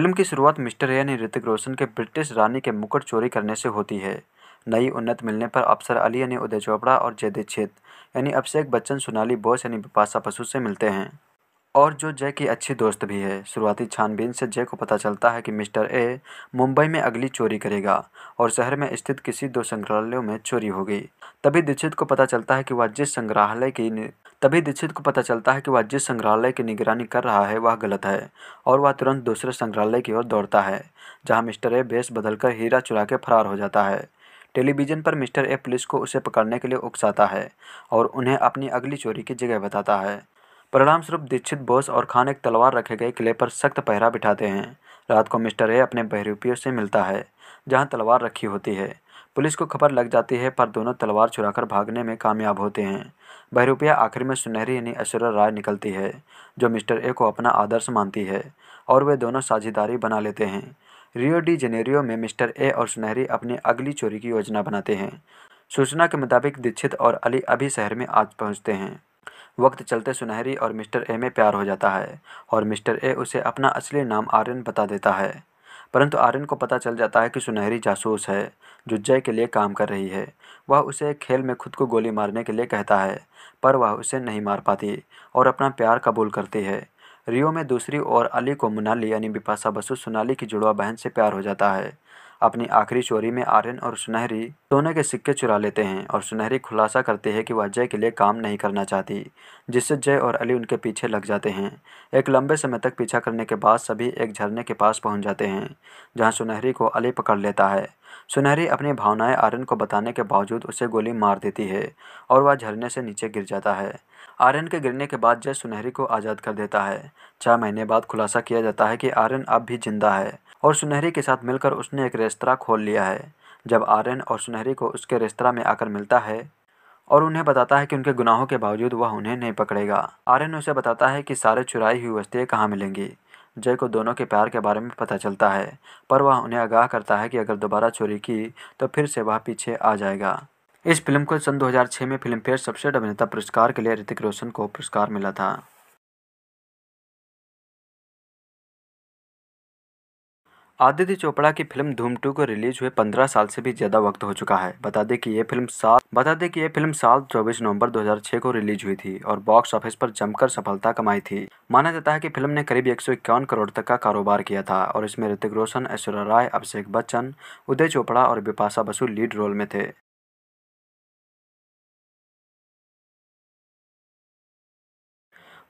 film की शुरुआत mister यानी ऋतिक रोशन के ब्रिटिश रानी के मुकुट चोरी करने से होती है नई उन्नत मिलने पर अफसर अली यानी उदय चोपड़ा और जय दीक्षित यानी अभिषेक बच्चन सोनाली बोस यानी बिपाशा पशु से मिलते हैं और जो जय की अच्छी दोस्त भी है शुरुआती छानबीन से जय को पता चलता है कि मिस्टर ए मुंबई में अगली चोरी करेगा और शहर में स्थित किसी दो संग्रहालयों में चोरी हो गई तभी दीक्षित को पता चलता है कि वह जिस संग्रहालय की तभी दीक्षित को पता चलता है कि वह जिस संग्रहालय की निगरानी कर रहा है वह गलत है और वह तुरंत दूसरे संग्रहालय की ओर दौड़ता है जहाँ मिस्टर ए बेस बदलकर हीरा चुरा के फरार हो जाता है टेलीविज़न पर मिस्टर ए पुलिस को उसे पकड़ने के लिए उकसाता है और उन्हें अपनी अगली चोरी की जगह बताता है परिणामस्वरूप दीक्षित बोस और खान एक तलवार रखे गए किले पर सख्त पहरा बिठाते हैं रात को मिस्टर ए अपने बहरूपियों से मिलता है जहां तलवार रखी होती है पुलिस को खबर लग जाती है पर दोनों तलवार चुराकर भागने में कामयाब होते हैं बहरूपिया आखिर में सुनहरी यानी ऐश्वर्या राय निकलती है जो मिस्टर ए को अपना आदर्श मानती है और वे दोनों साझेदारी बना लेते हैं रियो डी जेनेरियो में मिस्टर ए और सुनहरी अपनी अगली चोरी की योजना बनाते हैं सूचना के मुताबिक दीक्षित और अली अभी शहर में आज पहुँचते हैं वक्त चलते सुनहरी और मिस्टर ए में प्यार हो जाता है और मिस्टर ए उसे अपना असली नाम आर्यन बता देता है परंतु आर्यन को पता चल जाता है कि सुनहरी जासूस है जो जय के लिए काम कर रही है वह उसे खेल में खुद को गोली मारने के लिए कहता है पर वह उसे नहीं मार पाती और अपना प्यार कबूल करती है रियो में दूसरी ओर अली को मुनाली यानी बिपाशा बसु सोनाली की जुड़वा बहन से प्यार हो जाता है अपनी आखिरी चोरी में आर्यन और सुनहरी सोने के सिक्के चुरा लेते हैं और सुनहरी खुलासा करती है कि वह जय के लिए काम नहीं करना चाहती जिससे जय और अली उनके पीछे लग जाते हैं एक लंबे समय तक पीछा करने के बाद सभी एक झरने के पास पहुंच जाते हैं जहां सुनहरी को अली पकड़ लेता है सुनहरी अपनी भावनाएं आर्यन को बताने के बावजूद उसे गोली मार देती है और वह झरने से नीचे गिर जाता है आर्यन के गिरने के बाद जय सुनहरी को आज़ाद कर देता है छह महीने बाद खुलासा किया जाता है कि आर्यन अब भी जिंदा है और सुनहरी के साथ मिलकर उसने एक रेस्तरा खोल लिया है जब आर्यन और सुनहरी को उसके रेस्तरा में आकर मिलता है और उन्हें बताता है कि उनके गुनाहों के बावजूद वह उन्हें नहीं पकड़ेगा आर्यन उसे बताता है कि सारे चुराई हुई वस्तें कहाँ मिलेंगी जय को दोनों के प्यार के बारे में पता चलता है पर वह उन्हें आगाह करता है कि अगर दोबारा चोरी की तो फिर से वह पीछे आ जाएगा इस फिल्म को सन 2006 में फिल्मफेयर सबसे अभिनेता पुरस्कार के लिए ऋतिक रोशन को पुरस्कार मिला था आदित्य चोपड़ा की फिल्म धूम टू को रिलीज हुए 15 साल से भी ज़्यादा वक्त हो चुका है बता दें कि यह फिल्म साल बता दें कि यह फिल्म साल 24 नवंबर 2006 को रिलीज हुई थी और बॉक्स ऑफिस पर जमकर सफलता कमाई थी माना जाता है कि फिल्म ने करीब एक करोड़ तक का कारोबार किया था और इसमें ऋतिक रोशन ऐश्वर्या राय अभिषेक बच्चन उदय चोपड़ा और बिपाशा बसु लीड रोल में थे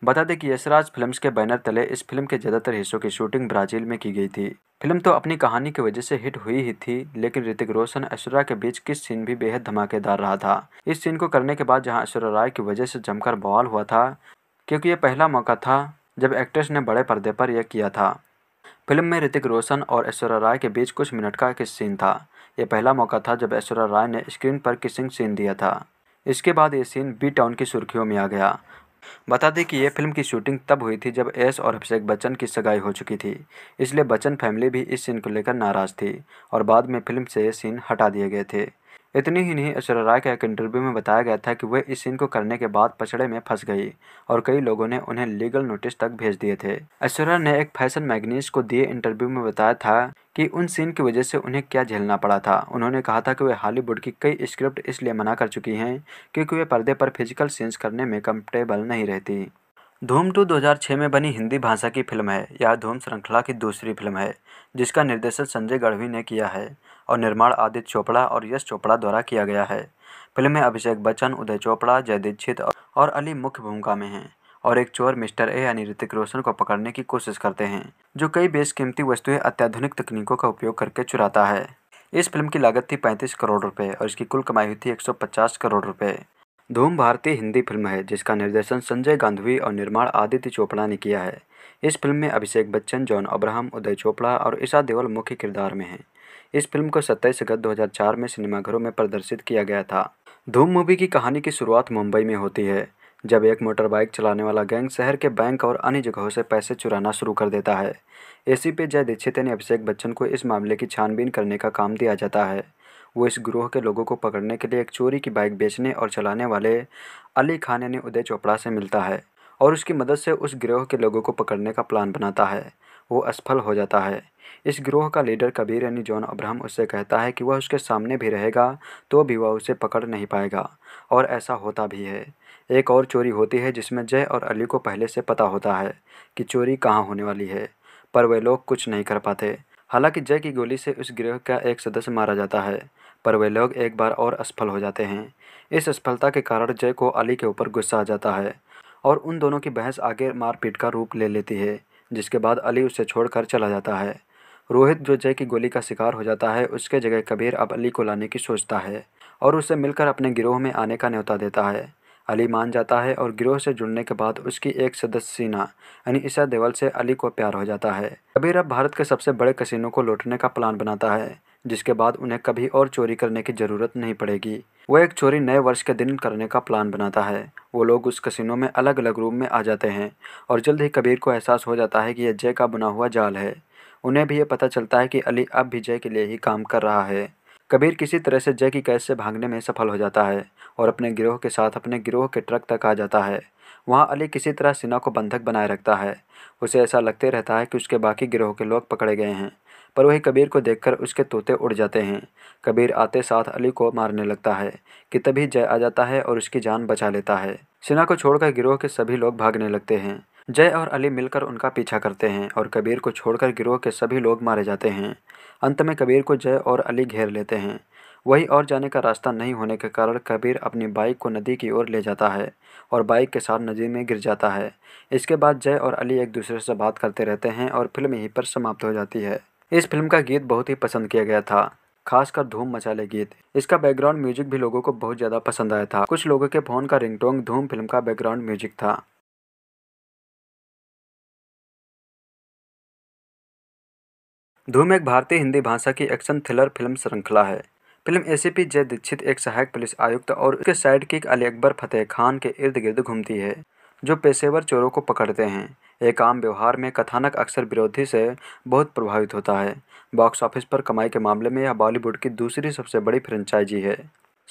बता दें कि यशराज फिल्म्स के बैनर तले इस फिल्म के ज़्यादातर हिस्सों की शूटिंग ब्राज़ील में की गई थी फिल्म तो अपनी कहानी की वजह से हिट हुई ही थी लेकिन ऋतिक रोशन ऐश्वर्या के बीच किस सीन भी बेहद धमाकेदार रहा था इस सीन को करने के बाद जहाँ ऐश्वर्या राय की वजह से जमकर बवाल हुआ था क्योंकि यह पहला मौका था जब एक्ट्रेस ने बड़े पर्दे पर यह किया था फिल्म में ऋतिक रोशन और ऐश्वर्या राय के बीच कुछ मिनट का किस सीन था यह पहला मौका था जब ऐश्वर्या राय ने स्क्रीन पर किसिंग सीन दिया था इसके बाद ये सीन बी टाउन की सुर्खियों में आ गया बता दें कि यह फिल्म की शूटिंग तब हुई थी जब एस और अभिषेक बच्चन की सगाई हो चुकी थी इसलिए बच्चन फैमिली भी इस सीन को लेकर नाराज थी और बाद में फिल्म से ये सीन हटा दिए गए थे इतनी ही नहीं ऐश्वर्या राय का एक इंटरव्यू में बताया गया था कि वे इस सीन को करने के बाद पचड़े में फंस गई और कई लोगों ने उन्हें लीगल नोटिस तक भेज दिए थे ऐश्वर्या ने एक फैशन मैगनीस को दिए इंटरव्यू में बताया था कि उन सीन की वजह से उन्हें क्या झेलना पड़ा था उन्होंने कहा था कि वे हॉलीवुड की कई स्क्रिप्ट इसलिए मना कर चुकी हैं क्योंकि वे पर्दे पर फिजिकल सीन्स करने में कम्फर्टेबल नहीं रहती धूम टू 2006 में बनी हिंदी भाषा की फिल्म है यह धूम श्रृंखला की दूसरी फिल्म है जिसका निर्देशन संजय गढ़वी ने किया है और निर्माण आदित्य चोपड़ा और यश चोपड़ा द्वारा किया गया है फिल्म में अभिषेक बच्चन उदय चोपड़ा जय दीक्षित और अली मुख्य भूमिका में हैं और एक चोर मिस्टर ए यानी ऋतिक रोशन को पकड़ने की कोशिश करते हैं जो कई बेशकीमती वस्तुएं अत्याधुनिक तकनीकों का उपयोग करके चुराता है इस फिल्म की लागत थी 35 करोड़ रुपए और इसकी कुल कमाई हुई थी 150 करोड़ रुपए धूम भारतीय हिंदी फिल्म है जिसका निर्देशन संजय गांधवी और निर्माण आदित्य चोपड़ा ने किया है इस फिल्म में अभिषेक बच्चन जॉन अब्राहम उदय चोपड़ा और ईशा देवल मुख्य किरदार में हैं इस फिल्म को 27 अगस्त 2004 में सिनेमाघरों में प्रदर्शित किया गया था धूम मूवी की कहानी की शुरुआत मुंबई में होती है जब एक मोटर बाइक चलाने वाला गैंग शहर के बैंक और अन्य जगहों से पैसे चुराना शुरू कर देता है पे जय दीक्षित ने अभिषेक बच्चन को इस मामले की छानबीन करने का काम दिया जाता है वो इस ग्रोह के लोगों को पकड़ने के लिए एक चोरी की बाइक बेचने और चलाने वाले अली खान यानी उदय चोपड़ा से मिलता है और उसकी मदद से उस ग्रोह के लोगों को पकड़ने का प्लान बनाता है वो असफल हो जाता है इस ग्रोह का लीडर कबीर यानी जॉन अब्राहम उससे कहता है कि वह उसके सामने भी रहेगा तो भी वह उसे पकड़ नहीं पाएगा और ऐसा होता भी है एक और चोरी होती है जिसमें जय और अली को पहले से पता होता है कि चोरी कहाँ होने वाली है पर वे लोग कुछ नहीं कर पाते हालांकि जय की गोली से उस ग्रह का एक सदस्य मारा जाता है पर वे लोग एक बार और असफल हो जाते हैं इस असफलता के कारण जय को अली के ऊपर गुस्सा आ जाता है और उन दोनों की बहस आगे मारपीट का रूप ले लेती है जिसके बाद अली उसे छोड़कर चला जाता है रोहित जो जय की गोली का शिकार हो जाता है उसके जगह कबीर अब अली को लाने की सोचता है और उसे मिलकर अपने गिरोह में आने का न्यौता देता है अली मान जाता है और गिरोह से जुड़ने के बाद उसकी एक सदस्य सीना यानी ईसा देवल से अली को प्यार हो जाता है कबीर अब भारत के सबसे बड़े कसीनों को लौटने का प्लान बनाता है जिसके बाद उन्हें कभी और चोरी करने की ज़रूरत नहीं पड़ेगी वह एक चोरी नए वर्ष के दिन करने का प्लान बनाता है वो लोग उस कसिनो में अलग अलग रूम में आ जाते हैं और जल्द ही कबीर को एहसास हो जाता है कि यह जय का बुना हुआ जाल है उन्हें भी ये पता चलता है कि अली अब भी जय के लिए ही काम कर रहा है कबीर किसी तरह से जय की कैद से भागने में सफल हो जाता है और अपने गिरोह के साथ अपने गिरोह के ट्रक तक आ जाता है वहाँ अली किसी तरह सिन्हा को बंधक बनाए रखता है उसे ऐसा लगते रहता है कि उसके बाकी गिरोह के लोग पकड़े गए हैं पर वही कबीर को देखकर उसके तोते उड़ जाते हैं कबीर आते साथ अली को मारने लगता है कि तभी जय आ जाता है और उसकी जान बचा लेता है सिन्हा को छोड़कर गिरोह के सभी लोग भागने लगते हैं जय और अली मिलकर उनका पीछा करते हैं और कबीर को छोड़कर गिरोह के सभी लोग मारे जाते हैं अंत में कबीर को जय और अली घेर लेते हैं वही और जाने का रास्ता नहीं होने के कारण कबीर अपनी बाइक को नदी की ओर ले जाता है और बाइक के साथ नदी में गिर जाता है इसके बाद जय और अली एक दूसरे से बात करते रहते हैं और फिल्म यहीं पर समाप्त हो जाती है इस फिल्म का गीत बहुत ही पसंद किया गया था खासकर धूम मचाले गीत इसका बैकग्राउंड म्यूजिक भी लोगों को बहुत ज़्यादा पसंद आया था कुछ लोगों के फ़ोन का रिंगटोंग धूम फिल्म का बैकग्राउंड म्यूजिक था धूम एक भारतीय हिंदी भाषा की एक्शन थ्रिलर फिल्म श्रृंखला है फिल्म एसीपी जय दीक्षित एक सहायक पुलिस आयुक्त और उसके साइड किक अली अकबर फतेह खान के इर्द गिर्द घूमती है जो पेशेवर चोरों को पकड़ते हैं एक आम व्यवहार में कथानक अक्सर विरोधी से बहुत प्रभावित होता है बॉक्स ऑफिस पर कमाई के मामले में यह बॉलीवुड की दूसरी सबसे बड़ी फ्रेंचाइजी है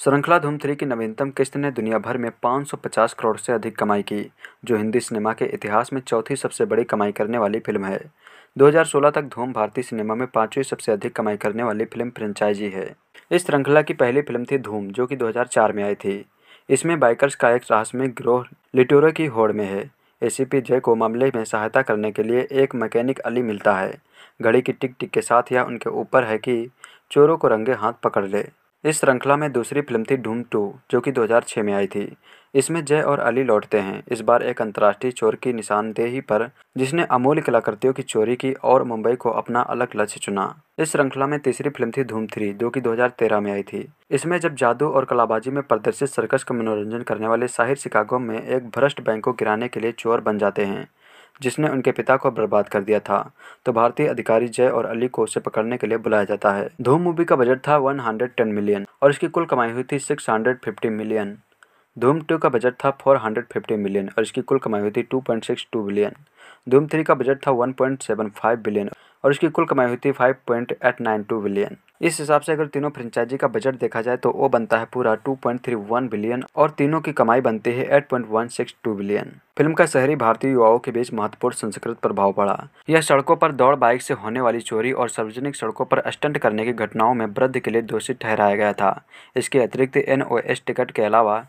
श्रृंखला धूम थ्री की नवीनतम किस्त ने दुनिया भर में 550 करोड़ से अधिक कमाई की जो हिंदी सिनेमा के इतिहास में चौथी सबसे बड़ी कमाई करने वाली फिल्म है 2016 तक धूम भारतीय सिनेमा में पांचवी सबसे अधिक कमाई करने वाली फिल्म फ्रेंचाइजी है इस श्रृंखला की पहली फिल्म थी धूम जो कि दो में आई थी इसमें बाइकर्स का एक राहस में ग्रोह लिटोरा की होड़ में है ए जय को मामले में सहायता करने के लिए एक मैकेनिक अली मिलता है घड़ी की टिक टिक के साथ यह उनके ऊपर है कि चोरों को रंगे हाथ पकड़ ले इस श्रृंखला में दूसरी फिल्म थी ढूम टू जो कि 2006 में आई थी इसमें जय और अली लौटते हैं इस बार एक अंतर्राष्ट्रीय चोर की निशानदेही पर जिसने अमूल्य कलाकृतियों की चोरी की और मुंबई को अपना अलग लक्ष्य चुना इस श्रृंखला में तीसरी फिल्म थी धूम थ्री जो कि 2013 में आई थी इसमें जब जादू और कलाबाजी में प्रदर्शित सर्कस का मनोरंजन करने वाले साहिर शिकागो में एक भ्रष्ट बैंक को गिराने के लिए चोर बन जाते हैं जिसने उनके पिता को बर्बाद कर दिया था तो भारतीय अधिकारी जय और अली को उसे पकड़ने के लिए बुलाया जाता है धूम मूवी का बजट था 110 मिलियन और इसकी कुल कमाई हुई थी 650 मिलियन धूम टू का बजट था 450 मिलियन और इसकी कुल कमाई हुई थी 2.62 बिलियन धूम थ्री का बजट था 1.75 बिलियन और इसकी कुल कमाई हुई थी 5.892 बिलियन इस हिसाब से अगर तीनों फ्रेंचाइजी का बजट देखा जाए तो वो बनता है पूरा 2.31 बिलियन और तीनों की कमाई बनती है 8.162 बिलियन फिल्म का शहरी भारतीय युवाओं के बीच महत्वपूर्ण संस्कृत प्रभाव पड़ा यह सड़कों पर दौड़ बाइक से होने वाली चोरी और सार्वजनिक सड़कों पर स्टंट करने की घटनाओं में वृद्ध के लिए दोषी ठहराया गया था इसके अतिरिक्त एन टिकट के अलावा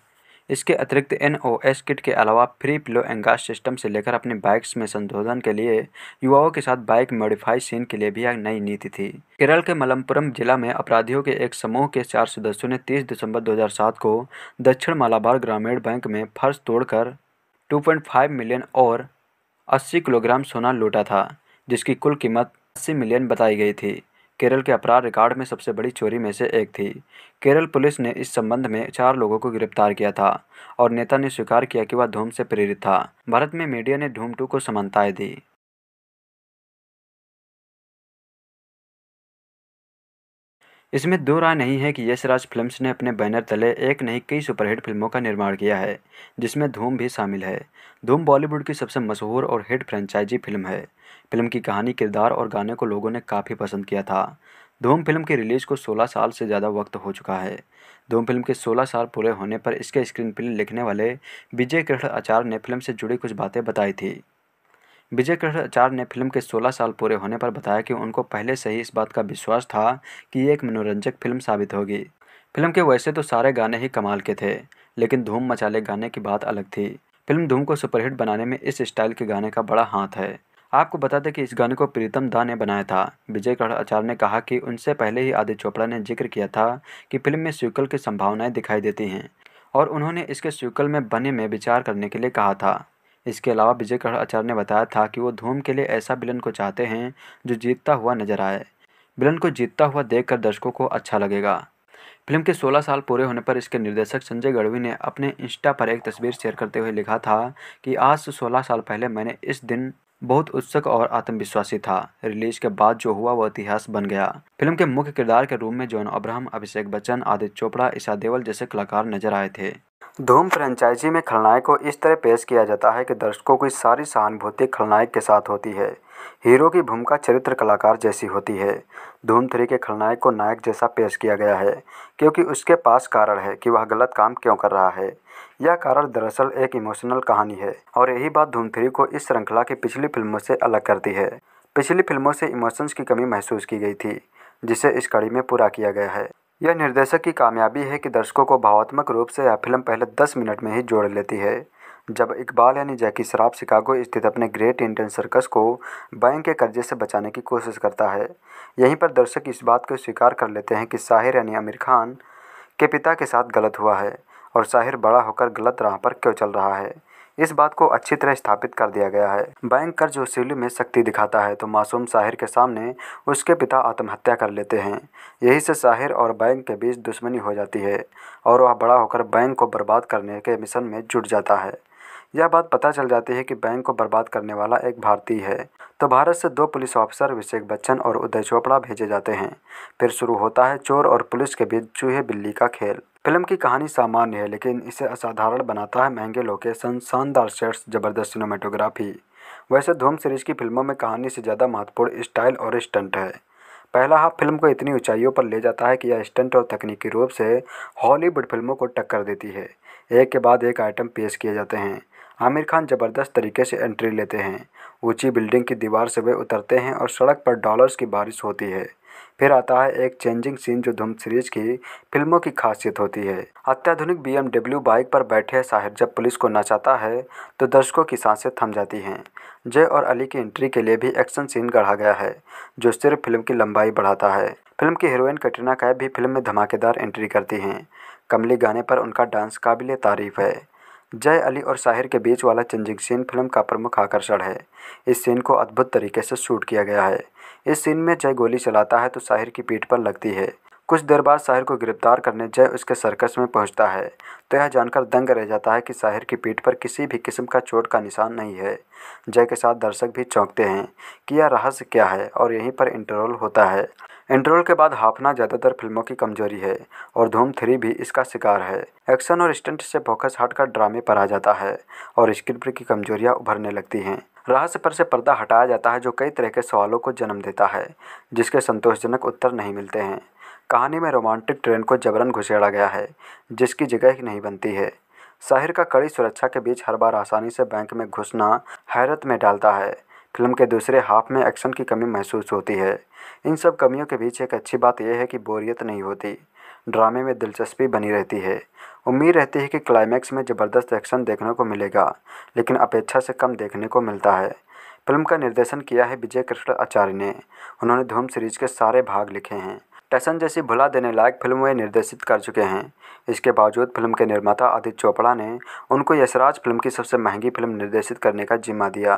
इसके अतिरिक्त एन ओ एस किट के अलावा फ्री पिलो एंगास सिस्टम से लेकर अपनी बाइक्स में संशोधन के लिए युवाओं के साथ बाइक मॉडिफाई सीन के लिए भी एक नई नीति थी केरल के मलमपुरम जिला में अपराधियों के एक समूह के चार सदस्यों ने 30 दिसंबर 2007 को दक्षिण मालाबार ग्रामीण बैंक में फर्श तोड़कर टू मिलियन और अस्सी किलोग्राम सोना लूटा था जिसकी कुल कीमत अस्सी मिलियन बताई गई थी केरल के अपराध रिकॉर्ड में सबसे बड़ी चोरी में से एक थी केरल पुलिस ने इस संबंध में चार लोगों को गिरफ्तार किया था और नेता ने स्वीकार किया कि वह धूम से प्रेरित था भारत में मीडिया ने धूम टू को समानताएं दी इसमें दो राय नहीं है कि यशराज फिल्म्स ने अपने बैनर तले एक नहीं कई सुपरहिट फिल्मों का निर्माण किया है जिसमें धूम भी शामिल है धूम बॉलीवुड की सबसे मशहूर और हिट फ्रेंचाइजी फिल्म है फिल्म की कहानी किरदार और गाने को लोगों ने काफ़ी पसंद किया था धूम फिल्म की रिलीज़ को 16 साल से ज़्यादा वक्त हो चुका है धूम फिल्म के 16 साल पूरे होने पर इसके स्क्रीन प्ले लिखने वाले विजय कृष्ण आचार्य ने फिल्म से जुड़ी कुछ बातें बताई थी विजय कृष्ण आचार्य ने फिल्म के 16 साल पूरे होने पर बताया कि उनको पहले से ही इस बात का विश्वास था कि ये एक मनोरंजक फिल्म साबित होगी फिल्म के वैसे तो सारे गाने ही कमाल के थे लेकिन धूम मचाले गाने की बात अलग थी फिल्म धूम को सुपरहिट बनाने में इस स्टाइल के गाने का बड़ा हाथ है आपको बता दें कि इस गाने को प्रीतम दा ने बनाया था विजय आचार्य ने कहा कि उनसे पहले ही आदित्य चोपड़ा ने जिक्र किया था कि फिल्म में सीक्वल की संभावनाएं दिखाई देती हैं और उन्होंने इसके सीक्वल में बने में विचार करने के लिए कहा था इसके अलावा विजय आचार्य ने बताया था कि वो धूम के लिए ऐसा बिलन को चाहते हैं जो जीतता हुआ नजर आए बिलन को जीतता हुआ देख दर्शकों को अच्छा लगेगा फिल्म के 16 साल पूरे होने पर इसके निर्देशक संजय गढ़वी ने अपने इंस्टा पर एक तस्वीर शेयर करते हुए लिखा था कि आज से 16 साल पहले मैंने इस दिन बहुत उत्सुक और आत्मविश्वासी था रिलीज के बाद जो हुआ वह इतिहास बन गया फिल्म के मुख्य किरदार के रूप में जॉन अब्राहम अभिषेक बच्चन आदित्य चोपड़ा ईशा देवल जैसे कलाकार नजर आए थे धूम फ्रेंचाइजी में खलनायक को इस तरह पेश किया जाता है कि दर्शकों की सारी सहानुभूति खलनायक के साथ होती है हीरो की भूमिका चरित्र कलाकार जैसी होती है धूम थ्री के खलनायक को नायक जैसा पेश किया गया है क्योंकि उसके पास कारण है कि वह गलत काम क्यों कर रहा है यह कारण दरअसल एक इमोशनल कहानी है और यही बात धूम को इस श्रृंखला की पिछली फिल्मों से अलग करती है पिछली फिल्मों से इमोशंस की कमी महसूस की गई थी जिसे इस कड़ी में पूरा किया गया है यह निर्देशक की कामयाबी है कि दर्शकों को भावात्मक रूप से यह फिल्म पहले दस मिनट में ही जोड़ लेती है जब इकबाल यानी जैकी शराब शिकागो स्थित अपने ग्रेट इंडियन सर्कस को बैंक के कर्जे से बचाने की कोशिश करता है यहीं पर दर्शक इस बात को स्वीकार कर लेते हैं कि साहिर यानी आमिर खान के पिता के साथ गलत हुआ है और साहिर बड़ा होकर गलत राह पर क्यों चल रहा है इस बात को अच्छी तरह स्थापित कर दिया गया है बैंक कर्ज वसूली में शक्ति दिखाता है तो मासूम साहिर के सामने उसके पिता आत्महत्या कर लेते हैं यही से साहिर और बैंक के बीच दुश्मनी हो जाती है और वह बड़ा होकर बैंक को बर्बाद करने के मिशन में जुट जाता है यह बात पता चल जाती है कि बैंक को बर्बाद करने वाला एक भारतीय है तो भारत से दो पुलिस ऑफिसर अभिषेक बच्चन और उदय चोपड़ा भेजे जाते हैं फिर शुरू होता है चोर और पुलिस के बीच चूहे बिल्ली का खेल फिल्म की कहानी सामान्य है लेकिन इसे असाधारण बनाता है महंगे लोकेशन शानदार सेट्स जबरदस्त सिनेमाटोग्राफी वैसे धूम सीरीज की फिल्मों में कहानी से ज़्यादा महत्वपूर्ण स्टाइल और स्टंट है पहला हाफ फिल्म को इतनी ऊंचाइयों पर ले जाता है कि यह स्टंट और तकनीकी रूप से हॉलीवुड फिल्मों को टक्कर देती है एक के बाद एक आइटम पेश किए जाते हैं आमिर खान ज़बरदस्त तरीके से एंट्री लेते हैं ऊंची बिल्डिंग की दीवार से वे उतरते हैं और सड़क पर डॉलर्स की बारिश होती है फिर आता है एक चेंजिंग सीन जो धूम सीरीज की फिल्मों की खासियत होती है अत्याधुनिक बीएमडब्ल्यू बाइक पर बैठे साहिर जब पुलिस को नचाता है तो दर्शकों की सांसें थम जाती हैं जय और अली की एंट्री के लिए भी एक्शन सीन गढ़ा गया है जो सिर्फ फिल्म की लंबाई बढ़ाता है फिल्म की हीरोइन कटरीना कैब भी फिल्म में धमाकेदार एंट्री करती हैं कमली गाने पर उनका डांस काबिल तारीफ है जय अली और साहिर के बीच वाला चेंजिंग सीन फिल्म का प्रमुख आकर्षण है इस सीन को अद्भुत तरीके से शूट किया गया है इस सीन में जय गोली चलाता है तो साहिर की पीठ पर लगती है कुछ देर बाद साहिर को गिरफ्तार करने जय उसके सर्कस में पहुंचता है तो यह जानकर दंग रह जाता है कि साहिर की पीठ पर किसी भी किस्म का चोट का निशान नहीं है जय के साथ दर्शक भी चौंकते हैं कि यह रहस्य क्या है और यहीं पर इंटरवल होता है इंटरवल के बाद हाफना ज़्यादातर फिल्मों की कमजोरी है और धूम थ्री भी इसका शिकार है एक्शन और स्टंट से फोकस हटकर ड्रामे पर आ जाता है और स्क्रिप्ट की कमजोरियाँ उभरने लगती हैं रहस्य पर से पर्दा हटाया जाता है जो कई तरह के सवालों को जन्म देता है जिसके संतोषजनक उत्तर नहीं मिलते हैं कहानी में रोमांटिक ट्रेन को जबरन घुसेड़ा गया है जिसकी जगह ही नहीं बनती है शहर का कड़ी सुरक्षा के बीच हर बार आसानी से बैंक में घुसना हैरत में डालता है फिल्म के दूसरे हाफ में एक्शन की कमी महसूस होती है इन सब कमियों के बीच एक अच्छी बात यह है कि बोरियत नहीं होती ड्रामे में दिलचस्पी बनी रहती है उम्मीद रहती है कि क्लाइमैक्स में ज़बरदस्त एक्शन देखने को मिलेगा लेकिन अपेक्षा से कम देखने को मिलता है फिल्म का निर्देशन किया है विजय कृष्ण आचार्य ने उन्होंने धूम सीरीज के सारे भाग लिखे हैं टैसन जैसी भुला देने लायक फिल्में निर्देशित कर चुके हैं इसके बावजूद फिल्म के निर्माता आदित्य चोपड़ा ने उनको यशराज फिल्म की सबसे महंगी फिल्म निर्देशित करने का जिम्मा दिया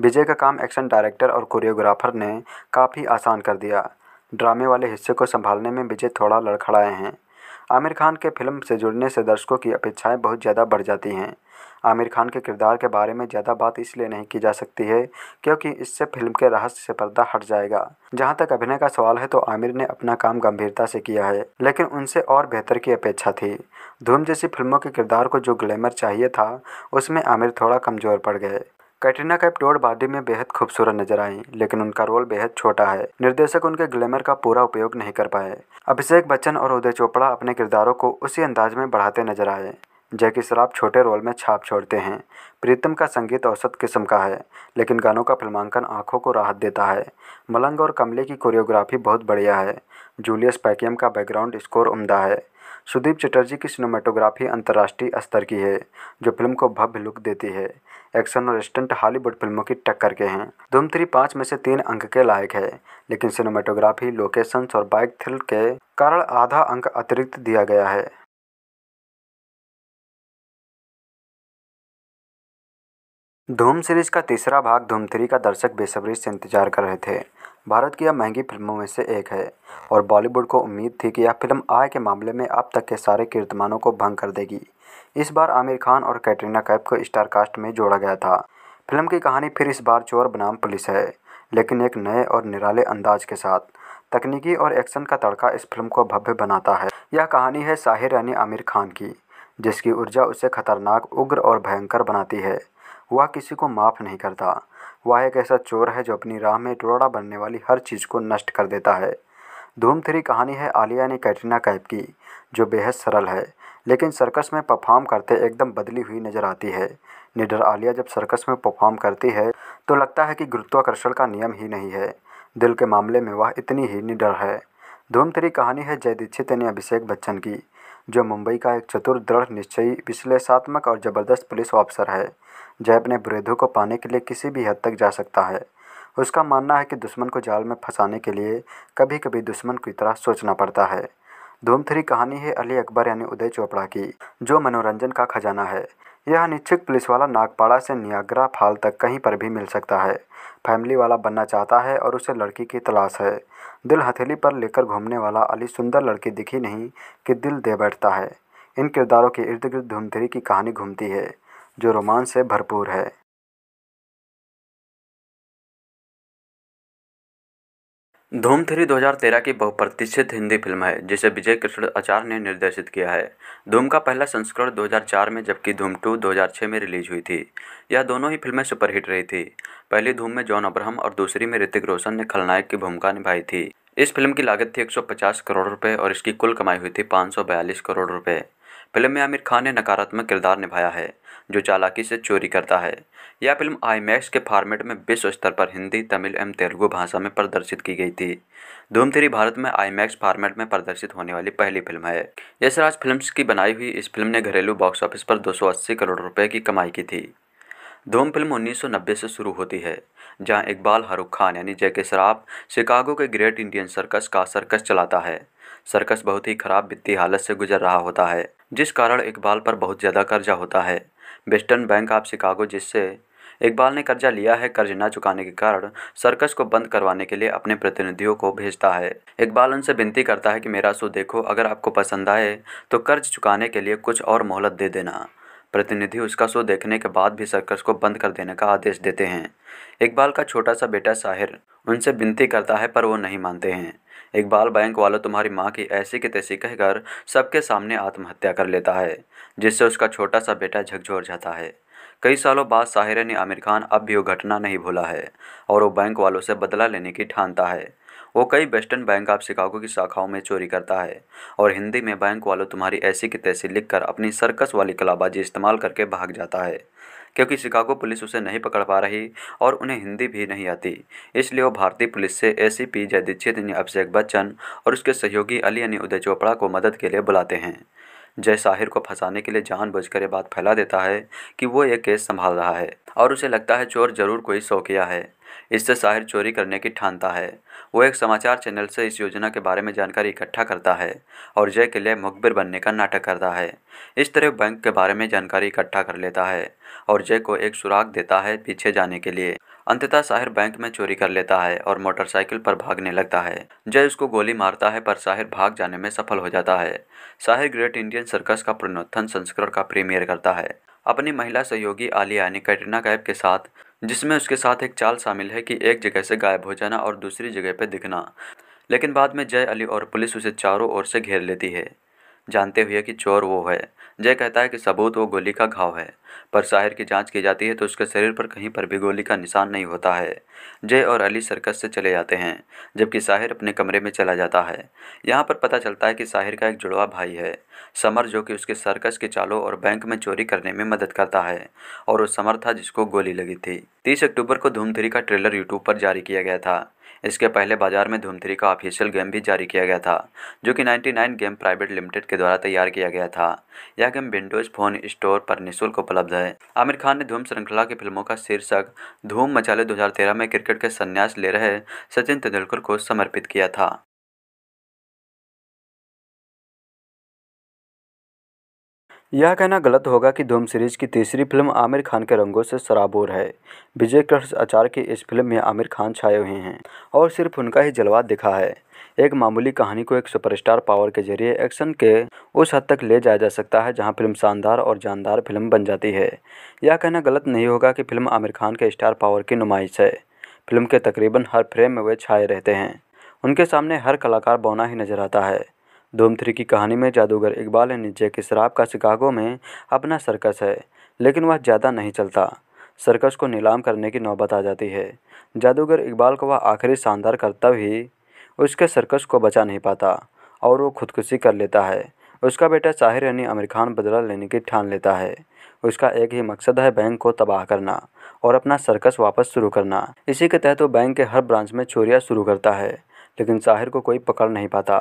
विजय का काम एक्शन डायरेक्टर और कोरियोग्राफर ने काफ़ी आसान कर दिया ड्रामे वाले हिस्से को संभालने में विजय थोड़ा लड़खड़ाए हैं आमिर खान के फिल्म से जुड़ने से दर्शकों की अपेक्षाएं बहुत ज़्यादा बढ़ जाती हैं आमिर खान के किरदार के बारे में ज़्यादा बात इसलिए नहीं की जा सकती है क्योंकि इससे फिल्म के रहस्य से पर्दा हट जाएगा जहाँ तक अभिनय का सवाल है तो आमिर ने अपना काम गंभीरता से किया है लेकिन उनसे और बेहतर की अपेक्षा थी धूम जैसी फिल्मों के किरदार को जो ग्लैमर चाहिए था उसमें आमिर थोड़ा कमज़ोर पड़ गए कैटरीना कैप टोड बाडी में बेहद खूबसूरत नजर आई लेकिन उनका रोल बेहद छोटा है निर्देशक उनके ग्लैमर का पूरा उपयोग नहीं कर पाए अभिषेक बच्चन और उदय चोपड़ा अपने किरदारों को उसी अंदाज में बढ़ाते नजर आए जैकी शराब छोटे रोल में छाप छोड़ते हैं प्रीतम का संगीत औसत किस्म का है लेकिन गानों का फिल्मांकन आँखों को राहत देता है मलंग और कमले की कोरियोग्राफी बहुत बढ़िया है जूलियस पैकियम का बैकग्राउंड स्कोर उम्दा है सुदीप चटर्जी की सिनेमाटोग्राफी अंतर्राष्ट्रीय स्तर की है जो फिल्म को भव्य लुक देती है एक्शन और स्टंट हॉलीवुड फिल्मों की टक्कर के हैं धूम थ्री पाँच में से तीन अंक के लायक है लेकिन सिनेमाटोग्राफी लोकेशंस और बाइक थ्रिल के कारण आधा अंक अतिरिक्त दिया गया है धूम सीरीज का तीसरा भाग धूम थ्री का दर्शक बेसब्री से इंतजार कर रहे थे भारत की यह महंगी फिल्मों में से एक है और बॉलीवुड को उम्मीद थी कि यह फिल्म आय के मामले में अब तक के सारे कीर्तमानों को भंग कर देगी इस बार आमिर खान और कैटरीना कैप को स्टार कास्ट में जोड़ा गया था फिल्म की कहानी फिर इस बार चोर बनाम पुलिस है लेकिन एक नए और निराले अंदाज के साथ तकनीकी और एक्शन का तड़का इस फिल्म को भव्य बनाता है यह कहानी है साहिर यानी आमिर खान की जिसकी ऊर्जा उसे खतरनाक उग्र और भयंकर बनाती है वह किसी को माफ़ नहीं करता वह एक ऐसा चोर है जो अपनी राह में टोड़ा बनने वाली हर चीज़ को नष्ट कर देता है धूम थ्री कहानी है आलिया ने कैटरीना कैप की जो बेहद सरल है लेकिन सर्कस में परफॉर्म करते एकदम बदली हुई नज़र आती है निडर आलिया जब सर्कस में परफॉर्म करती है तो लगता है कि गुरुत्वाकर्षण का नियम ही नहीं है दिल के मामले में वह इतनी ही निडर है धूम थ्री कहानी है जय दीक्षित ने अभिषेक बच्चन की जो मुंबई का एक चतुर दृढ़ निश्चयी विश्लेषात्मक और ज़बरदस्त पुलिस ऑफिसर है जय अपने विरोधों को पाने के लिए किसी भी हद तक जा सकता है उसका मानना है कि दुश्मन को जाल में फंसाने के लिए कभी कभी दुश्मन की तरह सोचना पड़ता है धूम थ्री कहानी है अली अकबर यानी उदय चोपड़ा की जो मनोरंजन का खजाना है यह अनिच्छुक पुलिस वाला नागपाड़ा से नियाग्रा फाल तक कहीं पर भी मिल सकता है फैमिली वाला बनना चाहता है और उसे लड़की की तलाश है दिल हथेली पर लेकर घूमने वाला अली सुंदर लड़की दिखी नहीं कि दिल दे बैठता है इन किरदारों के इर्द गिर्द धूमधरी की कहानी घूमती है जो रोमांस से भरपूर है धूम थ्री 2013 की बहुप्रतिष्ठित हिंदी फिल्म है जिसे विजय कृष्ण आचार्य ने निर्देशित किया है धूम का पहला संस्करण 2004 में जबकि धूम टू 2006 में रिलीज हुई थी यह दोनों ही फिल्में सुपरहिट रही थी पहली धूम में जॉन अब्राहम और दूसरी में ऋतिक रोशन ने खलनायक की भूमिका निभाई थी इस फिल्म की लागत थी एक करोड़ रुपये और इसकी कुल कमाई हुई थी पाँच करोड़ रुपये फिल्म में आमिर खान ने नकारात्मक किरदार निभाया है जो चालाकी से चोरी करता है यह फिल्म आईमैक्स के फॉर्मेट में विश्व स्तर पर हिंदी तमिल एवं तेलुगु भाषा में प्रदर्शित की गई थी धूम थ्री भारत में आईमैक्स फॉर्मेट में प्रदर्शित होने वाली पहली फिल्म है यशराज फिल्म्स की बनाई हुई इस फिल्म ने घरेलू बॉक्स ऑफिस पर 280 करोड़ रुपए की कमाई की थी धूम फिल्म 1990 से शुरू होती है जहां इकबाल हरुख खान यानी जय के शिकागो के ग्रेट इंडियन सर्कस का सर्कस चलाता है सर्कस बहुत ही खराब वित्तीय हालत से गुजर रहा होता है जिस कारण इकबाल पर बहुत ज़्यादा कर्जा होता है वेस्टर्न बैंक ऑफ शिकागो जिससे इकबाल ने कर्जा लिया है कर्ज न चुकाने के कारण सर्कस को बंद करवाने के लिए अपने प्रतिनिधियों को भेजता है इकबाल उनसे विनती करता है कि मेरा शो देखो अगर आपको पसंद आए तो कर्ज चुकाने के लिए कुछ और मोहलत दे देना प्रतिनिधि उसका शो देखने के बाद भी सर्कस को बंद कर देने का आदेश देते हैं इकबाल का छोटा सा बेटा साहिर उनसे विनती करता है पर वो नहीं मानते हैं इकबाल बैंक वाला तुम्हारी माँ की ऐसी की तैसी कहकर सबके सामने आत्महत्या कर लेता है जिससे उसका छोटा सा बेटा झकझोर जाता है कई सालों बाद साहिर ने आमिर खान अब भी वो घटना नहीं भूला है और वो बैंक वालों से बदला लेने की ठानता है वो कई वेस्टर्न बैंक ऑफ शिकागो की शाखाओं में चोरी करता है और हिंदी में बैंक वालों तुम्हारी ऐसी की तैसी लिखकर अपनी सर्कस वाली कलाबाजी इस्तेमाल करके भाग जाता है क्योंकि शिकागो पुलिस उसे नहीं पकड़ पा रही और उन्हें हिंदी भी नहीं आती इसलिए वो भारतीय पुलिस से ए सी पी दीक्षित यानी अभिषेक बच्चन और उसके सहयोगी अली यानी उदय चोपड़ा को मदद के लिए बुलाते हैं जय साहिर को फंसाने के लिए जानबूझकर ये बात फैला देता है कि वो ये केस संभाल रहा है और उसे लगता है चोर जरूर कोई शौकिया है इससे साहिर चोरी करने की ठानता है वो एक समाचार चैनल से इस योजना के बारे में जानकारी इकट्ठा करता है और जय के लिए मुखबिर बनने का नाटक करता है इस तरह बैंक के बारे में जानकारी इकट्ठा कर लेता है और जय को एक सुराग देता है पीछे जाने के लिए अंततः साहिर बैंक में चोरी कर लेता है और मोटरसाइकिल पर भागने लगता है जय उसको गोली मारता है पर साहिर भाग जाने में सफल हो जाता है साहिर ग्रेट इंडियन सर्कस का पुनोत्थन संस्करण का प्रीमियर करता है अपनी महिला सहयोगी आलिया ने कैटरीना कैब के साथ जिसमें उसके साथ एक चाल शामिल है कि एक जगह से गायब हो जाना और दूसरी जगह पर दिखना लेकिन बाद में जय अली और पुलिस उसे चारों ओर से घेर लेती है जानते हुए कि चोर वो है जय कहता है कि सबूत वो गोली का घाव है पर साहिर की जांच की जाती है तो उसके शरीर पर कहीं पर भी गोली का निशान नहीं होता है जय और अली सर्कस से चले जाते हैं जबकि साहिर अपने कमरे में चला जाता है यहाँ पर पता चलता है कि साहिर का एक जुड़वा भाई है समर जो कि उसके सर्कस के चालों और बैंक में चोरी करने में मदद करता है और वो समर था जिसको गोली लगी थी तीस अक्टूबर को धूमधरी का ट्रेलर यूट्यूब पर जारी किया गया था इसके पहले बाजार में धूम थ्री का ऑफिशियल गेम भी जारी किया गया था जो कि 99 गेम प्राइवेट लिमिटेड के द्वारा तैयार किया गया था यह गेम विंडोज फोन स्टोर पर निःशुल्क उपलब्ध है आमिर खान ने धूम श्रृंखला की फिल्मों का शीर्षक धूम मचाले दो में क्रिकेट के संन्यास ले रहे सचिन तेंदुलकर को समर्पित किया था यह कहना गलत होगा कि धूम सीरीज की तीसरी फिल्म आमिर खान के रंगों से सराबोर है विजय कृष्ण आचार्य की इस फिल्म में आमिर खान छाए हुए हैं और सिर्फ उनका ही जलवा दिखा है एक मामूली कहानी को एक सुपरस्टार पावर के जरिए एक्शन के उस हद तक ले जाया जा सकता है जहां फिल्म शानदार और जानदार फिल्म बन जाती है यह कहना गलत नहीं होगा कि फिल्म आमिर खान के स्टार पावर की नुमाइश है फिल्म के तकरीबन हर फ्रेम में वे छाए रहते हैं उनके सामने हर कलाकार बौना ही नजर आता है थ्री की कहानी में जादूगर इकबाल नीचे के शराब का शिकागो में अपना सर्कस है लेकिन वह ज़्यादा नहीं चलता सर्कस को नीलाम करने की नौबत आ जाती है जादूगर इकबाल को वह आखिरी शानदार करता ही उसके सर्कस को बचा नहीं पाता और वो खुदकुशी कर लेता है उसका बेटा साहिर यानी आमिर खान बदला लेने की ठान लेता है उसका एक ही मकसद है बैंक को तबाह करना और अपना सर्कस वापस शुरू करना इसी के तहत वो बैंक के हर ब्रांच में चोरियाँ शुरू करता है लेकिन साहिर को कोई पकड़ नहीं पाता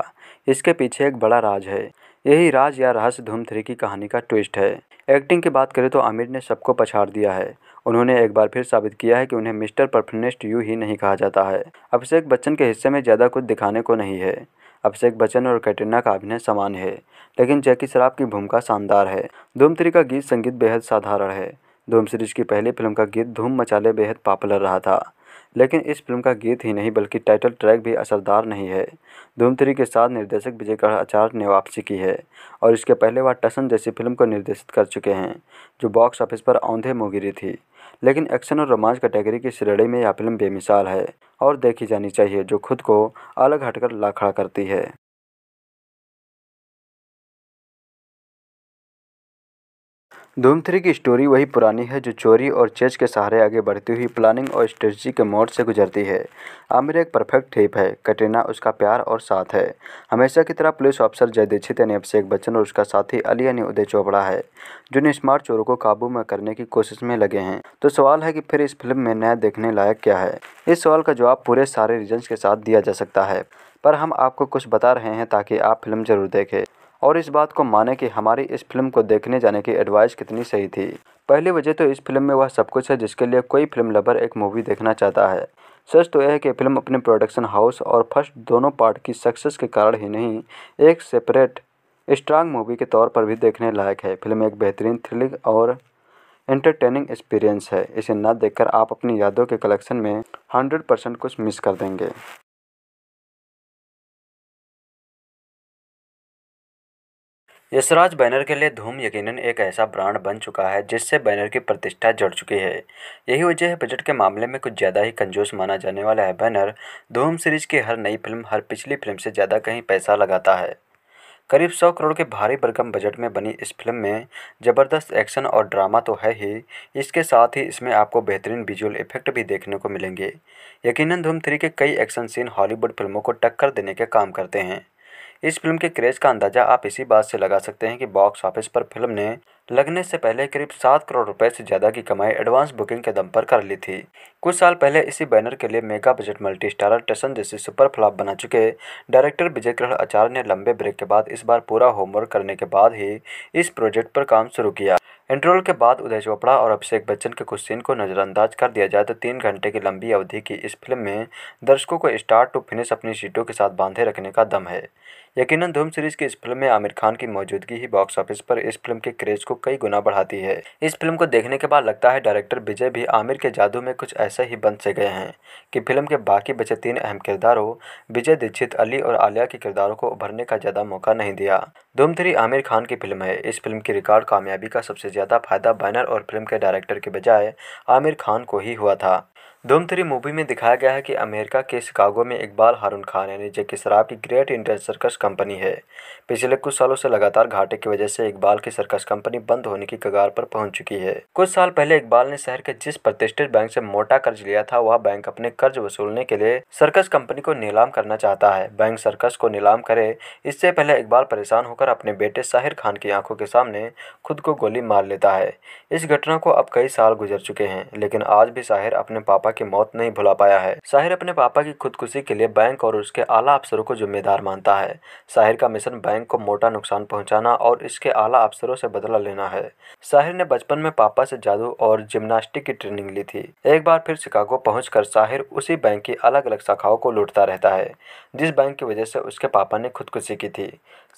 इसके पीछे एक बड़ा राज है यही राज या रहस्य धूम थ्री की कहानी का ट्विस्ट है एक्टिंग की बात करें तो आमिर ने सबको पछाड़ दिया है उन्होंने एक बार फिर साबित किया है कि उन्हें मिस्टर परफनेस्ट यू ही नहीं कहा जाता है अभिषेक बच्चन के हिस्से में ज़्यादा कुछ दिखाने को नहीं है अभिषेक बच्चन और कैटरीना का अभिनय समान है लेकिन जैकी शराफ की भूमिका शानदार है धूम थ्री का गीत संगीत बेहद साधारण है धूम सीरीज की पहली फिल्म का गीत धूम मचाले बेहद पॉपुलर रहा था लेकिन इस फिल्म का गीत ही नहीं बल्कि टाइटल ट्रैक भी असरदार नहीं है धूम थ्री के साथ निर्देशक विजय आचार्य ने वापसी की है और इसके पहले वह टसन जैसी फिल्म को निर्देशित कर चुके हैं जो बॉक्स ऑफिस पर औंधे मोगिरी थी लेकिन एक्शन और रोमांच कैटेगरी की श्रेणी में यह फिल्म बेमिसाल है और देखी जानी चाहिए जो खुद को अलग हटकर ला खड़ा करती है धूम थ्री की स्टोरी वही पुरानी है जो चोरी और चेज के सहारे आगे बढ़ती हुई प्लानिंग और स्ट्रेटजी के मोड से गुजरती है आमिर एक परफेक्ट ठीप है कटरीना उसका प्यार और साथ है हमेशा की तरह पुलिस ऑफिसर जय दीक्षित यानी अभिषेक बच्चन और उसका साथी अली यानी उदय चोपड़ा है जिन्हें स्मार्ट चोरों को काबू में करने की कोशिश में लगे हैं तो सवाल है कि फिर इस फिल्म में नया देखने लायक क्या है इस सवाल का जवाब पूरे सारे रीजन्स के साथ दिया जा सकता है पर हम आपको कुछ बता रहे हैं ताकि आप फिल्म जरूर देखें और इस बात को माने कि हमारी इस फिल्म को देखने जाने की एडवाइस कितनी सही थी पहली वजह तो इस फिल्म में वह सब कुछ है जिसके लिए कोई फिल्म लवर एक मूवी देखना चाहता है सच तो यह है कि फिल्म अपने प्रोडक्शन हाउस और फर्स्ट दोनों पार्ट की सक्सेस के कारण ही नहीं एक सेपरेट स्ट्रांग मूवी के तौर पर भी देखने लायक है फिल्म एक बेहतरीन थ्रिलिंग और एंटरटेनिंग एक्सपीरियंस है इसे न देखकर आप अपनी यादों के कलेक्शन में 100 परसेंट कुछ मिस कर देंगे यशराज बैनर के लिए धूम यकीनन एक ऐसा ब्रांड बन चुका है जिससे बैनर की प्रतिष्ठा जड़ चुकी है यही वजह है बजट के मामले में कुछ ज़्यादा ही कंजूस माना जाने वाला है बैनर धूम सीरीज की हर नई फिल्म हर पिछली फिल्म से ज़्यादा कहीं पैसा लगाता है करीब सौ करोड़ के भारी भरकम बजट में बनी इस फिल्म में ज़बरदस्त एक्शन और ड्रामा तो है ही इसके साथ ही इसमें आपको बेहतरीन विजुअल इफेक्ट भी देखने को मिलेंगे यकीनन धूम थ्री के कई एक्शन सीन हॉलीवुड फिल्मों को टक्कर देने के काम करते हैं इस फिल्म के क्रेज का अंदाजा आप इसी बात से लगा सकते हैं कि बॉक्स ऑफिस पर फिल्म ने लगने से पहले करीब सात करोड़ रुपए से ज़्यादा की कमाई एडवांस बुकिंग के दम पर कर ली थी कुछ साल पहले इसी बैनर के लिए mega budget multi starrer Tashan जैसे सुपर फ्लॉप बना चुके डायरेक्टर विजय ग्रह आचार्य ने लंबे ब्रेक के बाद इस बार पूरा होमवर्क करने के बाद ही इस प्रोजेक्ट पर काम शुरू किया इंट्रोल के बाद उदय चोपड़ा और अभिषेक बच्चन के कुछ सीन को नज़रअंदाज कर दिया जाए तो तीन घंटे की लंबी अवधि की इस फिल्म में दर्शकों को स्टार्ट टू फिनिश अपनी सीटों के साथ बांधे रखने का दम है यकीनन धूम सीरीज की इस फिल्म में आमिर खान की मौजूदगी ही बॉक्स ऑफिस पर इस फिल्म के क्रेज को कई गुना बढ़ाती है इस फिल्म को देखने के बाद लगता है डायरेक्टर विजय भी आमिर के जादू में कुछ ऐसे ही बन से गए हैं कि फिल्म के बाकी बचे तीन अहम किरदारों विजय दीक्षित अली और आलिया के किरदारों को उभरने का ज़्यादा मौका नहीं दिया धूम थ्री आमिर खान की फिल्म है इस फिल्म की रिकॉर्ड कामयाबी का सबसे ज़्यादा फायदा बैनर और फिल्म के डायरेक्टर के बजाय आमिर खान को ही हुआ था धूम थ्री मूवी में दिखाया गया है कि अमेरिका के शिकागो में इकबाल हारून खान यानी जे कि शराब की ग्रेट इंडियन सर्कस कंपनी है पिछले कुछ सालों से लगातार घाटे की वजह से इकबाल की सर्कस कंपनी बंद होने की कगार पर पहुंच चुकी है कुछ साल पहले इकबाल ने शहर के जिस प्रतिष्ठित बैंक से मोटा कर्ज लिया था वह बैंक अपने कर्ज वसूलने के लिए सर्कस कंपनी को नीलाम करना चाहता है बैंक सर्कस को नीलाम करे इससे पहले इकबाल परेशान होकर अपने बेटे साहिर खान की आंखों के सामने खुद को गोली मार लेता है इस घटना को अब कई साल गुजर चुके हैं लेकिन आज भी साहिर अपने पापा की मौत नहीं भुला पाया है साहिर अपने पापा की खुदकुशी के लिए बैंक और उसके आला अफसरों को जिम्मेदार मानता है साहिर का मिशन बैंक को मोटा नुकसान पहुंचाना और इसके आला अफसरों से बदला लेना है साहिर ने बचपन में पापा से जादू और जिम्नास्टिक की ट्रेनिंग ली थी एक बार फिर शिकागो पहुँच साहिर उसी बैंक की अलग अलग शाखाओं को लुटता रहता है जिस बैंक की वजह से उसके पापा ने खुदकुशी की थी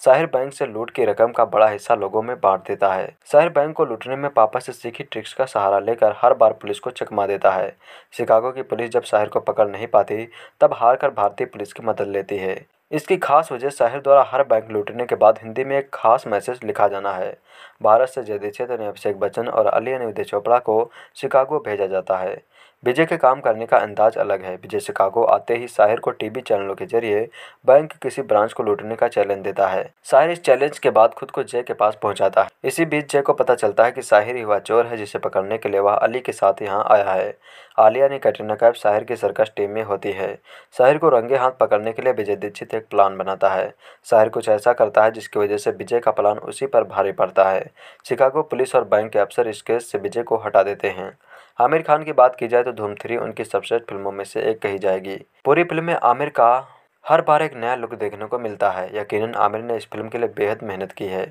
शहर बैंक से लूट की रकम का बड़ा हिस्सा लोगों में बांट देता है शहर बैंक को लूटने में पापा से सीखी ट्रिक्स का सहारा लेकर हर बार पुलिस को चकमा देता है शिकागो की पुलिस जब शहर को पकड़ नहीं पाती तब हार कर भारतीय पुलिस की मदद लेती है इसकी खास वजह शहर द्वारा हर बैंक लूटने के बाद हिंदी में एक खास मैसेज लिखा जाना है भारत से जय ने अभिषेक बच्चन और अली अनिल चोपड़ा को शिकागो भेजा जाता है विजय के काम करने का अंदाज अलग है विजय शिकागो आते ही साहिर को टीवी चैनलों के जरिए बैंक किसी ब्रांच को लूटने का चैलेंज देता है साहिर इस चैलेंज के बाद खुद को जय के पास पहुंचाता है इसी बीच जय को पता चलता है कि साहिर ही वह चोर है जिसे पकड़ने के लिए वह अली के साथ यहाँ आया है आलिया ने कैटरीना कैफ साहिर की सर्कस टीम में होती है साहिर को रंगे हाथ पकड़ने के लिए विजय दीक्षित एक प्लान बनाता है साहिर कुछ ऐसा करता है जिसकी वजह से विजय का प्लान उसी पर भारी पड़ता है शिकागो पुलिस और बैंक के अफसर इस केस से विजय को हटा देते हैं आमिर खान की बात की जाए तो धूम थ्री उनकी सबसे फिल्मों में से एक कही जाएगी पूरी फिल्म में आमिर का हर बार एक नया लुक देखने को मिलता है यकीनन आमिर ने इस फिल्म के लिए बेहद मेहनत की है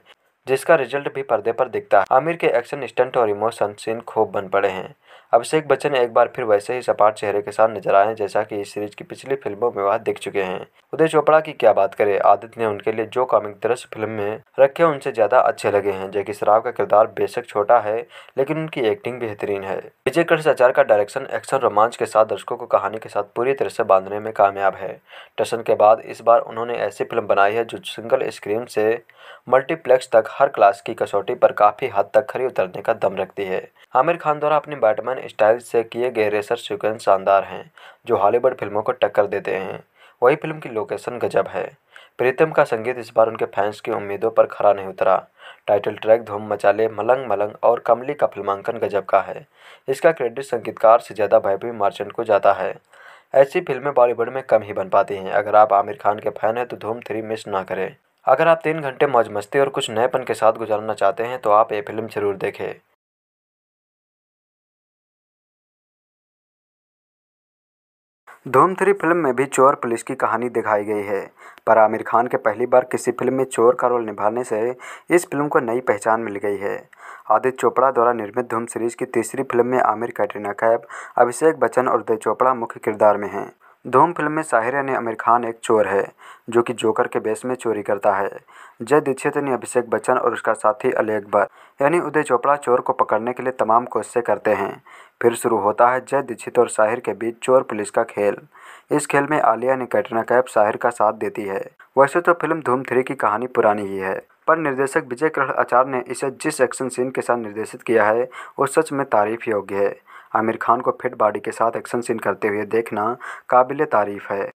जिसका रिजल्ट भी पर्दे पर दिखता है आमिर के एक्शन स्टंट और इमोशन सीन खूब बन पड़े हैं अभिषेक बच्चन एक बार फिर वैसे ही सपाट चेहरे के साथ नजर आए जैसा कि इस सीरीज की पिछली फिल्मों में वह दिख चुके हैं उदय चोपड़ा की क्या बात करें आदित्य ने उनके लिए जो कॉमिक दृश्य फिल्म में रखे उनसे ज्यादा अच्छे लगे हैं जैकि शराब का किरदार बेशक छोटा है लेकिन उनकी एक्टिंग बेहतरीन है विजय कृष्णाचार का डायरेक्शन एक्शन रोमांच के साथ दर्शकों को कहानी के साथ पूरी तरह से बांधने में कामयाब है टशन के बाद इस बार उन्होंने ऐसी फिल्म बनाई है जो सिंगल स्क्रीन से मल्टीप्लेक्स तक हर क्लास की कसौटी पर काफी हद तक खरी उतरने का दम रखती है आमिर खान द्वारा अपनी बैटमैन मॉडर्न स्टाइल से किए गए रेसर सीक्वेंस शानदार हैं जो हॉलीवुड फिल्मों को टक्कर देते हैं वही फिल्म की लोकेशन गजब है प्रीतम का संगीत इस बार उनके फैंस की उम्मीदों पर खरा नहीं उतरा टाइटल ट्रैक धूम मचाले मलंग मलंग और कमली का फिल्मांकन गजब का है इसका क्रेडिट संगीतकार से ज़्यादा भयभी मार्चेंट को जाता है ऐसी फिल्में बॉलीवुड में कम ही बन पाती हैं अगर आप आमिर खान के फैन हैं तो धूम थ्री मिस ना करें अगर आप तीन घंटे मौज मस्ती और कुछ नएपन के साथ गुजारना चाहते हैं तो आप ये फिल्म ज़रूर देखें धूम थ्री फिल्म में भी चोर पुलिस की कहानी दिखाई गई है पर आमिर खान के पहली बार किसी फिल्म में चोर का रोल निभाने से इस फिल्म को नई पहचान मिल गई है आदित्य चोपड़ा द्वारा निर्मित धूम सीरीज की तीसरी फिल्म में आमिर कैटरीना कैफ अभिषेक बच्चन और उदय चोपड़ा मुख्य किरदार में हैं धूम फिल्म में साहिर यानी आमिर खान एक चोर है जो कि जोकर के बेस में चोरी करता है जय दीक्षित यानी अभिषेक बच्चन और उसका साथी अली अकबर यानी उदय चोपड़ा चोर को पकड़ने के लिए तमाम कोशिशें करते हैं फिर शुरू होता है जय दीक्षित और साहिर के बीच चोर पुलिस का खेल इस खेल में आलिया ने कैटरीना कैफ साहिर का साथ देती है वैसे तो फिल्म धूम थ्री की कहानी पुरानी ही है पर निर्देशक विजय कृष्ण आचार्य ने इसे जिस एक्शन सीन के साथ निर्देशित किया है वो सच में तारीफ योग्य है आमिर खान को फिट बॉडी के साथ एक्शन सीन करते हुए देखना काबिल तारीफ है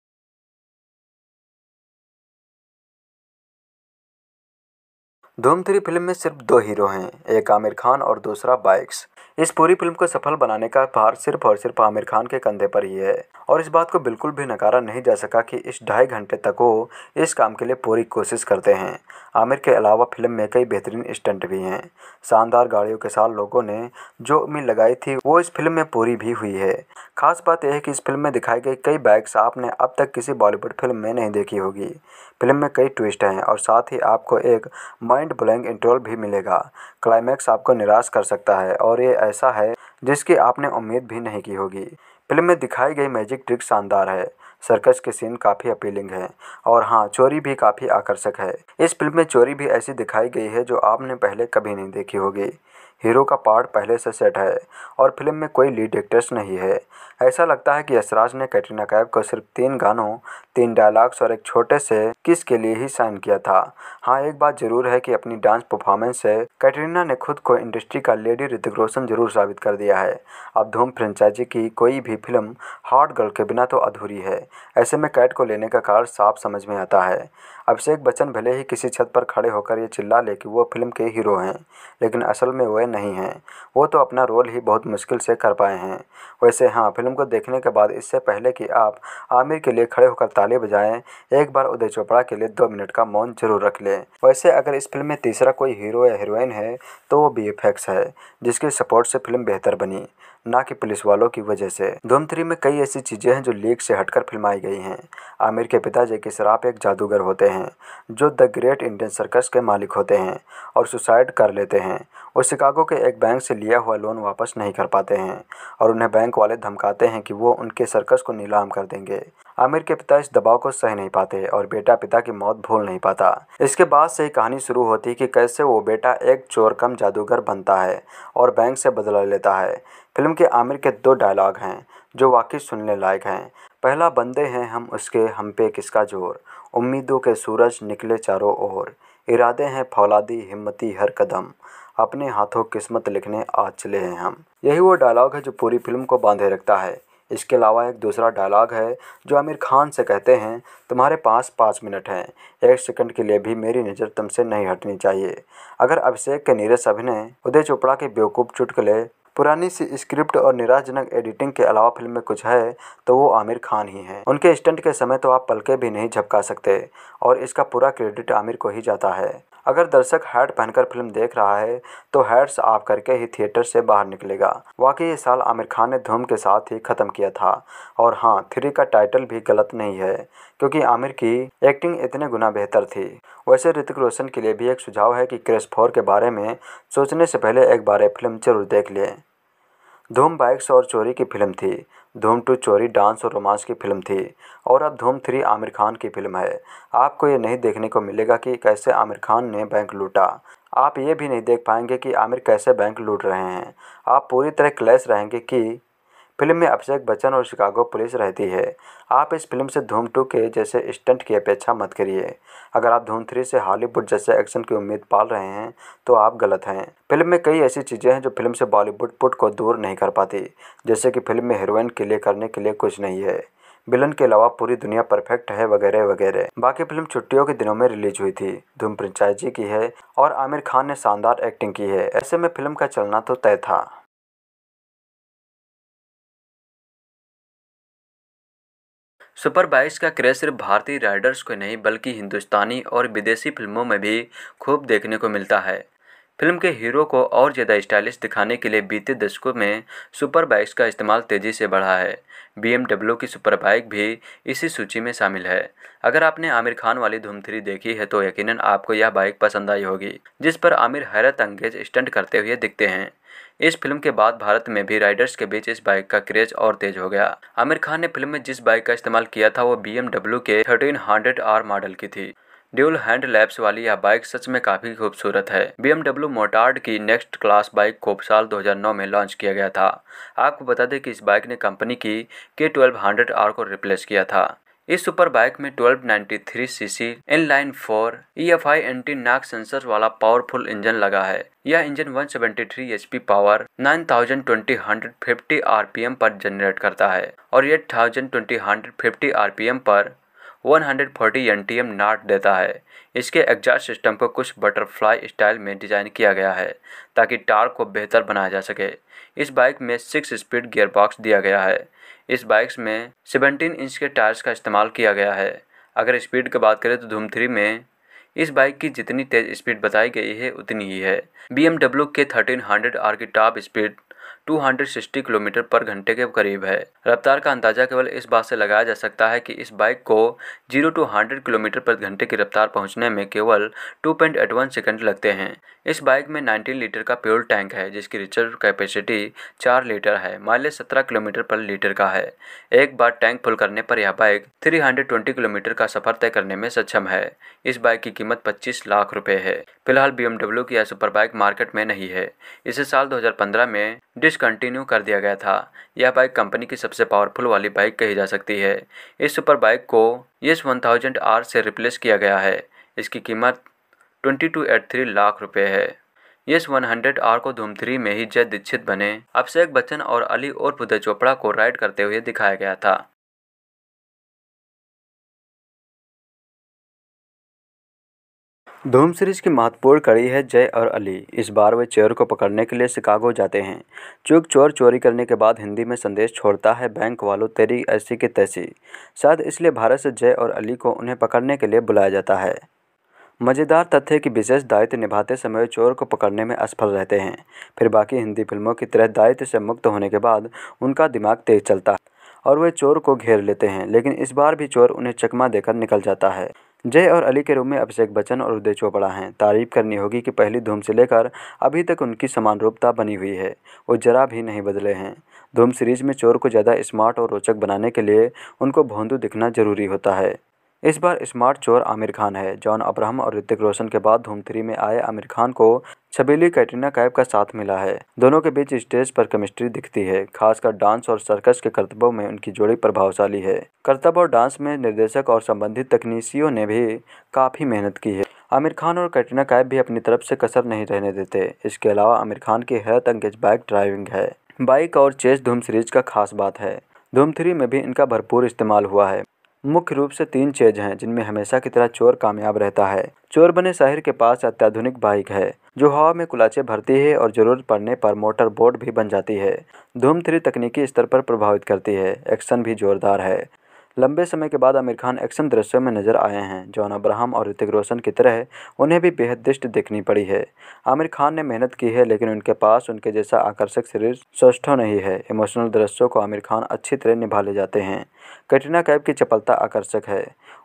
धूम थ्री फिल्म में सिर्फ दो हीरो हैं एक आमिर खान और दूसरा बाइक्स इस पूरी फिल्म को सफल बनाने का भार सिर्फ और सिर्फ आमिर खान के कंधे पर ही है और इस बात को बिल्कुल भी नकारा नहीं जा सका कि इस ढाई घंटे तक वो इस काम के लिए पूरी कोशिश करते हैं आमिर के अलावा फिल्म में कई बेहतरीन स्टंट भी हैं शानदार गाड़ियों के साथ लोगों ने जो उम्मीद लगाई थी वो इस फिल्म में पूरी भी हुई है खास बात यह है कि इस फिल्म में दिखाई गई कई बाइक्स आपने अब तक किसी बॉलीवुड फिल्म में नहीं देखी होगी फिल्म में कई ट्विस्ट हैं और साथ ही आपको एक माइंड ब्लैंक इंटरवल भी मिलेगा क्लाइमैक्स आपको निराश कर सकता है और ये ऐसा है जिसकी आपने उम्मीद भी नहीं की होगी फिल्म में दिखाई गई मैजिक ट्रिक शानदार है सर्कस के सीन काफ़ी अपीलिंग है और हाँ चोरी भी काफ़ी आकर्षक है इस फिल्म में चोरी भी ऐसी दिखाई गई है जो आपने पहले कभी नहीं देखी होगी हीरो का पार्ट पहले से सेट है और फिल्म में कोई लीड एक्ट्रेस नहीं है ऐसा लगता है कि यशराज ने कैटरीना कैफ को सिर्फ तीन गानों तीन डायलॉग्स और एक छोटे से किस के लिए ही साइन किया था हाँ एक बात जरूर है कि अपनी डांस परफॉर्मेंस से कैटरीना ने खुद को इंडस्ट्री का लेडी ऋतिक रोशन जरूर साबित कर दिया है अब धूम फ्रेंचाइजी की कोई भी फिल्म हॉट गर्ल के बिना तो अधूरी है ऐसे में कैट को लेने का कारण साफ समझ में आता है अभिषेक बच्चन भले ही किसी छत पर खड़े होकर ये चिल्ला ले कि वो फिल्म के हीरो हैं लेकिन असल में वे नहीं हैं वो तो अपना रोल ही बहुत मुश्किल से कर पाए हैं वैसे हाँ फिल्म को देखने के बाद इससे पहले कि आप आमिर के लिए खड़े होकर ताली बजाएं एक बार उदय चोपड़ा के लिए दो मिनट का मौन जरूर रख लें वैसे अगर इस फिल्म में तीसरा कोई हीरो या हीरोइन है तो वो बी है जिसकी सपोर्ट से फिल्म बेहतर बनी ना कि पुलिस वालों की वजह से धूम थ्री में कई ऐसी चीजें हैं जो लीक से हटकर फिल्माई गई हैं आमिर के पिता के सराफ एक जादूगर होते हैं जो द ग्रेट इंडियन सर्कस के मालिक होते हैं और सुसाइड कर लेते हैं वो शिकागो के एक बैंक से लिया हुआ लोन वापस नहीं कर पाते हैं और उन्हें बैंक वाले धमकाते हैं कि वो उनके सर्कस को नीलाम कर देंगे आमिर के पिता इस दबाव को सह नहीं पाते और बेटा पिता की मौत भूल नहीं पाता इसके बाद से ही कहानी शुरू होती कि कैसे वो बेटा एक चोर कम जादूगर बनता है और बैंक से बदला लेता है फिल्म के आमिर के दो डायलॉग हैं जो वाकई सुनने लायक हैं पहला बंदे हैं हम उसके हम पे किसका जोर उम्मीदों के सूरज निकले चारों ओर इरादे हैं फौलादी हिम्मती हर कदम अपने हाथों किस्मत लिखने आज चले हैं हम यही वो डायलॉग है जो पूरी फिल्म को बांधे रखता है इसके अलावा एक दूसरा डायलॉग है जो आमिर खान से कहते हैं तुम्हारे पास पाँच मिनट हैं एक सेकंड के लिए भी मेरी नज़र तुमसे नहीं हटनी चाहिए अगर अभिषेक के नीरज अभिनय उदय चोपड़ा के बेवकूफ़ चुटकुले पुरानी सी स्क्रिप्ट और निराशजनक एडिटिंग के अलावा फिल्म में कुछ है तो वो आमिर खान ही हैं उनके स्टंट के समय तो आप पलके भी नहीं झपका सकते और इसका पूरा क्रेडिट आमिर को ही जाता है अगर दर्शक हैट पहनकर फिल्म देख रहा है तो हैट्स ऑफ करके ही थिएटर से बाहर निकलेगा वाकई ये साल आमिर खान ने धूम के साथ ही ख़त्म किया था और हाँ थ्री का टाइटल भी गलत नहीं है क्योंकि आमिर की एक्टिंग इतने गुना बेहतर थी वैसे ऋतिक रोशन के लिए भी एक सुझाव है कि क्रेश फोर के बारे में सोचने से पहले एक बार फिल्म जरूर देख लें धूम बाइक्स और चोरी की फिल्म थी धूम टू चोरी डांस और रोमांस की फिल्म थी और अब धूम थ्री आमिर खान की फिल्म है आपको ये नहीं देखने को मिलेगा कि कैसे आमिर खान ने बैंक लूटा आप ये भी नहीं देख पाएंगे कि आमिर कैसे बैंक लूट रहे हैं आप पूरी तरह क्लैश रहेंगे कि फिल्म में अभिषेक बच्चन और शिकागो पुलिस रहती है आप इस फिल्म से धूम टू के जैसे स्टंट की अपेक्षा मत करिए अगर आप धूम थ्री से हॉलीवुड जैसे एक्शन की उम्मीद पाल रहे हैं तो आप गलत हैं फिल्म में कई ऐसी चीज़ें हैं जो फिल्म से बॉलीवुड पुट को दूर नहीं कर पाती जैसे कि फिल्म में हीरोइन के लिए करने के लिए कुछ नहीं है बिलन के अलावा पूरी दुनिया परफेक्ट है वगैरह वगैरह बाकी फिल्म छुट्टियों के दिनों में रिलीज हुई थी धूम फ्रेंचाइजी की है और आमिर खान ने शानदार एक्टिंग की है ऐसे में फिल्म का चलना तो तय था सुपर बाइस का क्रेज सिर्फ भारतीय राइडर्स को नहीं बल्कि हिंदुस्तानी और विदेशी फिल्मों में भी खूब देखने को मिलता है फिल्म के हीरो को और ज़्यादा स्टाइलिश दिखाने के लिए बीते दशकों में सुपर बाइक्स का इस्तेमाल तेज़ी से बढ़ा है बी की सुपर बाइक भी इसी सूची में शामिल है अगर आपने आमिर खान वाली धूम थ्री देखी है तो यकीनन आपको यह बाइक पसंद आई होगी जिस पर आमिर हैरत अंगेज स्टंट करते हुए दिखते हैं इस फिल्म के बाद भारत में भी राइडर्स के बीच इस बाइक का क्रेज और तेज हो गया आमिर खान ने फिल्म में जिस बाइक का इस्तेमाल किया था वो B K thirteen hundred are model की थी ड्यूल हैंड लैब्स वाली यह बाइक सच में काफी खूबसूरत है बीएमडब्ल्यू मोटार्ड की नेक्स्ट क्लास बाइक को साल 2009 में लॉन्च किया गया था आपको बता दें कि इस बाइक ने कंपनी की के ट्वेल्व आर को रिप्लेस किया था इस सुपर बाइक में 1293 cc inline four E F I anti knock sensor वाला पावरफुल इंजन लगा है यह इंजन 173 एचपी पावर 9020 150 आरपीएम पर जनरेट करता है और यह 1020 150 आरपीएम पर 140 एन नाट देता है इसके एग्जॉस्ट सिस्टम को कुछ बटरफ्लाई स्टाइल में डिज़ाइन किया गया है ताकि टार्क को बेहतर बनाया जा सके इस बाइक में सिक्स स्पीड गियरबॉक्स दिया गया है इस बाइक्स में सेवनटीन इंच के टायर्स का इस्तेमाल किया गया है अगर स्पीड की बात करें तो धूम थ्री में इस बाइक की जितनी तेज़ स्पीड बताई गई है उतनी ही है B M W K thirteen hundred R की टॉप स्पीड 260 किलोमीटर पर घंटे के करीब है रफ्तार का अंदाजा केवल इस बात से लगाया जा सकता है कि इस बाइक को 0 टू 100 किलोमीटर पर घंटे की रफ्तार पहुंचने में केवल 2.81 पॉइंट सेकेंड लगते हैं इस बाइक में 19 लीटर का प्योर टैंक है जिसकी रिजर्व कैपेसिटी 4 लीटर है माइलेज 17 किलोमीटर पर लीटर का है एक बार टैंक फुल करने पर यह बाइक 320 किलोमीटर का सफर तय करने में सक्षम है इस बाइक की कीमत 25 लाख रुपए है फिलहाल बी की यह सुपर बाइक मार्केट में नहीं है इसे साल 2015 में डिसकंटिन्यू कर दिया गया था यह बाइक कंपनी की सबसे पावरफुल वाली बाइक कही जा सकती है इस सुपर बाइक को एस वन थाउजेंड आर से रिप्लेस किया गया है इसकी कीमत twenty two eight three lakh रुपये है यस हंड्रेड आर को धूम थ्री में ही जय दीक्षित बने अभिषेक बच्चन और अली और पुदय चोपड़ा को राइड करते हुए दिखाया गया था धूम सीरीज की महत्वपूर्ण कड़ी है जय और अली इस बार वे चोर को पकड़ने के लिए शिकागो जाते हैं चूँकि चोर चोरी करने के बाद हिंदी में संदेश छोड़ता है बैंक वालों तेरी ऐसी के तैसी शायद इसलिए भारत से जय और अली को उन्हें पकड़ने के लिए बुलाया जाता है मज़ेदार तथ्य कि विशेष दायित्व निभाते समय चोर को पकड़ने में असफल रहते हैं फिर बाकी हिंदी फिल्मों की तरह दायित्व से मुक्त होने के बाद उनका दिमाग तेज चलता है और वे चोर को घेर लेते हैं लेकिन इस बार भी चोर उन्हें चकमा देकर निकल जाता है जय और अली के रूप में अभिषेक बच्चन और उदय चोपड़ा हैं तारीफ करनी होगी कि पहली धूम से लेकर अभी तक उनकी समान रूपता बनी हुई है वो जरा भी नहीं बदले हैं धूम सीरीज में चोर को ज़्यादा स्मार्ट और रोचक बनाने के लिए उनको भोंदू दिखना जरूरी होता है इस बार स्मार्ट चोर आमिर खान है जॉन अब्राहम और ऋतिक रोशन के बाद धूम थ्री में आए आमिर खान को छबीली कैटरीना कैब का साथ मिला है दोनों के बीच स्टेज पर केमिस्ट्री दिखती है खासकर डांस और सर्कस के कर्तव्यों में उनकी जोड़ी प्रभावशाली है कर्तव्य और डांस में निर्देशक और संबंधित तकनीशियों ने भी काफ़ी मेहनत की है आमिर खान और कैटरीना कैब भी अपनी तरफ से कसर नहीं रहने देते इसके अलावा आमिर खान की हैरत अंगेज बाइक ड्राइविंग है बाइक और चेस धूम सीरीज का खास बात है धूम थ्री में भी इनका भरपूर इस्तेमाल हुआ है मुख्य रूप से तीन चीज हैं जिनमें हमेशा की तरह चोर कामयाब रहता है चोर बने साहिर के पास अत्याधुनिक बाइक है जो हवा में कुलाचे भरती है और जरूरत पड़ने पर मोटर बोट भी बन जाती है धूम थ्री तकनीकी स्तर पर प्रभावित करती है एक्शन भी जोरदार है लंबे समय के बाद आमिर खान एक्शन दृश्यों में नजर आए हैं जॉन अब्राहम और ऋतिक रोशन की तरह उन्हें भी बेहद दृष्ट देखनी पड़ी है आमिर खान ने मेहनत की है लेकिन उनके पास उनके जैसा आकर्षक शरीर स्वस्थ नहीं है इमोशनल दृश्यों को आमिर खान अच्छी तरह निभा ले जाते हैं कटरीना कैफ की चपलता आकर्षक है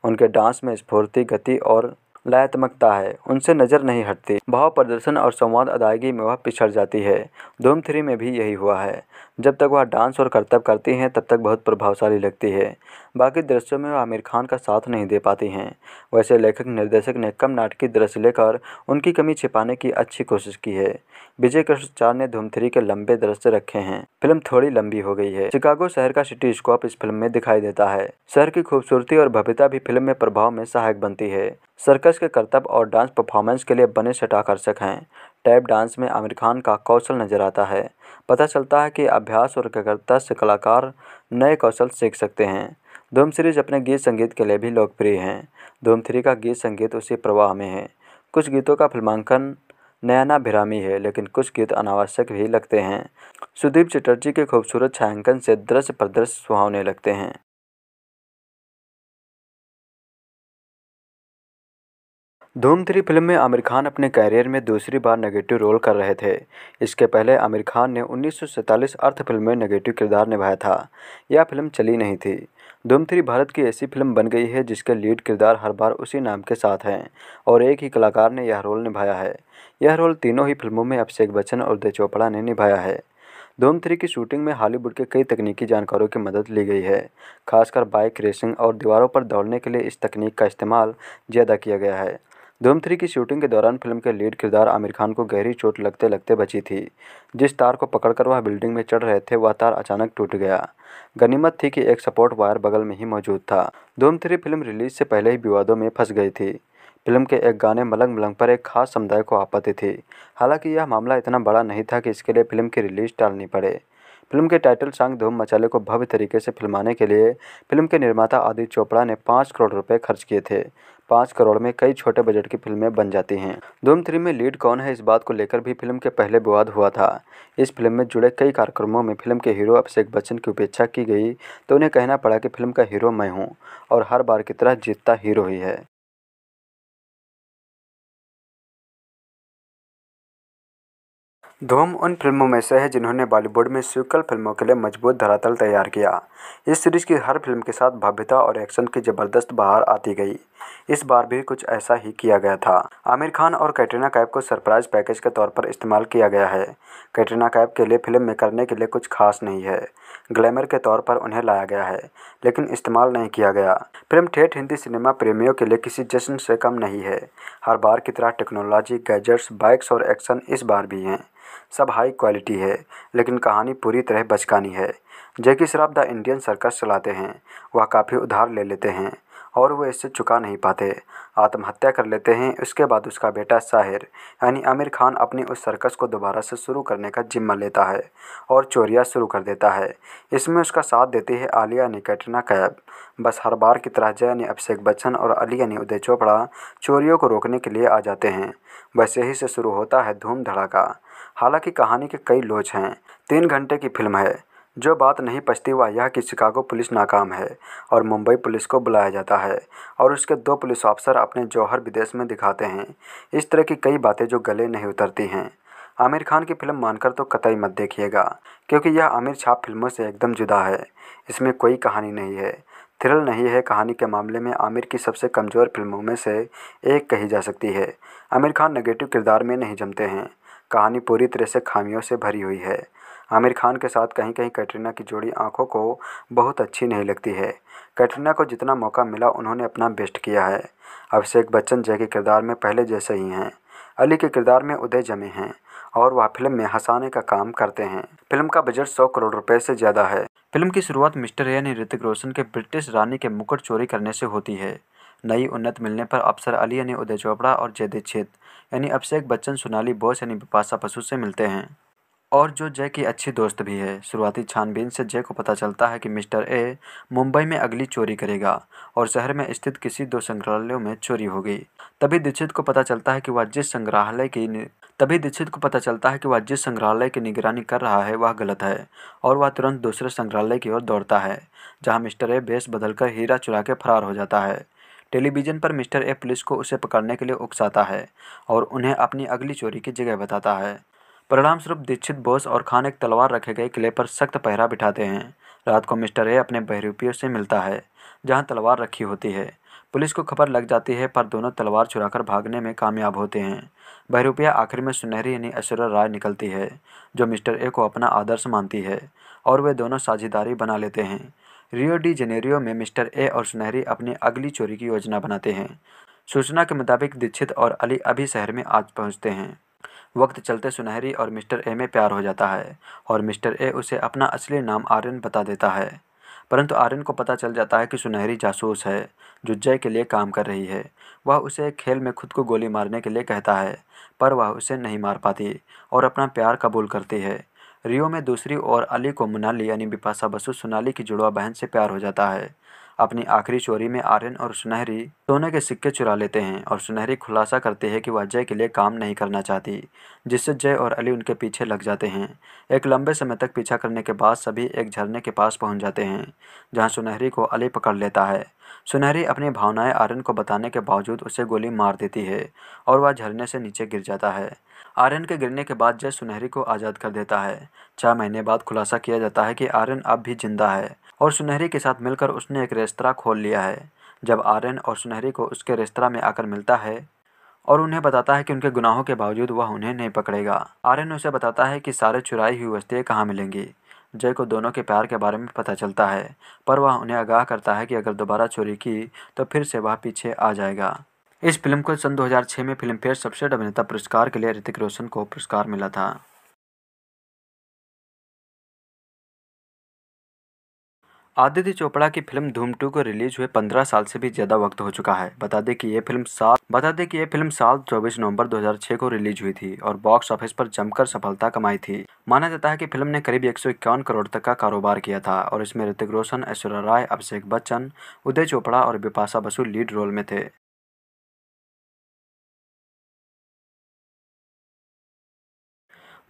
उनके डांस में स्फूर्ति गति और लयात्मकता है उनसे नजर नहीं हटती भाव प्रदर्शन और संवाद अदायगी में वह पिछड़ जाती है धूम थ्री में भी यही हुआ है जब तक वह डांस और करतब करती हैं तब तक बहुत प्रभावशाली लगती है बाकी दृश्यों में वह आमिर खान का साथ नहीं दे पाती हैं वैसे लेखक निर्देशक ने कम नाटकीय दृश्य लेकर उनकी कमी छिपाने की अच्छी कोशिश की है विजय कृष्ण चार ने धूमथरी के लंबे दृश्य रखे हैं फिल्म थोड़ी लंबी हो गई है शिकागो शहर का सिटी स्कॉप इस फिल्म में दिखाई देता है शहर की खूबसूरती और भव्यता भी फिल्म में प्रभाव में सहायक बनती है सर्कस के करतब और डांस परफॉर्मेंस के लिए बने सेट आकर्षक हैं टैप डांस में आमिर खान का कौशल नजर आता है पता चलता है कि अभ्यास और एकाग्रता से कलाकार नए कौशल सीख सकते हैं धूम सीरीज अपने गीत संगीत के लिए भी लोकप्रिय हैं धूम थ्री का गीत संगीत उसी प्रवाह में है कुछ गीतों का फिल्मांकन भिरामी है लेकिन कुछ गीत अनावश्यक भी लगते हैं सुदीप चटर्जी के खूबसूरत छायांकन से दृश्य प्रदृश्य सुहावने लगते हैं धूम थ्री फिल्म में आमिर खान अपने कैरियर में दूसरी बार नेगेटिव रोल कर रहे थे इसके पहले आमिर खान ने उन्नीस अर्थ फिल्म में नेगेटिव किरदार निभाया था यह फिल्म चली नहीं थी धूम थ्री भारत की ऐसी फिल्म बन गई है जिसके लीड किरदार हर बार उसी नाम के साथ हैं और एक ही कलाकार ने यह रोल निभाया है यह रोल तीनों ही फिल्मों में अभिषेक बच्चन और उदय चोपड़ा ने निभाया है धूम थ्री की शूटिंग में हॉलीवुड के कई तकनीकी जानकारों की मदद ली गई है खासकर बाइक रेसिंग और दीवारों पर दौड़ने के लिए इस तकनीक का इस्तेमाल ज़्यादा किया गया है धूम थ्री की शूटिंग के दौरान फिल्म के लीड किरदार आमिर खान को गहरी चोट लगते लगते बची थी जिस तार को पकड़कर वह बिल्डिंग में चढ़ रहे थे वह तार अचानक टूट गया गनीमत थी कि एक सपोर्ट वायर बगल में ही मौजूद था धूम थ्री फिल्म रिलीज से पहले ही विवादों में फंस गई थी फिल्म के एक गाने मलंग मलंग पर एक खास समुदाय को आपत्ति थी हालांकि यह मामला इतना बड़ा नहीं था कि इसके लिए फिल्म की रिलीज टालनी पड़े फिल्म के टाइटल सॉन्ग धूम मचाले को भव्य तरीके से फिल्माने के लिए फिल्म के निर्माता आदित्य चोपड़ा ने पाँच करोड़ रुपए खर्च किए थे पाँच करोड़ में कई छोटे बजट की फिल्में बन जाती हैं धूम थ्री में लीड कौन है इस बात को लेकर भी फिल्म के पहले विवाद हुआ था इस फिल्म में जुड़े कई कार्यक्रमों में फिल्म के हीरो अभिषेक बच्चन की उपेक्षा की गई तो उन्हें कहना पड़ा कि फिल्म का हीरो मैं हूँ और हर बार की तरह जीतता हीरो ही है धूम उन फिल्मों में से है जिन्होंने बॉलीवुड में सीक्वल फिल्मों के लिए मजबूत धरातल तैयार किया इस सीरीज की हर फिल्म के साथ भव्यता और एक्शन की ज़बरदस्त बहार आती गई इस बार भी कुछ ऐसा ही किया गया था आमिर खान और कैटरीना कैप को सरप्राइज पैकेज के तौर पर इस्तेमाल किया गया है कैटरीना कैप के लिए फिल्म में करने के लिए कुछ खास नहीं है ग्लैमर के तौर पर उन्हें लाया गया है लेकिन इस्तेमाल नहीं किया गया फिल्म ठेठ हिंदी सिनेमा प्रेमियों के लिए किसी जश्न से कम नहीं है हर बार की तरह टेक्नोलॉजी गैजेट्स बाइक्स और एक्शन इस बार भी हैं सब हाई क्वालिटी है लेकिन कहानी पूरी तरह बचकानी है जैकी श्रॉफ द इंडियन सर्कस चलाते हैं वह काफ़ी उधार ले लेते हैं और वो इससे चुका नहीं पाते आत्महत्या कर लेते हैं उसके बाद उसका बेटा साहिर यानी आमिर खान अपनी उस सर्कस को दोबारा से शुरू करने का जिम्मा लेता है और चोरियाँ शुरू कर देता है इसमें उसका साथ देती है आलिया ने कैटरीना कैब बस हर बार की तरह जय ने अभिषेक बच्चन और अली यानी उदय चोपड़ा चोरियों को रोकने के लिए आ जाते हैं वैसे ही से शुरू होता है धूम धड़ाका हालांकि कहानी के कई लोच हैं तीन घंटे की फिल्म है जो बात नहीं पछती हुआ यह कि शिकागो पुलिस नाकाम है और मुंबई पुलिस को बुलाया जाता है और उसके दो पुलिस ऑफिसर अपने जौहर विदेश में दिखाते हैं इस तरह की कई बातें जो गले नहीं उतरती हैं आमिर खान की फिल्म मानकर तो कतई मत देखिएगा क्योंकि यह आमिर छाप फिल्मों से एकदम जुदा है इसमें कोई कहानी नहीं है थ्रिल नहीं है कहानी के मामले में आमिर की सबसे कमज़ोर फिल्मों में से एक कही जा सकती है आमिर खान नेगेटिव किरदार में नहीं जमते हैं कहानी पूरी तरह से खामियों से भरी हुई है आमिर खान के साथ कहीं कहीं कैटरीना की जोड़ी आंखों को बहुत अच्छी नहीं लगती है कैटरीना को जितना मौका मिला उन्होंने अपना बेस्ट किया है अभिषेक बच्चन जय के किरदार में पहले जैसे ही हैं अली के किरदार में उदय जमे हैं और वह फिल्म में हंसाने का काम करते हैं फिल्म का बजट सौ करोड़ रुपए से ज़्यादा है फिल्म की शुरुआत मिस्टर ए यानी ऋतिक रोशन के ब्रिटिश रानी के मुकुट चोरी करने से होती है नई उन्नत मिलने पर अफसर अली यानी उदय चोपड़ा और जय छेद यानी अभिषेक बच्चन सोनाली बोस यानी बिपाशा पशु से मिलते हैं और जो जय की अच्छी दोस्त भी है शुरुआती छानबीन से जय को पता चलता है कि मिस्टर ए मुंबई में अगली चोरी करेगा और शहर में स्थित किसी दो संग्रहालयों में चोरी हो गई तभी दीक्षित को पता चलता है कि वह जिस संग्रहालय की तभी दीक्षित को पता चलता है कि वह जिस संग्रहालय की निगरानी कर रहा है वह गलत है और वह तुरंत दूसरे संग्रहालय की ओर दौड़ता है जहाँ मिस्टर ए बेस बदलकर हीरा चुरा के फरार हो जाता है टेलीविज़न पर मिस्टर ए पुलिस को उसे पकड़ने के लिए उकसाता है और उन्हें अपनी अगली चोरी की जगह बताता है परिणामस्वरूप दीक्षित बोस और खान एक तलवार रखे गए किले पर सख्त पहरा बिठाते हैं रात को मिस्टर ए अपने बहरूपियों से मिलता है जहाँ तलवार रखी होती है पुलिस को खबर लग जाती है पर दोनों तलवार चुराकर भागने में कामयाब होते हैं बहरूपिया आखिर में सुनहरी यानी ऐश्वर्य राय निकलती है जो मिस्टर ए को अपना आदर्श मानती है और वे दोनों साझेदारी बना लेते हैं रियो डी जेनेरियो में मिस्टर ए और सुनहरी अपनी अगली चोरी की योजना बनाते हैं सूचना के मुताबिक दीक्षित और अली अभी शहर में आज पहुंचते हैं वक्त चलते सुनहरी और मिस्टर ए में प्यार हो जाता है और मिस्टर ए उसे अपना असली नाम आर्यन बता देता है परंतु आर्यन को पता चल जाता है कि सुनहरी जासूस है जो जय के लिए काम कर रही है वह उसे खेल में खुद को गोली मारने के लिए कहता है पर वह उसे नहीं मार पाती और अपना प्यार कबूल करती है रियो में दूसरी ओर अली को मुनाली यानी बिपाशा बसु सोनाली की जुड़वा बहन से प्यार हो जाता है अपनी आखिरी चोरी में आर्यन और सुनहरी सोने के सिक्के चुरा लेते हैं और सुनहरी खुलासा करती है कि वह जय के लिए काम नहीं करना चाहती जिससे जय और अली उनके पीछे लग जाते हैं एक लंबे समय तक पीछा करने के बाद सभी एक झरने के पास पहुंच जाते हैं जहां सुनहरी को अली पकड़ लेता है सुनहरी अपनी भावनाएँ आर्यन को बताने के बावजूद उसे गोली मार देती है और वह झरने से नीचे गिर जाता है आर्यन के गिरने के बाद जय सुनहरी को आज़ाद कर देता है छह महीने बाद खुलासा किया जाता है कि आर्यन अब भी जिंदा है और सुनहरी के साथ मिलकर उसने एक रेस्तरा खोल लिया है जब आर्यन और सुनहरी को उसके रेस्तरा में आकर मिलता है और उन्हें बताता है कि उनके गुनाहों के बावजूद वह उन्हें नहीं पकड़ेगा आर्यन उसे बताता है कि सारे चुराई हुई वस्तुएँ कहाँ मिलेंगी जय को दोनों के प्यार के बारे में पता चलता है पर वह उन्हें आगाह करता है कि अगर दोबारा चोरी की तो फिर से वह पीछे आ जाएगा इस फिल्म को सन 2006 में फिल्मफेयर सबसे अभिनेता पुरस्कार के लिए ऋतिक रोशन को पुरस्कार मिला था आदित्य चोपड़ा की फिल्म धूम टू को रिलीज हुए 15 साल से भी ज़्यादा वक्त हो चुका है बता दें कि यह फिल्म साल बता दें कि यह फिल्म साल 24 नवंबर 2006 को रिलीज हुई थी और बॉक्स ऑफिस पर जमकर सफलता कमाई थी माना जाता है कि फिल्म ने करीब एक करोड़ तक का कारोबार किया था और इसमें ऋतिक रोशन ऐश्वर्या राय अभिषेक बच्चन उदय चोपड़ा और बिपाशा बसु लीड रोल में थे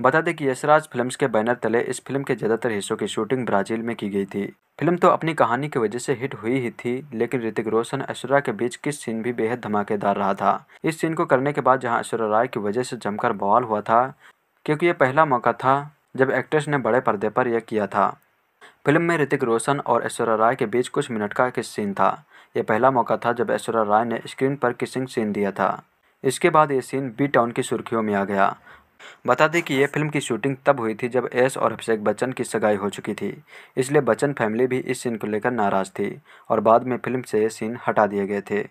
बता दें कि यशराज फिल्म्स के बैनर तले इस फिल्म के ज़्यादातर हिस्सों की शूटिंग ब्राज़ील में की गई थी फिल्म तो अपनी कहानी की वजह से हिट हुई ही थी लेकिन ऋतिक रोशन ऐश्वर्या के बीच किस सीन भी बेहद धमाकेदार रहा था इस सीन को करने के बाद जहाँ ऐश्वर्या राय की वजह से जमकर बवाल हुआ था क्योंकि यह पहला मौका था जब एक्ट्रेस ने बड़े पर्दे पर यह किया था फिल्म में ऋतिक रोशन और ऐश्वर्या राय के बीच कुछ मिनट का किस सीन था यह पहला मौका था जब ऐश्वर्या राय ने स्क्रीन पर किसिंग सीन दिया था इसके बाद ये सीन बी टाउन की सुर्खियों में आ गया बता दें कि ये फिल्म की शूटिंग तब हुई थी जब एस और अभिषेक बच्चन की सगाई हो चुकी थी इसलिए बच्चन फैमिली भी इस सीन को लेकर नाराज थी और बाद में फिल्म से ये सीन हटा दिए गए थे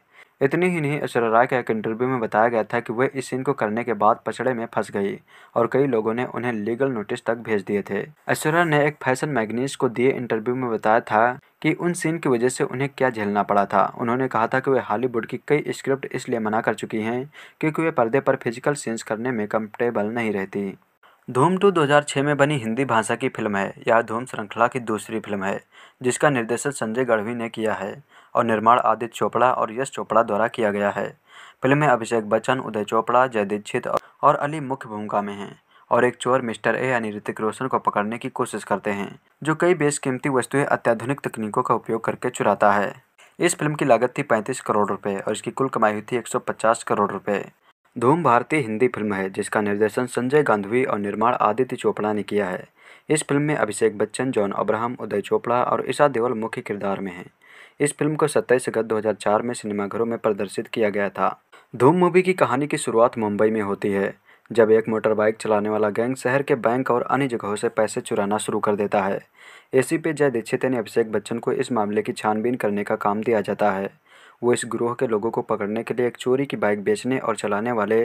इतनी ही नहीं ऐश्वर्या का एक इंटरव्यू में बताया गया था कि वे इस सीन को करने के बाद पछड़े में फंस गई और कई लोगों ने उन्हें लीगल नोटिस तक भेज दिए थे ऐश्वर्या ने एक फैशन मैगनीस को दिए इंटरव्यू में बताया था कि उन सीन की वजह से उन्हें क्या झेलना पड़ा था उन्होंने कहा था कि वे हॉलीवुड की कई स्क्रिप्ट इसलिए मना कर चुकी हैं क्योंकि वे पर्दे पर फिजिकल सीन्स करने में कंफर्टेबल नहीं रहती धूम टू 2006 में बनी हिंदी भाषा की फिल्म है यह धूम श्रृंखला की दूसरी फिल्म है जिसका निर्देशन संजय गढ़वी ने किया है और निर्माण आदित्य चोपड़ा और यश चोपड़ा द्वारा किया गया है फिल्म में अभिषेक बच्चन उदय चोपड़ा जय दीक्षित और अली मुख्य भूमिका में हैं और एक चोर मिस्टर ए यानी ऋतिक रोशन को पकड़ने की कोशिश करते हैं जो कई बेशकीमती वस्तुएं अत्याधुनिक तकनीकों का उपयोग करके चुराता है इस फिल्म की लागत थी 35 करोड़ रुपए और इसकी कुल कमाई हुई थी 150 करोड़ रुपए धूम भारतीय हिंदी फिल्म है जिसका निर्देशन संजय गांधवी और निर्माण आदित्य चोपड़ा ने किया है इस फिल्म में अभिषेक बच्चन जॉन अब्राहम उदय चोपड़ा और ईशा देवल मुख्य किरदार में हैं इस फिल्म को 27 अगस्त 2004 में सिनेमाघरों में प्रदर्शित किया गया था धूम मूवी की कहानी की शुरुआत मुंबई में होती है जब एक मोटर बाइक चलाने वाला गैंग शहर के बैंक और अन्य जगहों से पैसे चुराना शुरू कर देता है पे जय दीक्षित ने अभिषेक बच्चन को इस मामले की छानबीन करने का काम दिया जाता है वो इस ग्रोह के लोगों को पकड़ने के लिए एक चोरी की बाइक बेचने और चलाने वाले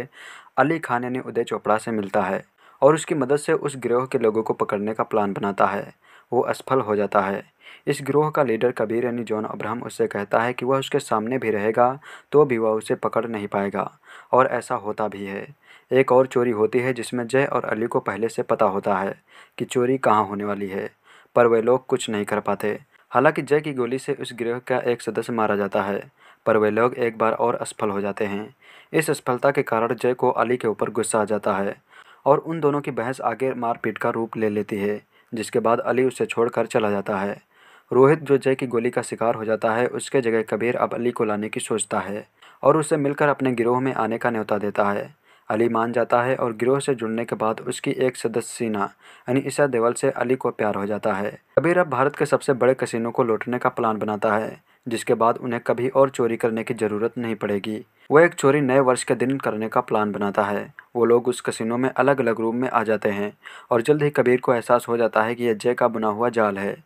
अली खान ने उदय चोपड़ा से मिलता है और उसकी मदद से उस ग्रोह के लोगों को पकड़ने का प्लान बनाता है वो असफल हो जाता है इस ग्रोह का लीडर कबीर यानी जॉन अब्राहम उससे कहता है कि वह उसके सामने भी रहेगा तो भी वह उसे पकड़ नहीं पाएगा और ऐसा होता भी है एक और चोरी होती है जिसमें जय और अली को पहले से पता होता है कि चोरी कहाँ होने वाली है पर वे लोग कुछ नहीं कर पाते हालांकि जय की गोली से उस गिरोह का एक सदस्य मारा जाता है पर वे लोग एक बार और असफल हो जाते हैं इस असफलता के कारण जय को अली के ऊपर गुस्सा आ जाता है और उन दोनों की बहस आगे मारपीट का रूप ले लेती है जिसके बाद अली उसे छोड़कर चला जाता है रोहित जो जय की गोली का शिकार हो जाता है उसके जगह कबीर अब अली को लाने की सोचता है और उसे मिलकर अपने गिरोह में आने का न्योता देता है अली मान जाता है और गिरोह से जुड़ने के बाद उसकी एक सदस्य सीना यानी ईशा देवल से अली को प्यार हो जाता है कबीर अब भारत के सबसे बड़े कसीनों को लौटने का प्लान बनाता है जिसके बाद उन्हें कभी और चोरी करने की ज़रूरत नहीं पड़ेगी वह एक चोरी नए वर्ष के दिन करने का प्लान बनाता है वो लोग उस कसिनो में अलग अलग रूम में आ जाते हैं और जल्द ही कबीर को एहसास हो जाता है कि यह जय का बुना हुआ जाल है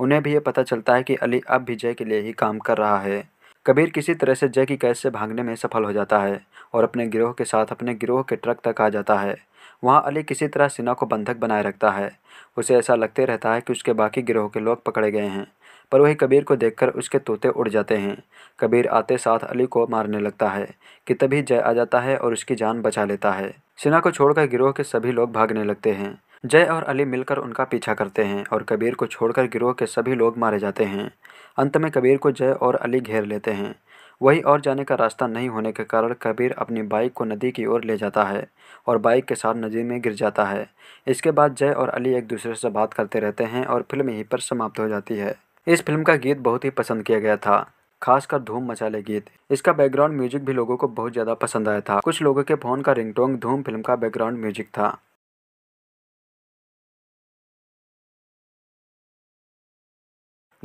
उन्हें भी ये पता चलता है कि अली अब भी जय के लिए ही काम कर रहा है कबीर किसी तरह से जय की कैद से भागने में सफल हो जाता है और अपने गिरोह के साथ अपने गिरोह के ट्रक तक आ जाता है वहाँ अली किसी तरह सिन्हा को बंधक बनाए रखता है उसे ऐसा लगते रहता है कि उसके बाकी गिरोह के लोग पकड़े गए हैं पर वही कबीर को देखकर उसके तोते उड़ जाते हैं कबीर आते साथ अली को मारने लगता है कि तभी जय आ जाता है और उसकी जान बचा लेता है सिन्हा को छोड़कर गिरोह के सभी लोग भागने लगते हैं जय और अली मिलकर उनका पीछा करते हैं और कबीर को छोड़कर गिरोह के सभी लोग मारे जाते हैं अंत में कबीर को जय और अली घेर लेते हैं वही और जाने का रास्ता नहीं होने के कारण कबीर अपनी बाइक को नदी की ओर ले जाता है और बाइक के साथ नदी में गिर जाता है इसके बाद जय और अली एक दूसरे से बात करते रहते हैं और फिल्म यहीं पर समाप्त हो जाती है इस फिल्म का गीत बहुत ही पसंद किया गया था खासकर धूम मचाले गीत इसका बैकग्राउंड म्यूजिक भी लोगों को बहुत ज़्यादा पसंद आया था कुछ लोगों के फोन का रिंगटोंग धूम फिल्म का बैकग्राउंड म्यूजिक था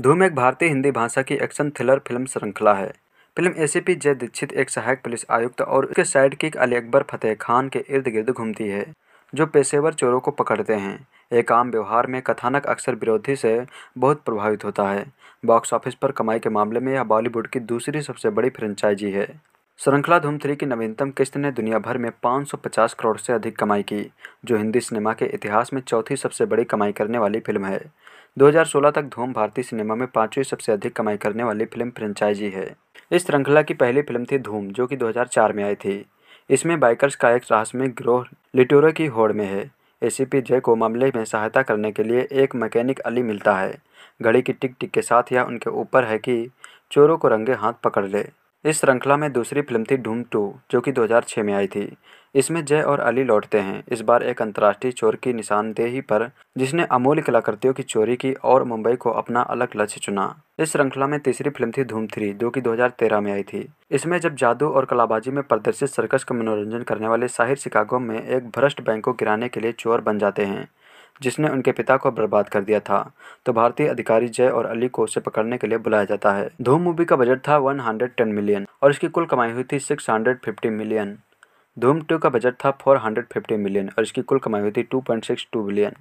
धूम एक भारतीय हिंदी भाषा की एक्शन थ्रिलर फिल्म श्रृंखला है फिल्म एसीपी जय दीक्षित एक सहायक पुलिस आयुक्त और उसके साइड किक अली अकबर फतेह खान के इर्द गिर्द घूमती है जो पेशेवर चोरों को पकड़ते हैं एक आम व्यवहार में कथानक अक्सर विरोधी से बहुत प्रभावित होता है बॉक्स ऑफिस पर कमाई के मामले में यह बॉलीवुड की दूसरी सबसे बड़ी फ्रेंचाइजी है श्रृंखला धूम थ्री की नवीनतम किस्त ने दुनिया भर में 550 करोड़ से अधिक कमाई की जो हिंदी सिनेमा के इतिहास में चौथी सबसे बड़ी कमाई करने वाली फिल्म है 2016 तक धूम भारतीय सिनेमा में पांचवी सबसे अधिक कमाई करने वाली फिल्म फ्रेंचाइजी है इस श्रृंखला की पहली फिल्म थी धूम जो कि 2004 में आई थी इसमें बाइकर्स का एक में ग्रोह लिटोरे की होड़ में है एसीपी जय को मामले में सहायता करने के लिए एक मैकेनिक अली मिलता है घड़ी की टिक टिक के साथ यह उनके ऊपर है कि चोरों को रंगे हाथ पकड़ ले इस श्रृंखला में दूसरी फिल्म थी ढूंढ टू जो कि 2006 में आई थी इसमें जय और अली लौटते हैं इस बार एक अंतर्राष्ट्रीय चोर की निशानदेही पर जिसने अमूल्य कलाकृतियों की चोरी की और मुंबई को अपना अलग लक्ष्य चुना इस श्रृंखला में तीसरी फिल्म थी धूम थ्री जो कि 2013 में आई थी इसमें जब जादू और कलाबाजी में प्रदर्शित सर्कस का मनोरंजन करने वाले साहिर शिकागो में एक भ्रष्ट बैंक को गिराने के लिए चोर बन जाते हैं जिसने उनके पिता को बर्बाद कर दिया था तो भारतीय अधिकारी जय और अली को उसे पकड़ने के लिए बुलाया जाता है धूम मूवी का बजट था 110 मिलियन और इसकी कुल कमाई हुई थी 650 मिलियन धूम टू का बजट था फोर हंड्रेड फिफ्टी मिलियन और इसकी कुल कमाई हुई थी two point six two billion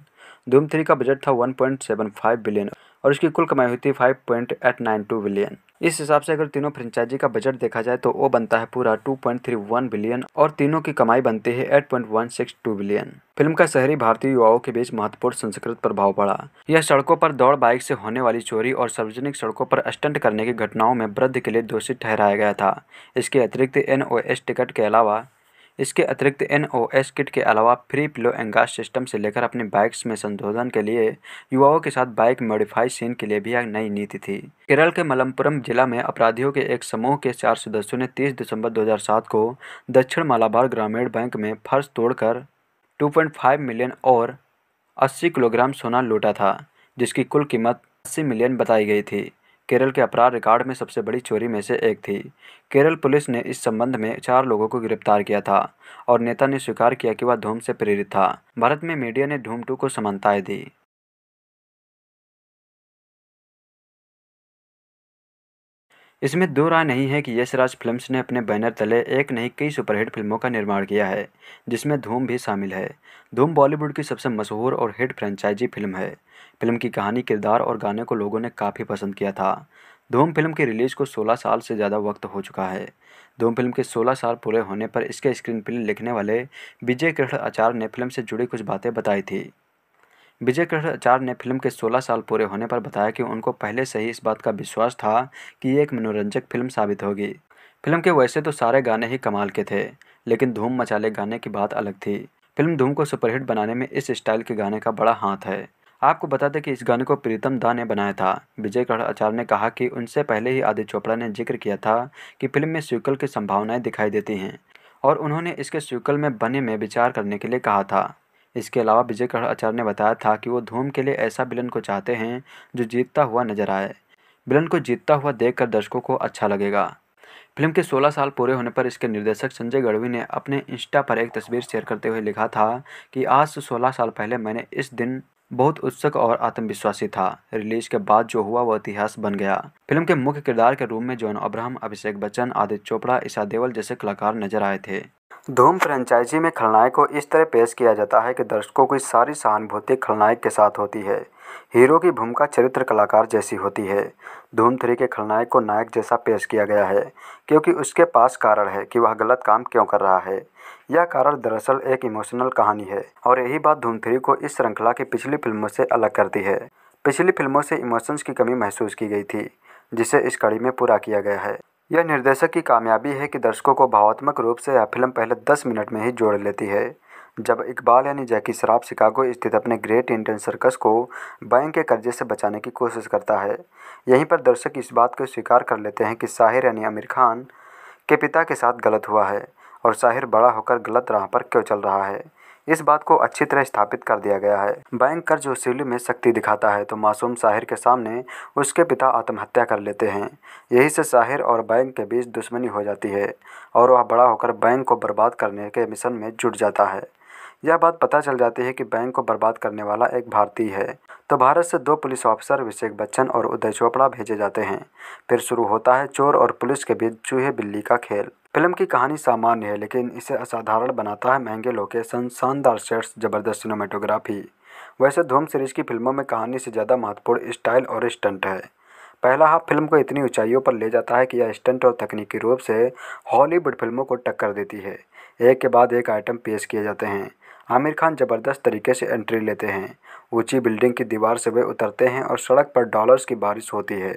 Dhoom three का बजट था one point seven five billion और इसकी कुल कमाई हुई थी five point eight nine two billion इस हिसाब से अगर तीनों फ्रेंचाइजी का बजट देखा जाए तो वो बनता है पूरा two point three one billion और तीनों की कमाई बनती है eight point one six two billion film का शहरी भारतीय युवाओं के बीच महत्वपूर्ण संस्कृत प्रभाव पड़ा यह सड़कों पर दौड़ बाइक से होने वाली चोरी और सार्वजनिक सड़कों पर स्टंट करने की घटनाओं में वृद्धि के लिए दोषी ठहराया गया था इसके अतिरिक्त एन टिकट के अलावा इसके अतिरिक्त एन ओ एस किट के अलावा फ्री पिलो एंगास सिस्टम से लेकर अपने बाइक्स में संशोधन के लिए युवाओं के साथ बाइक मॉडिफाई सीन के लिए भी एक नई नीति थी केरल के मलमपुरम जिला में अपराधियों के एक समूह के चार सदस्यों ने 30 दिसंबर 2007 को दक्षिण मालाबार ग्रामीण बैंक में फर्श तोड़कर 2.5 मिलियन और अस्सी किलोग्राम सोना लूटा था जिसकी कुल कीमत अस्सी मिलियन बताई गई थी केरल के अपराध रिकॉर्ड में सबसे बड़ी चोरी में से एक थी केरल पुलिस ने इस संबंध में चार लोगों को गिरफ्तार किया था और नेता ने स्वीकार किया कि वह धूम से प्रेरित था भारत में मीडिया ने धूम टू को समानताएं दी इसमें दो राय नहीं है कि यशराज फिल्म्स ने अपने बैनर तले एक नहीं कई सुपरहिट फिल्मों का निर्माण किया है जिसमें धूम भी शामिल है धूम बॉलीवुड की सबसे मशहूर और हिट फ्रेंचाइजी फिल्म है फिल्म की कहानी किरदार और गाने को लोगों ने काफ़ी पसंद किया था धूम फिल्म की रिलीज़ को 16 साल से ज़्यादा वक्त हो चुका है धूम फिल्म के 16 साल पूरे होने पर इसके स्क्रीन प्ले लिखने वाले विजय कृष्ण आचार्य ने फिल्म से जुड़ी कुछ बातें बताई थी विजय कृष्ण आचार्य ने फिल्म के 16 साल पूरे होने पर बताया कि उनको पहले से ही इस बात का विश्वास था कि ये एक मनोरंजक फिल्म साबित होगी फिल्म के वैसे तो सारे गाने ही कमाल के थे लेकिन धूम मचाले गाने की बात अलग थी फिल्म धूम को सुपरहिट बनाने में इस स्टाइल के गाने का बड़ा हाथ है आपको बता दें कि इस गाने को प्रीतम दा ने बनाया था विजय आचार्य ने कहा कि उनसे पहले ही आदित्य चोपड़ा ने जिक्र किया था कि फिल्म में सीक्वल की संभावनाएं दिखाई देती हैं और उन्होंने इसके सीक्वल में बने में विचार करने के लिए कहा था इसके अलावा विजय आचार्य ने बताया था कि वो धूम के लिए ऐसा बिलन को चाहते हैं जो जीतता हुआ नजर आए विलन को जीतता हुआ देख दर्शकों को अच्छा लगेगा फिल्म के 16 साल पूरे होने पर इसके निर्देशक संजय गढ़वी ने अपने इंस्टा पर एक तस्वीर शेयर करते हुए लिखा था कि आज से 16 साल पहले मैंने इस दिन बहुत उत्सुक और आत्मविश्वासी था रिलीज के बाद जो हुआ वह इतिहास बन गया फिल्म के मुख्य किरदार के रूप में जॉन अब्राहम अभिषेक बच्चन आदित्य चोपड़ा ईशा देवल जैसे कलाकार नजर आए थे धूम फ्रेंचाइजी में खलनायक को इस तरह पेश किया जाता है कि दर्शकों की सारी सहानुभूति खलनायक के साथ होती है हीरो की भूमिका चरित्र कलाकार जैसी होती है धूम थ्री के खलनायक को नायक जैसा पेश किया गया है क्योंकि उसके पास कारण है कि वह गलत काम क्यों कर रहा है यह कारण दरअसल एक इमोशनल कहानी है और यही बात धूम थ्री को इस श्रृंखला की पिछली फिल्मों से अलग करती है पिछली फिल्मों से इमोशंस की कमी महसूस की गई थी जिसे इस कड़ी में पूरा किया गया है यह निर्देशक की कामयाबी है कि दर्शकों को भावात्मक रूप से यह फिल्म पहले दस मिनट में ही जोड़ लेती है जब इकबाल यानी जैकी शराब शिकागो स्थित अपने ग्रेट इंडियन सर्कस को बैंक के कर्जे से बचाने की कोशिश करता है यहीं पर दर्शक इस बात को स्वीकार कर लेते हैं कि साहिर यानी आमिर खान के पिता के साथ गलत हुआ है और शाहिर बड़ा होकर गलत राह पर क्यों चल रहा है इस बात को अच्छी तरह स्थापित कर दिया गया है बैंक कर्ज वसूली में शक्ति दिखाता है तो मासूम साहिर के सामने उसके पिता आत्महत्या कर लेते हैं यही से साहिर और बैंक के बीच दुश्मनी हो जाती है और वह बड़ा होकर बैंक को बर्बाद करने के मिशन में जुट जाता है यह बात पता चल जाती है कि बैंक को बर्बाद करने वाला एक भारतीय है तो भारत से दो पुलिस ऑफिसर अभिषेक बच्चन और उदय चोपड़ा भेजे जाते हैं फिर शुरू होता है चोर और पुलिस के बीच चूहे बिल्ली का खेल फिल्म की कहानी सामान्य है लेकिन इसे असाधारण बनाता है महंगे लोकेशन शानदार सेट्स जबरदस्त सिनेमाटोग्राफी वैसे धूम सीरीज की फिल्मों में कहानी से ज़्यादा महत्वपूर्ण स्टाइल और स्टंट है पहला हाफ फिल्म को इतनी ऊंचाइयों पर ले जाता है कि यह स्टंट और तकनीकी रूप से हॉलीवुड फिल्मों को टक्कर देती है एक के बाद एक आइटम पेश किए जाते हैं आमिर खान ज़बरदस्त तरीके से एंट्री लेते हैं ऊंची बिल्डिंग की दीवार से वे उतरते हैं और सड़क पर डॉलर्स की बारिश होती है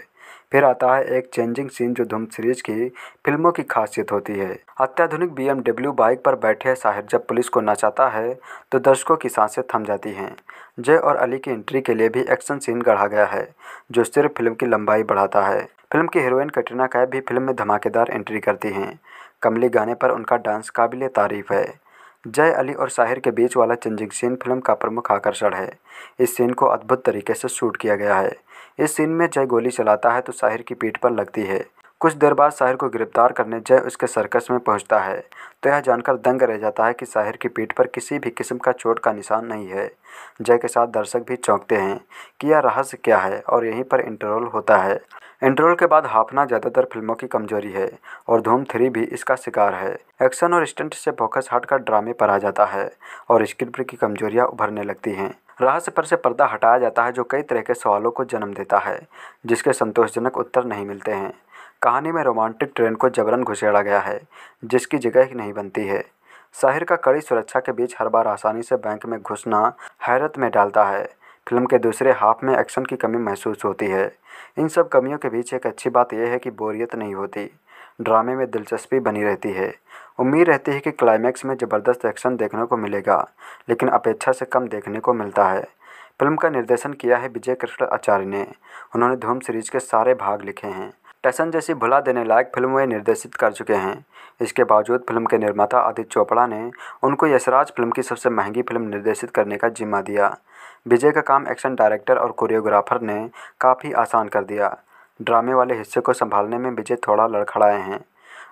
फिर आता है एक चेंजिंग सीन जो धूम सीरीज की फिल्मों की खासियत होती है अत्याधुनिक बीएमडब्ल्यू बाइक पर बैठे साहिर जब पुलिस को नचाता है तो दर्शकों की सांसें थम जाती हैं जय और अली की एंट्री के लिए भी एक्शन सीन गढ़ा गया है जो सिर्फ फिल्म की लंबाई बढ़ाता है फिल्म की हीरोइन कटरीना कैब भी फिल्म में धमाकेदार एंट्री करती हैं कमली गाने पर उनका डांस काबिल तारीफ है जय अली और साहिर के बीच वाला चेंजिंग सीन फिल्म का प्रमुख आकर्षण है इस सीन को अद्भुत तरीके से शूट किया गया है इस सीन में जय गोली चलाता है तो साहिर की पीठ पर लगती है कुछ देर बाद साहिर को गिरफ्तार करने जय उसके सर्कस में पहुंचता है तो यह जानकर दंग रह जाता है कि साहिर की पीठ पर किसी भी किस्म का चोट का निशान नहीं है जय के साथ दर्शक भी चौंकते हैं कि यह रहस्य क्या है और यहीं पर इंटरवल होता है इंटरवल के बाद हाफना ज़्यादातर फिल्मों की कमजोरी है और धूम थ्री भी इसका शिकार है एक्शन और स्टंट से फोकस हटकर ड्रामे पर आ जाता है और स्क्रिप्ट की कमजोरियाँ उभरने लगती हैं रहस्य पर से पर्दा हटाया जाता है जो कई तरह के सवालों को जन्म देता है जिसके संतोषजनक उत्तर नहीं मिलते हैं कहानी में रोमांटिक ट्रेन को जबरन घुसेड़ा गया है जिसकी जगह नहीं बनती है शहर का कड़ी सुरक्षा के बीच हर बार आसानी से बैंक में घुसना हैरत में डालता है फिल्म के दूसरे हाफ में एक्शन की कमी महसूस होती है इन सब कमियों के बीच एक अच्छी बात यह है कि बोरियत नहीं होती ड्रामे में दिलचस्पी बनी रहती है उम्मीद रहती है कि क्लाइमैक्स में ज़बरदस्त एक्शन देखने को मिलेगा लेकिन अपेक्षा से कम देखने को मिलता है फिल्म का निर्देशन किया है विजय कृष्ण आचार्य ने उन्होंने धूम सीरीज के सारे भाग लिखे हैं टैसन जैसी भुला देने लायक फिल्म वे निर्देशित कर चुके हैं इसके बावजूद फिल्म के निर्माता आदित्य चोपड़ा ने उनको यशराज फिल्म की सबसे महंगी फिल्म निर्देशित करने का जिम्मा दिया विजय का काम एक्शन डायरेक्टर और कोरियोग्राफर ने काफ़ी आसान कर दिया ड्रामे वाले हिस्से को संभालने में विजय थोड़ा लड़खड़ाए हैं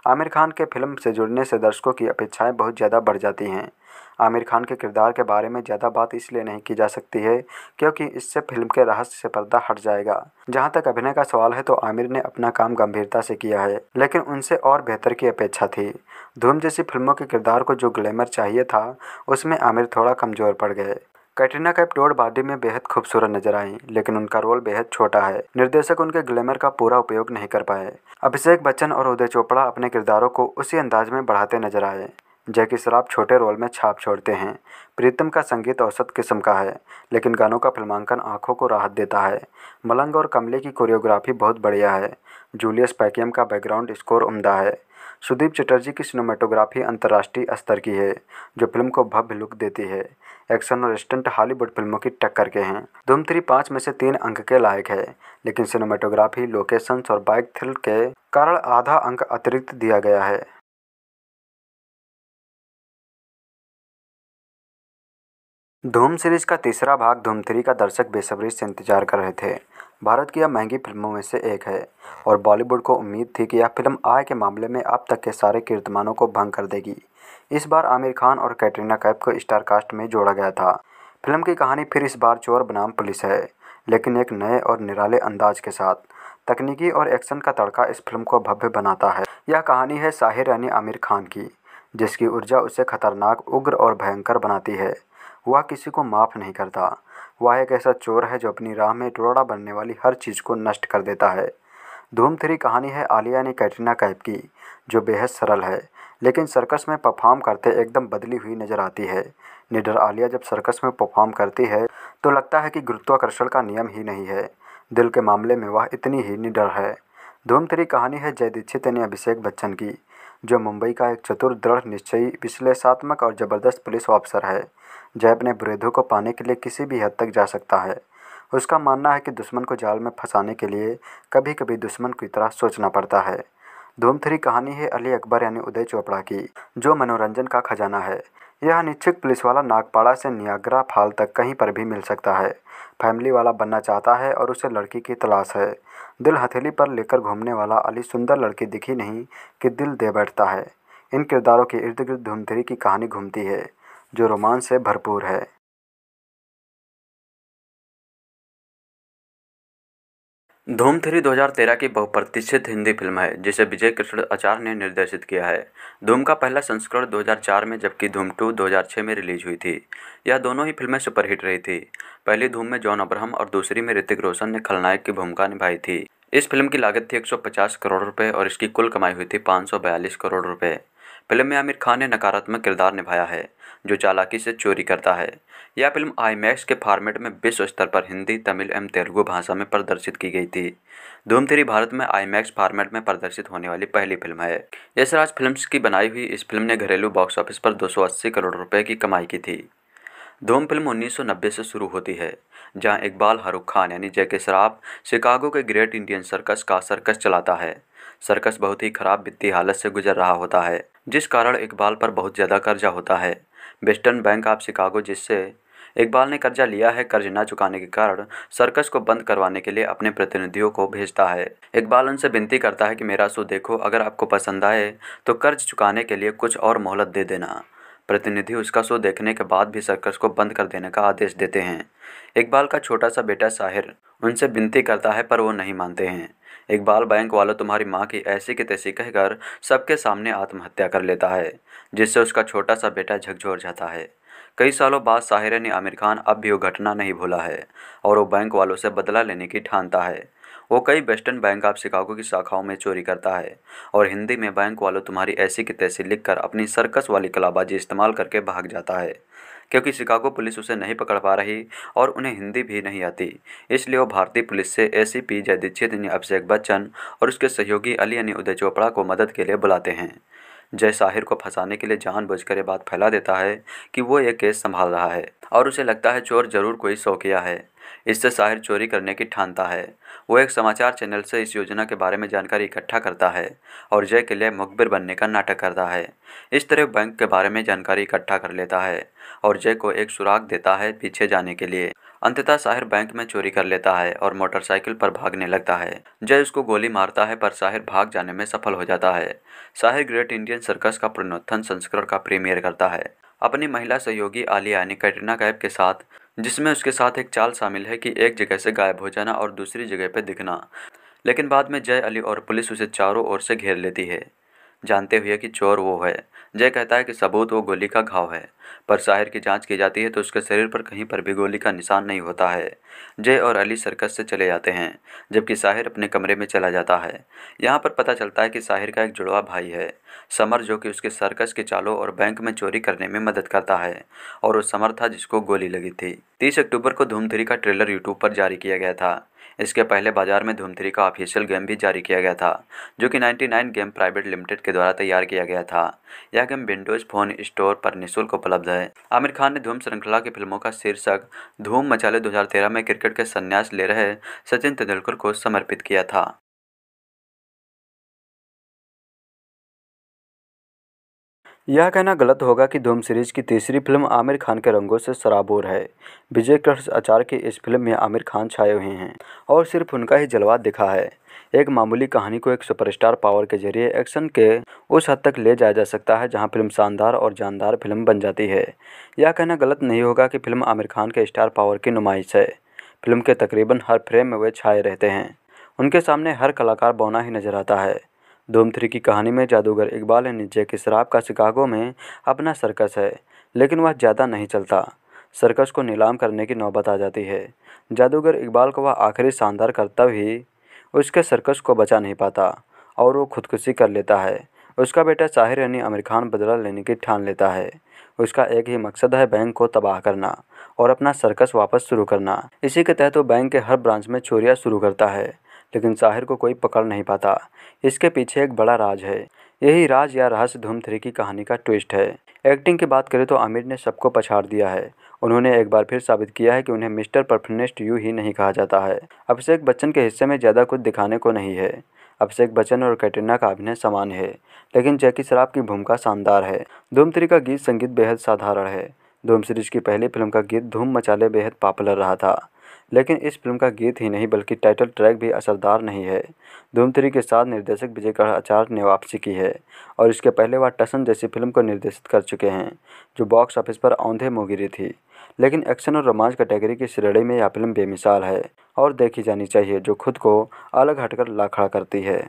आमिर खान के फिल्म से जुड़ने से दर्शकों की अपेक्षाएं बहुत ज़्यादा बढ़ जाती हैं आमिर खान के किरदार के बारे में ज़्यादा बात इसलिए नहीं की जा सकती है क्योंकि इससे फिल्म के रहस्य से पर्दा हट जाएगा जहां तक अभिनय का सवाल है तो आमिर ने अपना काम गंभीरता से किया है लेकिन उनसे और बेहतर की अपेक्षा थी धूम जैसी फिल्मों के किरदार को जो ग्लैमर चाहिए था उसमें आमिर थोड़ा कमज़ोर पड़ गए कैटरीना कैप टोड बॉडी में बेहद खूबसूरत नजर आई लेकिन उनका रोल बेहद छोटा है निर्देशक उनके ग्लैमर का पूरा उपयोग नहीं कर पाए अभिषेक बच्चन और उदय चोपड़ा अपने किरदारों को उसी अंदाज में बढ़ाते नजर आए जैकी शराब छोटे रोल में छाप छोड़ते हैं प्रीतम का संगीत औसत किस्म का है लेकिन गानों का फिल्मांकन आंखों को राहत देता है मलंग और कमले की कोरियोग्राफी बहुत बढ़िया है जूलियस पैकियम का बैकग्राउंड स्कोर उम्दा है सुदीप चटर्जी की सिनेमाटोग्राफी अंतर्राष्ट्रीय स्तर की है जो फिल्म को भव्य लुक देती है एक्शन और स्टंट हॉलीवुड फिल्मों की टक्कर के हैं धूम थ्री पाँच में से तीन अंक के लायक है लेकिन सिनेमाटोग्राफी लोकेशन और बाइक थ्रिल के कारण आधा अंक अतिरिक्त दिया गया है धूम सीरीज का तीसरा भाग धूम थ्री का दर्शक बेसब्री से इंतजार कर रहे थे भारत की यह महंगी फिल्मों में से एक है और बॉलीवुड को उम्मीद थी कि यह फिल्म आय के मामले में अब तक के सारे कीर्तमानों को भंग कर देगी इस बार आमिर खान और कैटरीना कैफ को स्टार कास्ट में जोड़ा गया था फिल्म की कहानी फिर इस बार चोर बनाम पुलिस है लेकिन एक नए और निराले अंदाज के साथ तकनीकी और एक्शन का तड़का इस फिल्म को भव्य बनाता है यह कहानी है साहिर यानी आमिर खान की जिसकी ऊर्जा उसे खतरनाक उग्र और भयंकर बनाती है वह किसी को माफ नहीं करता वह एक ऐसा चोर है जो अपनी राह में टोड़ा बनने वाली हर चीज़ को नष्ट कर देता है धूम थ्री कहानी है आलिया ने कैटरीना कैफ की जो बेहद सरल है लेकिन सर्कस में परफॉर्म करते एकदम बदली हुई नजर आती है निडर आलिया जब सर्कस में परफॉर्म करती है तो लगता है कि गुरुत्वाकर्षण का नियम ही नहीं है दिल के मामले में वह इतनी ही निडर है धूम कहानी है जय दीक्षित ने अभिषेक बच्चन की जो मुंबई का एक चतुर दृढ़ निश्चयी विश्लेषात्मक और ज़बरदस्त पुलिस ऑफिसर है जय अपने बुरेधों को पाने के लिए किसी भी हद तक जा सकता है उसका मानना है कि दुश्मन को जाल में फंसाने के लिए कभी कभी दुश्मन की तरह सोचना पड़ता है धूमथरी कहानी है अली अकबर यानी उदय चोपड़ा की जो मनोरंजन का खजाना है यह अनिच्छुक पुलिस वाला नागपाड़ा से नियाग्रा फाल तक कहीं पर भी मिल सकता है फैमिली वाला बनना चाहता है और उसे लड़की की तलाश है दिल हथेली पर लेकर घूमने वाला अली सुंदर लड़की दिखी नहीं कि दिल दे बैठता है इन किरदारों के इर्द गिर्द धूमथरी की कहानी घूमती है जो रोमांस से भरपूर है धूम थ्री 2013 की बहुप्रतिष्ठित हिंदी फिल्म है जिसे विजय कृष्ण आचार्य ने निर्देशित किया है धूम का पहला संस्करण 2004 में जबकि धूम टू 2006 में रिलीज हुई थी यह दोनों ही फिल्में सुपरहिट रही थी पहली धूम में जॉन अब्राहम और दूसरी में ऋतिक रोशन ने खलनायक की भूमिका निभाई थी इस फिल्म की लागत थी एक करोड़ रुपये और इसकी कुल कमाई हुई थी पाँच करोड़ रुपये फिल्म में आमिर खान ने नकारात्मक किरदार निभाया है जो चालाकी से चोरी करता है यह फिल्म आईमैक्स के फॉर्मेट में विश्व स्तर पर हिंदी तमिल एवं तेलुगु भाषा में प्रदर्शित की गई थी धूम थ्री भारत में आईमैक्स फॉर्मेट में प्रदर्शित होने वाली पहली फिल्म है यशराज फिल्म्स की बनाई हुई इस फिल्म ने घरेलू बॉक्स ऑफिस पर 280 करोड़ रुपए की कमाई की थी धूम फिल्म 1990 से शुरू होती है जहां इकबाल हरुख खान यानी जैके श्राफ शिकागो के ग्रेट इंडियन सर्कस का सर्कस चलाता है सर्कस बहुत ही खराब वित्तीय हालत से गुजर रहा होता है जिस कारण इकबाल पर बहुत ज़्यादा कर्जा होता है वेस्टर्न बैंक ऑफ शिकागो जिससे इकबाल ने कर्जा लिया है कर्ज न चुकाने के कारण सर्कस को बंद करवाने के लिए अपने प्रतिनिधियों को भेजता है इकबाल उनसे विनती करता है कि मेरा शो देखो अगर आपको पसंद आए तो कर्ज चुकाने के लिए कुछ और मोहलत दे देना प्रतिनिधि उसका शो देखने के बाद भी सर्कस को बंद कर देने का आदेश देते हैं इकबाल का छोटा सा बेटा साहिर उनसे विनती करता है पर वो नहीं मानते हैं इकबाल बैंक वालों तुम्हारी माँ की ऐसी की तैसी कहकर सबके सामने आत्महत्या कर लेता है जिससे उसका छोटा सा बेटा झकझोर जाता है कई सालों बाद साहिरा ने आमिर खान अब भी वो घटना नहीं भूला है और वो बैंक वालों से बदला लेने की ठानता है वो कई वेस्टर्न बैंक ऑफ शिकागो की शाखाओं में चोरी करता है और हिंदी में बैंक वालों तुम्हारी ऐसी की तैसी लिखकर अपनी सर्कस वाली कलाबाजी इस्तेमाल करके भाग जाता है क्योंकि शिकागो पुलिस उसे नहीं पकड़ पा रही और उन्हें हिंदी भी नहीं आती इसलिए वो भारतीय पुलिस से ए सी पी जय दीक्षित अभिषेक बच्चन और उसके सहयोगी अली यानी उदय चोपड़ा को मदद के लिए बुलाते हैं जय साहिर को फंसाने के लिए जानबूझकर यह बात फैला देता है कि वो यह केस संभाल रहा है और उसे लगता है चोर जरूर कोई शौकिया है इससे साहिर चोरी करने की ठानता है वो एक समाचार चैनल से इस योजना के बारे में जानकारी इकट्ठा करता है और जय के लिए मुखबिर बनने का नाटक करता है इस तरह बैंक के बारे में जानकारी इकट्ठा कर लेता है और जय को एक सुराग देता है पीछे जाने के लिए अंततः साहिर बैंक में चोरी कर लेता है और मोटरसाइकिल पर भागने लगता है जय उसको गोली मारता है पर साहिर भाग जाने में सफल हो जाता है साहिर ग्रेट इंडियन सर्कस का पुनोत्थन संस्करण का प्रीमियर करता है अपनी महिला सहयोगी आलिया ने कैटरीना कैफ के साथ जिसमें उसके साथ एक चाल शामिल है कि एक जगह से गायब हो जाना और दूसरी जगह पर दिखना लेकिन बाद में जय अली और पुलिस उसे चारों ओर से घेर लेती है जानते हुए कि चोर वो है जय कहता है कि सबूत वो गोली का घाव है पर साहिर की जांच की जाती है तो उसके शरीर पर कहीं पर भी गोली का निशान नहीं होता है जय और अली सर्कस से चले जाते हैं जबकि साहिर अपने कमरे में चला जाता है यहाँ पर पता चलता है कि साहिर का एक जुड़वा भाई है समर जो कि उसके सर्कस के चालों और बैंक में चोरी करने में मदद करता है और वो समर था जिसको गोली लगी थी तीस अक्टूबर को धूमधरी का ट्रेलर यूट्यूब पर जारी किया गया था इसके पहले बाजार में धूम का ऑफिशियल गेम भी जारी किया गया था जो कि 99 गेम प्राइवेट लिमिटेड के द्वारा तैयार किया गया था यह गेम विंडोज फोन स्टोर पर निःशुल्क उपलब्ध है आमिर खान ने धूम श्रृंखला की फिल्मों का शीर्षक धूम मचाले दो में क्रिकेट के संन्यास ले रहे सचिन तेंदुलकर को समर्पित किया था यह कहना गलत होगा कि धूम सीरीज की तीसरी फिल्म आमिर खान के रंगों से शराबोर है विजय कृष्ण आचार्य की इस फिल्म में आमिर खान छाए हुए हैं और सिर्फ उनका ही जलवा दिखा है एक मामूली कहानी को एक सुपरस्टार पावर के जरिए एक्शन के उस हद तक ले जाया जा सकता है जहां फिल्म शानदार और जानदार फिल्म बन जाती है यह कहना गलत नहीं होगा कि फिल्म आमिर खान के स्टार पावर की नुमाइश है फिल्म के तकरीबन हर फ्रेम में वे छाए रहते हैं उनके सामने हर कलाकार बौना ही नजर आता है धूम थ्री की कहानी में जादूगर इकबाल नीचे के शराब का शिकागो में अपना सर्कस है लेकिन वह ज़्यादा नहीं चलता सर्कस को नीलाम करने की नौबत आ जाती है जादूगर इकबाल को वह आखिरी शानदार करतब ही उसके सर्कस को बचा नहीं पाता और वो खुदकुशी कर लेता है उसका बेटा साहिर यानी आमिर खान बदला लेने की ठान लेता है उसका एक ही मकसद है बैंक को तबाह करना और अपना सर्कस वापस शुरू करना इसी के तहत वो बैंक के हर ब्रांच में चोरियाँ शुरू करता है लेकिन साहिर को कोई पकड़ नहीं पाता इसके पीछे एक बड़ा राज है यही राज या रहस्य धूम थ्री की कहानी का ट्विस्ट है एक्टिंग की बात करें तो आमिर ने सबको पछाड़ दिया है उन्होंने एक बार फिर साबित किया है कि उन्हें मिस्टर परफेक्शनिस्ट यू ही नहीं कहा जाता है अभिषेक बच्चन के हिस्से में ज़्यादा कुछ दिखाने को नहीं है अभिषेक बच्चन और कैटरीना का अभिनय समान है लेकिन जैकी श्राफ की भूमिका शानदार है धूम थ्री का गीत संगीत बेहद साधारण है धूम सीरीज की पहली फिल्म का गीत धूम मचाले बेहद पॉपुलर रहा था लेकिन इस फिल्म का गीत ही नहीं बल्कि टाइटल ट्रैक भी असरदार नहीं है धूम थ्री के साथ निर्देशक विजय आचार्य ने वापसी की है और इसके पहले वह टसन जैसी फिल्म को निर्देशित कर चुके हैं जो बॉक्स ऑफिस पर औंधे मोगिरी थी लेकिन एक्शन और रोमांच कैटेगरी की श्रेणी में यह फिल्म बेमिसाल है और देखी जानी चाहिए जो खुद को अलग हटकर ला करती है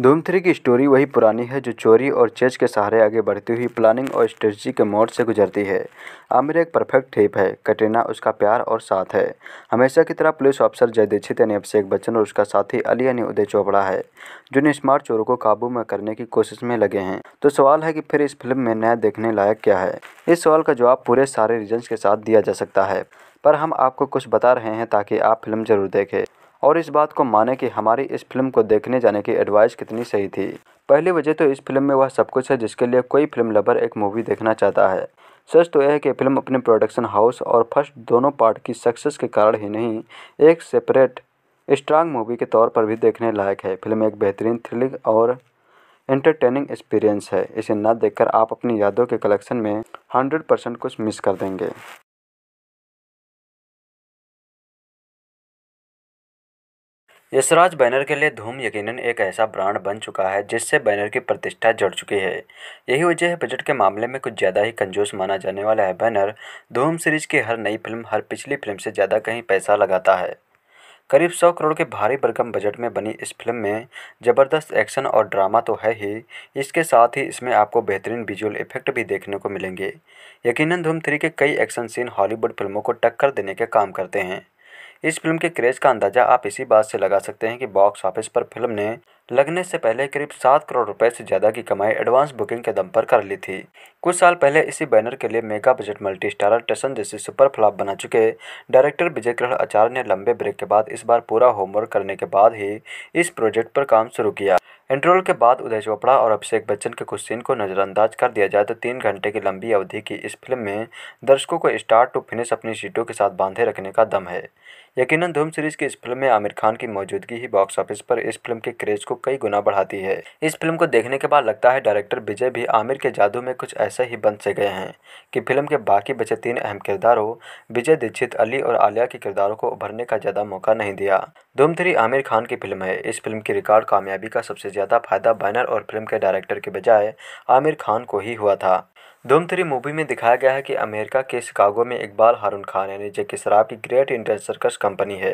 धूम थ्री की स्टोरी वही पुरानी है जो चोरी और चेज के सहारे आगे बढ़ती हुई प्लानिंग और स्ट्रेटजी के मोड से गुजरती है आमिर एक परफेक्ट ठेप है कटरीना उसका प्यार और साथ है हमेशा की तरह पुलिस ऑफिसर जय दीक्षित यानी अभिषेक बच्चन और उसका साथी अली यानी उदय चोपड़ा है जो स्मार्ट चोरों को काबू में करने की कोशिश में लगे हैं तो सवाल है कि फिर इस फिल्म में नया देखने लायक क्या है इस सवाल का जवाब पूरे सारे रीजन्स के साथ दिया जा सकता है पर हम आपको कुछ बता रहे हैं ताकि आप फिल्म जरूर देखें और इस बात को माने कि हमारी इस फिल्म को देखने जाने की एडवाइस कितनी सही थी पहली वजह तो इस फिल्म में वह सब कुछ है जिसके लिए कोई फिल्म लवर एक मूवी देखना चाहता है सच तो यह है कि फिल्म अपने प्रोडक्शन हाउस और फर्स्ट दोनों पार्ट की सक्सेस के कारण ही नहीं एक सेपरेट स्ट्रांग मूवी के तौर पर भी देखने लायक है फिल्म एक बेहतरीन थ्रिलिंग और एंटरटेनिंग एक्सपीरियंस है इसे न देखकर आप अपनी यादों के कलेक्शन में 100 परसेंट कुछ मिस कर देंगे यशराज बैनर के लिए धूम यकीनन एक ऐसा ब्रांड बन चुका है जिससे बैनर की प्रतिष्ठा जड़ चुकी है यही वजह है बजट के मामले में कुछ ज़्यादा ही कंजूस माना जाने वाला है बैनर धूम सीरीज की हर नई फिल्म हर पिछली फिल्म से ज़्यादा कहीं पैसा लगाता है करीब सौ करोड़ के भारी बरकम बजट में बनी इस फिल्म में ज़बरदस्त एक्शन और ड्रामा तो है ही इसके साथ ही इसमें आपको बेहतरीन विजुअल इफेक्ट भी देखने को मिलेंगे यकीनन धूम थ्री के कई एक्शन सीन हॉलीवुड फिल्मों को टक्कर देने के काम करते हैं इस फिल्म के क्रेज का अंदाजा आप इसी बात से लगा सकते हैं कि बॉक्स ऑफिस पर फिल्म ने लगने से पहले करीब सात करोड़ रुपए से ज़्यादा की कमाई एडवांस बुकिंग के दम पर कर ली थी कुछ साल पहले इसी बैनर के लिए mega budget multi starrer Tashan जैसे सुपर फ्लॉप बना चुके डायरेक्टर विजय कृष्ण आचार्य ने लंबे ब्रेक के बाद इस बार पूरा होमवर्क करने के बाद ही इस प्रोजेक्ट पर काम शुरू किया इंट्रोल के बाद उदय चोपड़ा और अभिषेक बच्चन के कुछ सीन को नज़रअंदाज कर दिया जाए तो तीन घंटे की लंबी अवधि की इस फिल्म में दर्शकों को स्टार्ट टू फिनिश अपनी सीटों के साथ बांधे रखने का दम है यकीनन धूम सीरीज की इस फिल्म में आमिर खान की मौजूदगी ही बॉक्स ऑफिस पर इस फिल्म के क्रेज को कई गुना बढ़ाती है इस फिल्म को देखने के बाद लगता है डायरेक्टर विजय भी आमिर के जादू में कुछ ऐसे ही बन से गए हैं कि फिल्म के बाकी बचे तीन अहम किरदारों विजय दीक्षित अली और आलिया के किरदारों को उभरने का ज़्यादा मौका नहीं दिया धूम थ्री आमिर खान की फिल्म है इस फिल्म की रिकॉर्ड कामयाबी का सबसे ज़्यादा फायदा बैनर और फिल्म के डायरेक्टर के बजाय आमिर खान को ही हुआ था धूम थ्री मूवी में दिखाया गया है कि अमेरिका के शिकागो में इकबाल हारून खान यानी कि शराब की ग्रेट इंडियन सर्कस कंपनी है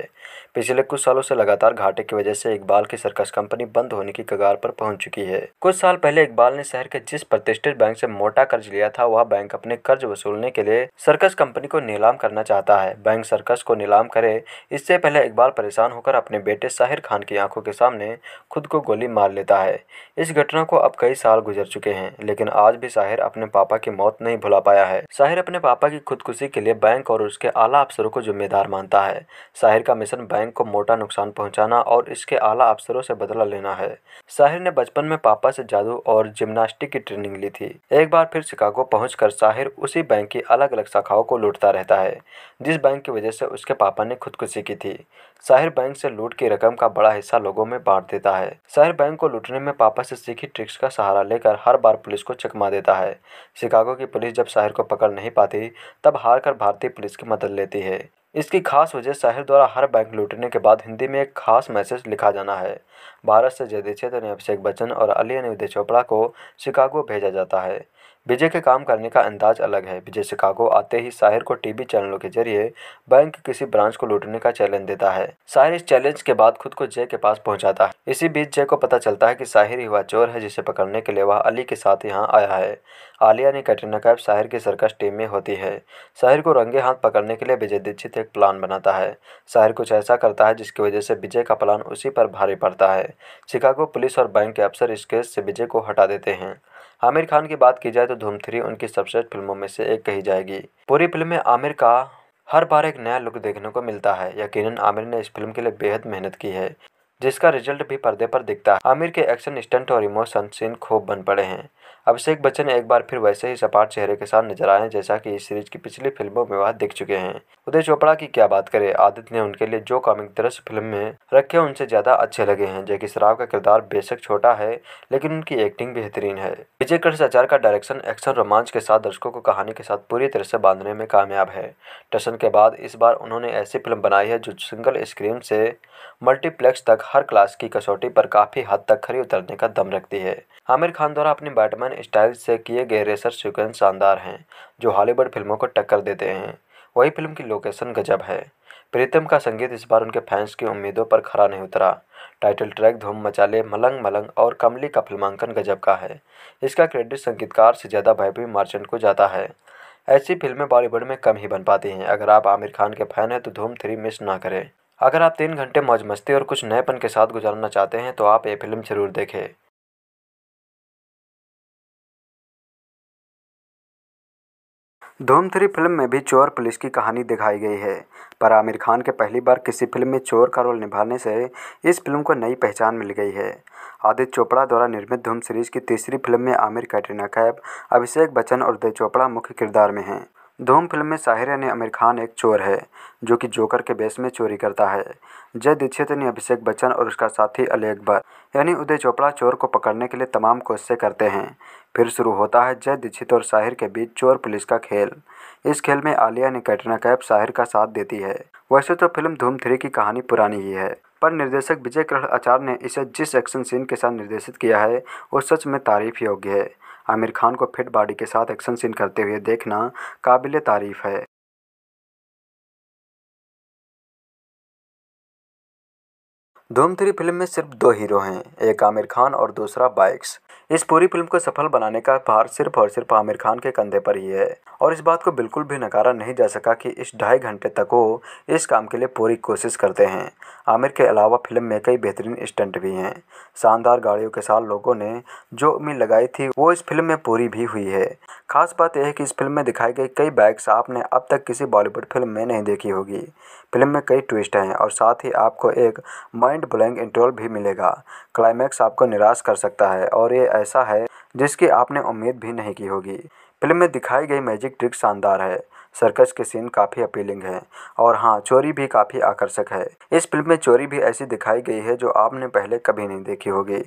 पिछले कुछ सालों से लगातार घाटे की वजह से इकबाल की सर्कस कंपनी बंद होने की कगार पर पहुंच चुकी है कुछ साल पहले इकबाल ने शहर के जिस प्रतिष्ठित बैंक से मोटा कर्ज लिया था वह बैंक अपने कर्ज वसूलने के लिए सर्कस कंपनी को नीलाम करना चाहता है बैंक सर्कस को नीलाम करे इससे पहले इकबाल परेशान होकर अपने बेटे साहिर खान की आंखों के सामने खुद को गोली मार लेता है इस घटना को अब कई साल गुजर चुके हैं लेकिन आज भी साहिर अपने पापा की मौत नहीं भुला पाया है साहिर अपने पापा की खुदकुशी के लिए बैंक और उसके आला अफसरों को जिम्मेदार मानता है साहिर का मिशन बैंक को मोटा नुकसान पहुंचाना और इसके आला अफसरों से बदला लेना है साहिर ने बचपन में पापा से जादू और जिम्नास्टिक की ट्रेनिंग ली थी एक बार फिर शिकागो पहुँच साहिर उसी बैंक की अलग अलग शाखाओं को लुटता रहता है जिस बैंक की वजह से उसके पापा ने खुदकुशी की थी साहिर बैंक से लूट की रकम का बड़ा हिस्सा लोगों में बांट देता है साहिर बैंक को लूटने में पापा से सीखी ट्रिक्स का सहारा लेकर हर बार पुलिस को चकमा देता है शिकागो की पुलिस जब साहिर को पकड़ नहीं पाती तब हार कर भारतीय पुलिस की मदद लेती है इसकी खास वजह साहिर द्वारा हर बैंक लूटने के बाद हिंदी में एक खास मैसेज लिखा जाना है भारत से जय ने अभिषेक बच्चन और अली अनिल चोपड़ा को शिकागो भेजा जाता है विजय के काम करने का अंदाज अलग है विजय शिकागो आते ही साहिर को टीवी चैनलों के जरिए बैंक किसी ब्रांच को लूटने का चैलेंज देता है साहिर इस चैलेंज के बाद खुद को जय के पास पहुंचाता है इसी बीच जय को पता चलता है कि साहिर ही वह चोर है जिसे पकड़ने के लिए वह अली के साथ यहाँ आया है आलिया ने कैटरीना कैफ साहिर की सर्कस टीम में होती है साहिर को रंगे हाथ पकड़ने के लिए विजय दीक्षित एक प्लान बनाता है साहिर कुछ ऐसा करता है जिसकी वजह से विजय का प्लान उसी पर भारी पड़ता है शिकागो पुलिस और बैंक के अफसर इस केस से विजय को हटा देते हैं आमिर खान की बात की जाए तो धूम थ्री उनकी सर्वश्रेष्ठ फिल्मों में से एक कही जाएगी पूरी फिल्म में आमिर का हर बार एक नया लुक देखने को मिलता है यकीनन आमिर ने इस फिल्म के लिए बेहद मेहनत की है जिसका रिजल्ट भी पर्दे पर दिखता है आमिर के एक्शन स्टंट और इमोशन सीन खूब बन पड़े हैं अभिषेक बच्चन एक बार फिर वैसे ही सपाट चेहरे के साथ नजर आए हैं जैसा कि इस सीरीज की पिछली फिल्मों में वह दिख चुके हैं उदय चोपड़ा की क्या बात करें आदित्य ने उनके लिए जो कॉमिक दृश्य फिल्म में रखे उनसे ज्यादा अच्छे लगे हैं जैकि शराब का किरदार बेशक छोटा है लेकिन उनकी एक्टिंग बेहतरीन है विजय आचार का डायरेक्शन एक्शन रोमांच के साथ दर्शकों को कहानी के साथ पूरी तरह से बांधने में कामयाब है टशन के बाद इस बार उन्होंने ऐसी फिल्म बनाई है जो सिंगल स्क्रीन से मल्टीप्लेक्स तक हर क्लास की कसौटी पर काफी हद तक खरी उतरने का दम रखती है आमिर खान द्वारा अपनी बैटमैन स्टाइल से किए गए रेसर सीक्वेंस शानदार हैं जो हॉलीवुड फिल्मों को टक्कर देते हैं वही फिल्म की लोकेशन गजब है प्रीतम का संगीत इस बार उनके फैंस की उम्मीदों पर खरा नहीं उतरा टाइटल ट्रैक धूम मचाले मलंग मलंग और कमली का फिल्मांकन गजब का है इसका क्रेडिट संगीतकार से ज़्यादा भयभी मार्चेंट को जाता है ऐसी फिल्में बॉलीवुड में कम ही बन पाती हैं अगर आप आमिर खान के फैन हैं तो धूम थ्री मिस ना करें अगर आप तीन घंटे मौज मस्ती और कुछ नएपन के साथ गुजारना चाहते हैं तो आप ये फिल्म ज़रूर देखें धूम थ्री फिल्म में भी चोर पुलिस की कहानी दिखाई गई है पर आमिर खान के पहली बार किसी फिल्म में चोर का रोल निभाने से इस फिल्म को नई पहचान मिल गई है आदित्य चोपड़ा द्वारा निर्मित धूम सीरीज की तीसरी फिल्म में आमिर कैटरीना कैब अभिषेक बच्चन और उदय चोपड़ा मुख्य किरदार में हैं धूम फिल्म में साहिरा ने आमिर खान एक चोर है जो कि जोकर के बेस में चोरी करता है जय दीक्षित ने अभिषेक बच्चन और उसका साथी अली अकबर यानी उदय चोपड़ा चोर को पकड़ने के लिए तमाम कोशिशें करते हैं फिर शुरू होता है जय दीक्षित और साहिर के बीच चोर पुलिस का खेल इस खेल में आलिया ने कैटरीना कैफ साहिर का साथ देती है वैसे तो फिल्म धूम थ्री की कहानी पुरानी ही है पर निर्देशक विजय कृष्ण आचार्य ने इसे जिस एक्शन सीन के साथ निर्देशित किया है वो सच में तारीफ योग्य है आमिर खान को फिट बॉडी के साथ एक्शन सीन करते हुए देखना काबिल तारीफ है धूम थ्री फिल्म में सिर्फ दो हीरो हैं एक आमिर खान और दूसरा बाइक्स इस पूरी फिल्म को सफल बनाने का भार सिर्फ और सिर्फ आमिर खान के कंधे पर ही है और इस बात को बिल्कुल भी नकारा नहीं जा सका कि इस ढाई घंटे तक वो इस काम के लिए पूरी कोशिश करते हैं आमिर के अलावा फिल्म में कई बेहतरीन स्टंट भी हैं शानदार गाड़ियों के साथ लोगों ने जो उम्मीद लगाई थी वो इस फिल्म में पूरी भी हुई है खास बात यह है कि इस फिल्म में दिखाई गई कई बाइक्स आपने अब तक किसी बॉलीवुड फिल्म में नहीं देखी होगी फिल्म में कई ट्विस्ट हैं और साथ ही आपको एक माइंड ब्लैंग इंटरवल भी मिलेगा क्लाइमैक्स आपको निराश कर सकता है और ये ऐसा है जिसकी आपने उम्मीद भी नहीं की होगी फिल्म में दिखाई गई मैजिक ट्रिक शानदार है सर्कस के सीन काफ़ी अपीलिंग है और हाँ चोरी भी काफ़ी आकर्षक है इस फिल्म में चोरी भी ऐसी दिखाई गई है जो आपने पहले कभी नहीं देखी होगी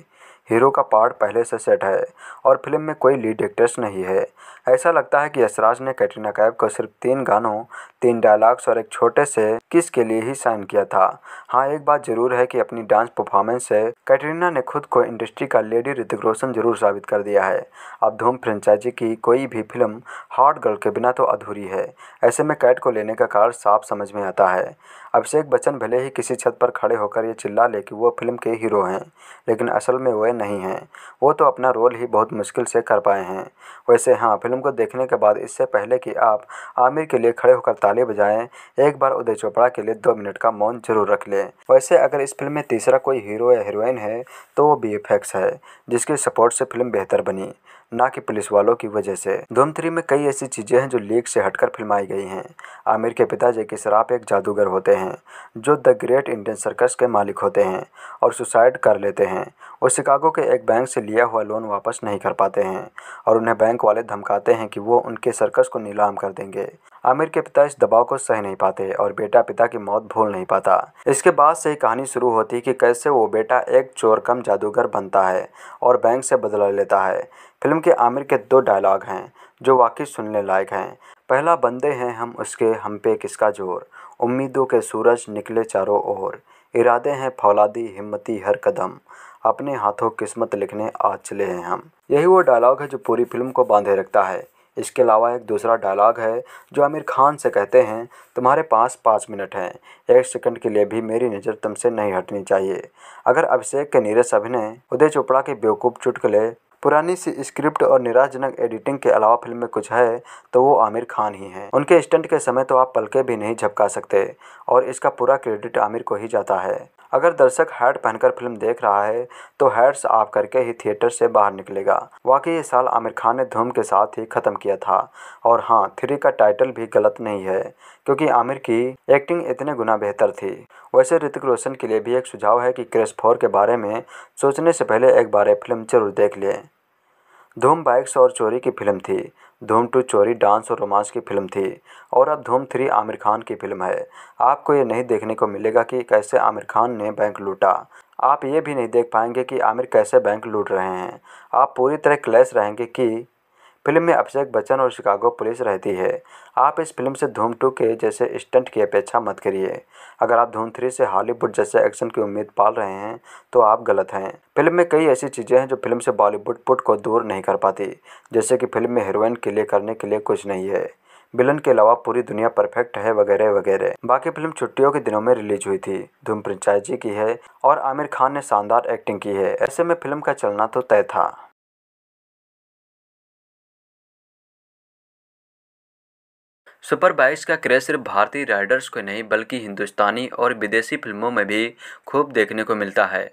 हीरो का पार्ट पहले से सेट है और फिल्म में कोई लीड एक्ट्रेस नहीं है ऐसा लगता है कि यशराज ने कैटरीना कैफ को सिर्फ तीन गानों तीन डायलॉग्स और एक छोटे से किस के लिए ही साइन किया था हाँ एक बात जरूर है कि अपनी डांस परफॉर्मेंस से कैटरीना ने खुद को इंडस्ट्री का लेडी ऋतिक रोशन जरूर साबित कर दिया है अब धूम फ्रेंचाइजी की कोई भी फिल्म हॉट गर्ल के बिना तो अधूरी है ऐसे में कैट को लेने का कारण साफ समझ में आता है अभिषेक बच्चन भले ही किसी छत पर खड़े होकर ये चिल्ला ले कि वो फिल्म के हीरो हैं लेकिन असल में वह नहीं हैं वो तो अपना रोल ही बहुत मुश्किल से कर पाए हैं वैसे हाँ फिल्म को देखने के बाद इससे पहले कि आप आमिर के लिए खड़े होकर ताली बजाएं एक बार उदय चोपड़ा के लिए दो मिनट का मौन जरूर रख लें वैसे अगर इस फिल्म में तीसरा कोई हीरो या हीरोइन है तो वो बी है जिसके सपोर्ट से फिल्म बेहतर बनी ना कि पुलिस वालों की वजह से धूम थ्री में कई ऐसी चीज़ें हैं जो लीक से हटकर फिल्माई गई हैं आमिर के पिता जैकी सराफ एक जादूगर होते हैं जो द ग्रेट इंडियन सर्कस के मालिक होते हैं और सुसाइड कर लेते हैं वो शिकागो के एक बैंक से लिया हुआ लोन वापस नहीं कर पाते हैं और उन्हें बैंक वाले धमकाते हैं कि वो उनके सर्कस को नीलाम कर देंगे आमिर के पिता इस दबाव को सह नहीं पाते और बेटा पिता की मौत भूल नहीं पाता इसके बाद से ही कहानी शुरू होती है कि कैसे वो बेटा एक चोर कम जादूगर बनता है और बैंक से बदला लेता है फिल्म के आमिर के दो डायलॉग हैं जो वाकई सुनने लायक हैं पहला बंदे हैं हम उसके हम पे किसका जोर उम्मीदों के सूरज निकले चारों ओर इरादे हैं फौलादी हिम्मती हर कदम अपने हाथों किस्मत लिखने आज चले हैं हम यही वो डायलॉग है जो पूरी फिल्म को बांधे रखता है इसके अलावा एक दूसरा डायलॉग है जो आमिर खान से कहते हैं तुम्हारे पास पाँच मिनट हैं एक सेकंड के लिए भी मेरी नज़र तुमसे नहीं हटनी चाहिए अगर अभिषेक के सभी ने उदय चोपड़ा के बेवकूफ़ चुटकुले पुरानी सी स्क्रिप्ट और निराशजनक एडिटिंग के अलावा फिल्म में कुछ है तो वो आमिर खान ही हैं उनके स्टंट के समय तो आप पलके भी नहीं झपका सकते और इसका पूरा क्रेडिट आमिर को ही जाता है अगर दर्शक हैड पहनकर फिल्म देख रहा है तो हैड्स ऑफ करके ही थिएटर से बाहर निकलेगा वाकई ये साल आमिर खान ने धूम के साथ ही ख़त्म किया था और हाँ थ्री का टाइटल भी गलत नहीं है क्योंकि आमिर की एक्टिंग इतने गुना बेहतर थी वैसे ऋतिक रोशन के लिए भी एक सुझाव है कि क्रेश फोर के बारे में सोचने से पहले एक बार फिल्म जरूर देख लें धूम बाइक्स और चोरी की फिल्म थी धूम टू चोरी डांस और रोमांस की फिल्म थी और अब धूम थ्री आमिर खान की फिल्म है आपको ये नहीं देखने को मिलेगा कि कैसे आमिर खान ने बैंक लूटा आप ये भी नहीं देख पाएंगे कि आमिर कैसे बैंक लूट रहे हैं आप पूरी तरह क्लैश रहेंगे कि फिल्म में अभिषेक बच्चन और शिकागो पुलिस रहती है आप इस फिल्म से धूम टू के जैसे स्टंट की अपेक्षा मत करिए अगर आप धूम थ्री से हॉलीवुड जैसे एक्शन की उम्मीद पाल रहे हैं तो आप गलत हैं फिल्म में कई ऐसी चीज़ें हैं जो फिल्म से बॉलीवुड पुट को दूर नहीं कर पाती जैसे कि फिल्म में हीरोइन के लिए करने के लिए कुछ नहीं है विलन के अलावा पूरी दुनिया परफेक्ट है वगैरह वगैरह बाकी फिल्म छुट्टियों के दिनों में रिलीज हुई थी धूम फ्रेंचाइजी की है और आमिर खान ने शानदार एक्टिंग की है ऐसे में फिल्म का चलना तो तय था सुपर बाइक्स का क्रेज सिर्फ भारतीय राइडर्स को नहीं बल्कि हिंदुस्तानी और विदेशी फिल्मों में भी खूब देखने को मिलता है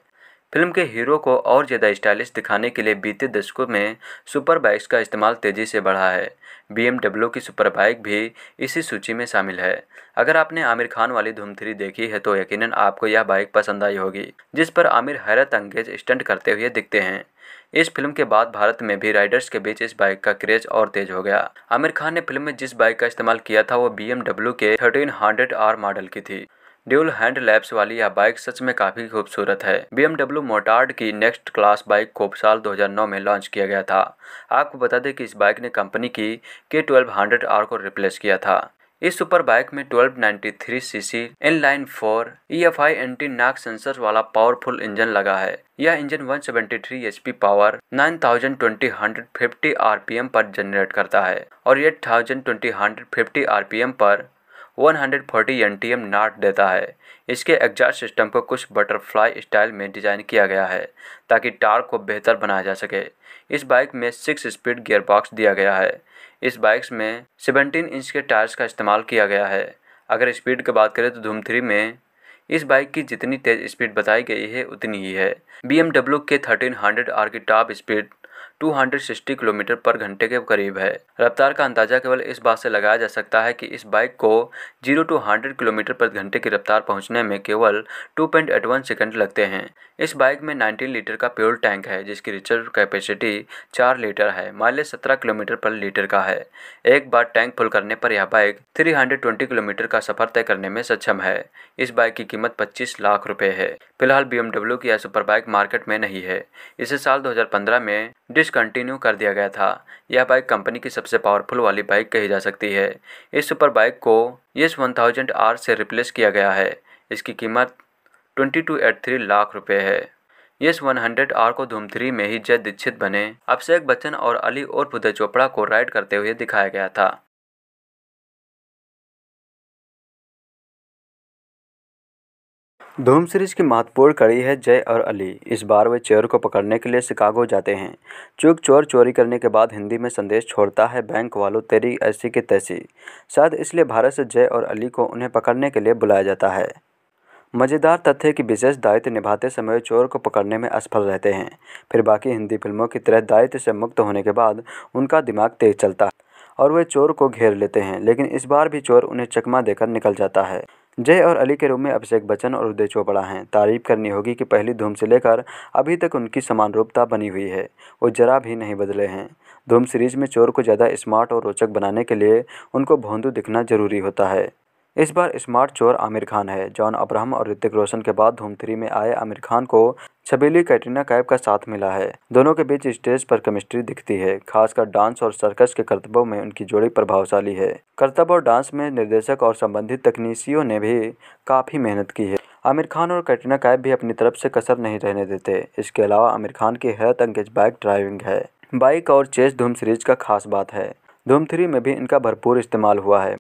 फिल्म के हीरो को और ज़्यादा स्टाइलिश दिखाने के लिए बीते दशकों में सुपर बाइक्स का इस्तेमाल तेज़ी से बढ़ा है बीएमडब्ल्यू की सुपर बाइक भी इसी सूची में शामिल है अगर आपने आमिर खान वाली धूम थ्री देखी है तो यकीनन आपको यह बाइक पसंद आई होगी जिस पर आमिर हैरत अंगेज स्टंट करते हुए दिखते हैं इस फिल्म के बाद भारत में भी राइडर्स के बीच इस बाइक का क्रेज और तेज हो गया आमिर खान ने फिल्म में जिस बाइक का इस्तेमाल किया था वो B K thirteen hundred are model की थी ड्यूल हैंड लैब्स वाली यह बाइक सच में काफी खूबसूरत है बीएमडब्ल्यू मोटार्ड की नेक्स्ट क्लास बाइक को साल 2009 में लॉन्च किया गया था आपको बता दें कि इस बाइक ने कंपनी की के ट्वेल्व हंड्रेड आर को रिप्लेस किया था इस सुपर बाइक में 1293 cc inline 4 EFI anti knock sensor वाला पावरफुल इंजन लगा है यह इंजन 173 एचपी पावर 9020 150 आरपीएम पर जनरेट करता है और 8020 150 आरपीएम पर टी एम नाट देता है इसके एग्जॉस्ट सिस्टम को कुछ बटरफ्लाई स्टाइल में डिज़ाइन किया गया है ताकि टार को बेहतर बनाया जा सके इस बाइक में सिक्स स्पीड गियरबॉक्स दिया गया है इस बाइक्स में सेवनटीन इंच के टायर्स का इस्तेमाल किया गया है अगर स्पीड की बात करें तो धूम थ्री में इस बाइक की जितनी तेज़ स्पीड बताई गई है उतनी ही है B K thirteen hundred R की टॉप स्पीड 260 किलोमीटर पर घंटे के करीब है रफ्तार का अंदाजा केवल इस बात से लगाया जा सकता है कि इस बाइक को 0 टू 100 किलोमीटर पर घंटे की रफ्तार पहुंचने में केवल 2.81 सेकेंड लगते हैं इस बाइक में 19 लीटर का फ्यूल टैंक है जिसकी रिजर्व कैपेसिटी 4 लीटर है माइलेज 17 किलोमीटर पर लीटर का है एक बार टैंक फुल करने पर यह बाइक 320 किलोमीटर का सफर तय करने में सक्षम है इस बाइक की कीमत 25 लाख रुपए है फिलहाल बीएमडब्ल्यू की यह सुपर बाइक मार्केट में नहीं है इसे साल 2015 में डिसकंटिन्यू कर दिया गया था यह बाइक कंपनी की सबसे पावरफुल वाली बाइक कही जा सकती है इस सुपर बाइक को यस वन थाउजेंड आर से रिप्लेस किया गया है इसकी कीमत twenty two eight three lakh रुपये है यस हंड्रेड आर को धूम थ्री में ही जय दीक्षित बने अभिषेक बच्चन और अली और उदय चोपड़ा को राइड करते हुए दिखाया गया था धूम सीरीज की महत्वपूर्ण कड़ी है जय और अली इस बार वे चोर को पकड़ने के लिए शिकागो जाते हैं चूँकि चोर चोरी करने के बाद हिंदी में संदेश छोड़ता है बैंक वालों तेरी ऐसी की तैसी शायद इसलिए भारत से जय और अली को उन्हें पकड़ने के लिए बुलाया जाता है मज़ेदार तथ्य कि विशेष दायित्व निभाते समय वे चोर को पकड़ने में असफल रहते हैं फिर बाकी हिंदी फिल्मों की तरह दायित्व से मुक्त होने के बाद उनका दिमाग तेज चलता है और वे चोर को घेर लेते हैं लेकिन इस बार भी चोर उन्हें चकमा देकर निकल जाता है जय और अली के रूप में अभिषेक बच्चन और उदय चोपड़ा हैं तारीफ करनी होगी कि पहली धूम से लेकर अभी तक उनकी समान रूपता बनी हुई है वो जरा भी नहीं बदले हैं धूम सीरीज में चोर को ज़्यादा स्मार्ट और रोचक बनाने के लिए उनको भोंदू दिखना जरूरी होता है इस बार स्मार्ट चोर आमिर खान है जॉन अब्राहम और ऋतिक रोशन के बाद धूम थ्री में आए आमिर खान को छबीली कैटरीना कैब का साथ मिला है दोनों के बीच स्टेज पर केमिस्ट्री दिखती है खासकर डांस और सर्कस के कर्तव्यों में उनकी जोड़ी प्रभावशाली है कर्तव्य और डांस में निर्देशक और संबंधित तकनीशियों ने भी काफ़ी मेहनत की है आमिर खान और कैटरीना कैब भी अपनी तरफ से कसर नहीं रहने देते इसके अलावा आमिर खान की हैरत अंगेज बाइक ड्राइविंग है बाइक और चेस धूम सीरीज का खास बात है धूम थ्री में भी इनका भरपूर इस्तेमाल हुआ है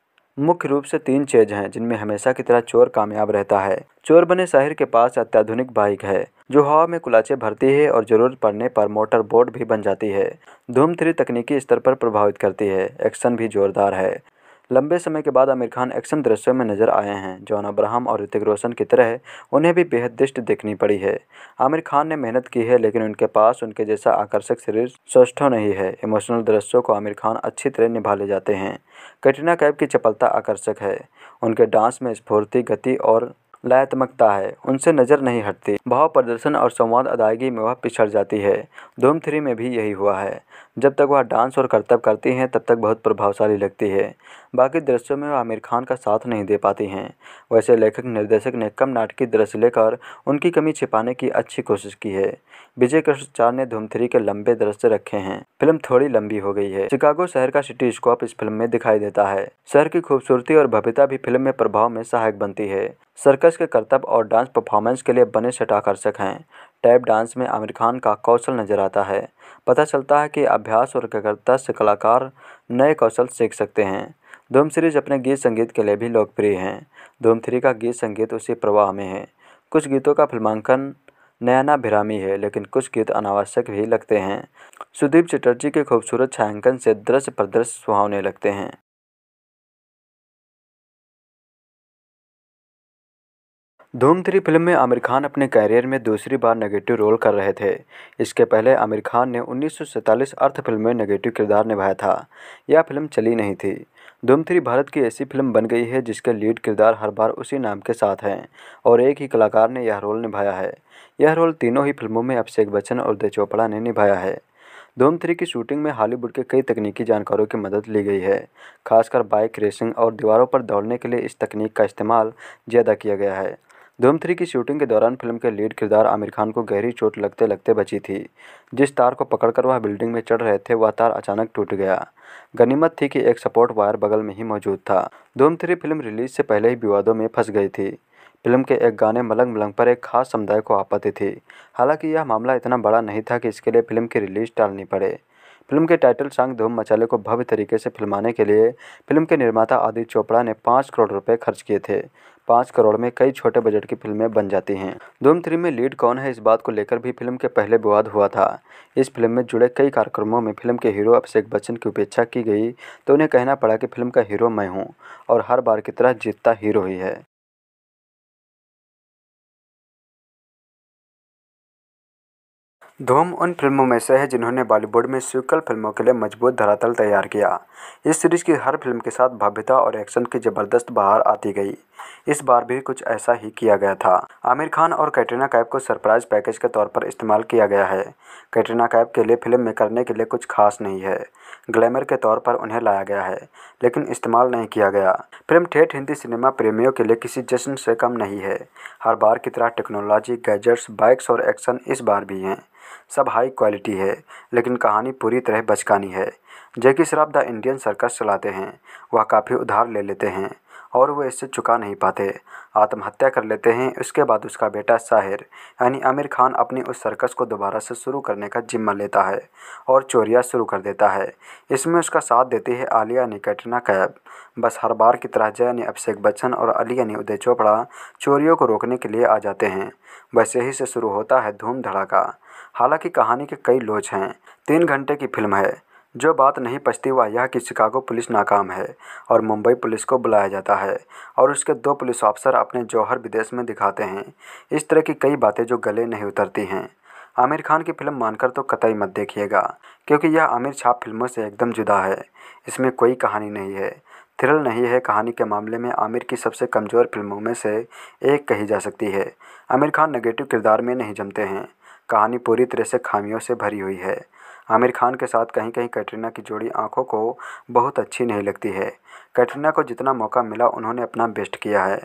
मुख्य रूप से तीन चीज हैं जिनमें हमेशा की तरह चोर कामयाब रहता है चोर बने शहर के पास अत्याधुनिक बाइक है जो हवा में कुलाचे भरती है और जरूरत पड़ने पर मोटर बोट भी बन जाती है धूम थ्री तकनीकी स्तर पर प्रभावित करती है एक्शन भी जोरदार है लंबे समय के बाद आमिर खान एक्शन दृश्यों में नजर आए हैं जॉन अब्राहम और ऋतिक रोशन की तरह उन्हें भी बेहद दृष्ट देखनी पड़ी है आमिर खान ने मेहनत की है लेकिन उनके पास उनके जैसा आकर्षक शरीर स्वस्थ नहीं है इमोशनल दृश्यों को आमिर खान अच्छी तरह निभा ले जाते हैं कटरीना कैफ की चपलता आकर्षक है उनके डांस में स्फूर्ति गति और लयात्मकता है उनसे नजर नहीं हटती भाव प्रदर्शन और संवाद अदायगी में वह पिछड़ जाती है धूम थ्री में भी यही हुआ है जब तक वह डांस और करतब करती हैं तब तक बहुत प्रभावशाली लगती है बाकी दृश्यों में वह आमिर खान का साथ नहीं दे पाती हैं वैसे लेखक निर्देशक ने कम नाटकीय दृश्य लेकर उनकी कमी छिपाने की अच्छी कोशिश की है विजय कृष्ण चार ने धूम थ्री के लंबे दृश्य रखे हैं फिल्म थोड़ी लंबी हो गई है शिकागो शहर का सिटी स्कॉप इस फिल्म में दिखाई देता है शहर की खूबसूरती और भव्यता भी फिल्म में प्रभाव में सहायक बनती है सर्कस के करतब और डांस परफॉर्मेंस के लिए बने सेट आकर्षक हैं टैप डांस में आमिर खान का कौशल नजर आता है पता चलता है कि अभ्यास और एकाग्रता से कलाकार नए कौशल सीख सकते हैं धूम सीरीज अपने गीत संगीत के लिए भी लोकप्रिय हैं धूम थ्री का गीत संगीत उसी प्रवाह में है कुछ गीतों का फिल्मांकन भिरामी है लेकिन कुछ गीत अनावश्यक भी लगते हैं सुदीप चटर्जी के खूबसूरत छायांकन से दृश्य प्रदृश्य सुहावने लगते हैं धूम थ्री फिल्म में आमिर खान अपने कैरियर में दूसरी बार नेगेटिव रोल कर रहे थे इसके पहले आमिर खान ने उन्नीस अर्थ फिल्म में नेगेटिव किरदार निभाया था यह फिल्म चली नहीं थी धूम थ्री भारत की ऐसी फिल्म बन गई है जिसके लीड किरदार हर बार उसी नाम के साथ हैं और एक ही कलाकार ने यह रोल निभाया है यह रोल तीनों ही फिल्मों में अभिषेक बच्चन और दे चोपड़ा ने निभाया है धूम थ्री की शूटिंग में हॉलीवुड के कई तकनीकी जानकारों की मदद ली गई है खासकर बाइक रेसिंग और दीवारों पर दौड़ने के लिए इस तकनीक का इस्तेमाल ज़्यादा किया गया है धूम थ्री की शूटिंग के दौरान फिल्म के लीड किरदार आमिर खान को गहरी चोट लगते लगते बची थी जिस तार को पकड़कर वह बिल्डिंग में चढ़ रहे थे वह तार अचानक टूट गया गनीमत थी कि एक सपोर्ट वायर बगल में ही मौजूद था धूम थ्री फिल्म रिलीज से पहले ही विवादों में फंस गई थी फिल्म के एक गाने मलंग मलंग पर एक खास समुदाय को आपत्ति थी हालांकि यह मामला इतना बड़ा नहीं था कि इसके लिए फिल्म की रिलीज टालनी पड़े फिल्म के टाइटल सॉन्ग धूम मचाले को भव्य तरीके से फिल्माने के लिए फिल्म के निर्माता आदित्य चोपड़ा ने पाँच करोड़ रुपए खर्च किए थे पाँच करोड़ में कई छोटे बजट की फिल्में बन जाती हैं धूम थ्री में लीड कौन है इस बात को लेकर भी फिल्म के पहले विवाद हुआ था इस फिल्म में जुड़े कई कार्यक्रमों में फिल्म के हीरो अभिषेक बच्चन की उपेक्षा की गई तो उन्हें कहना पड़ा कि फिल्म का हीरो मैं हूँ और हर बार की तरह जीतता हीरो ही है धूम उन फिल्मों में से है जिन्होंने बॉलीवुड में सीक्वल फिल्मों के लिए मजबूत धरातल तैयार किया इस सीरीज की हर फिल्म के साथ भव्यता और एक्शन की ज़बरदस्त बहार आती गई इस बार भी कुछ ऐसा ही किया गया था आमिर खान और कैटरीना कैब को सरप्राइज पैकेज के तौर पर इस्तेमाल किया गया है कैटरीना कैब के लिए फिल्म में करने के लिए कुछ खास नहीं है ग्लैमर के तौर पर उन्हें लाया गया है लेकिन इस्तेमाल नहीं किया गया फिल्म ठेठ हिंदी सिनेमा प्रेमियों के लिए किसी जश्न से कम नहीं है हर बार की तरह टेक्नोलॉजी गैजेट्स बाइक्स और एक्शन इस बार भी हैं सब हाई क्वालिटी है लेकिन कहानी पूरी तरह बचकानी है जैकी श्रॉफ द इंडियन सर्कस चलाते हैं वह काफ़ी उधार ले लेते हैं और वो इससे चुका नहीं पाते आत्महत्या कर लेते हैं उसके बाद उसका बेटा साहिर यानी आमिर खान अपनी उस सर्कस को दोबारा से शुरू करने का जिम्मा लेता है और चोरियाँ शुरू कर देता है इसमें उसका साथ देती है आलिया ने कैटरीना कैब बस हर बार की तरह जय ने अभिषेक बच्चन और अलिया ने उदय चोपड़ा चोरियों को रोकने के लिए आ जाते हैं बस यही से शुरू होता है धूम धड़ाका हालांकि कहानी के कई लोच हैं तीन घंटे की फिल्म है जो बात नहीं पछती वह यह कि शिकागो पुलिस नाकाम है और मुंबई पुलिस को बुलाया जाता है और उसके दो पुलिस अफसर अपने जौहर विदेश में दिखाते हैं इस तरह की कई बातें जो गले नहीं उतरती हैं आमिर खान की फिल्म मानकर तो कतई मत देखिएगा क्योंकि यह आमिर छाप फिल्मों से एकदम जुदा है इसमें कोई कहानी नहीं है थ्रिल नहीं है कहानी के मामले में आमिर की सबसे कमज़ोर फिल्मों में से एक कही जा सकती है आमिर खान नेगेटिव किरदार में नहीं जमते हैं कहानी पूरी तरह से खामियों से भरी हुई है आमिर खान के साथ कहीं कहीं कैटरीना की जोड़ी आंखों को बहुत अच्छी नहीं लगती है कैटरीना को जितना मौका मिला उन्होंने अपना बेस्ट किया है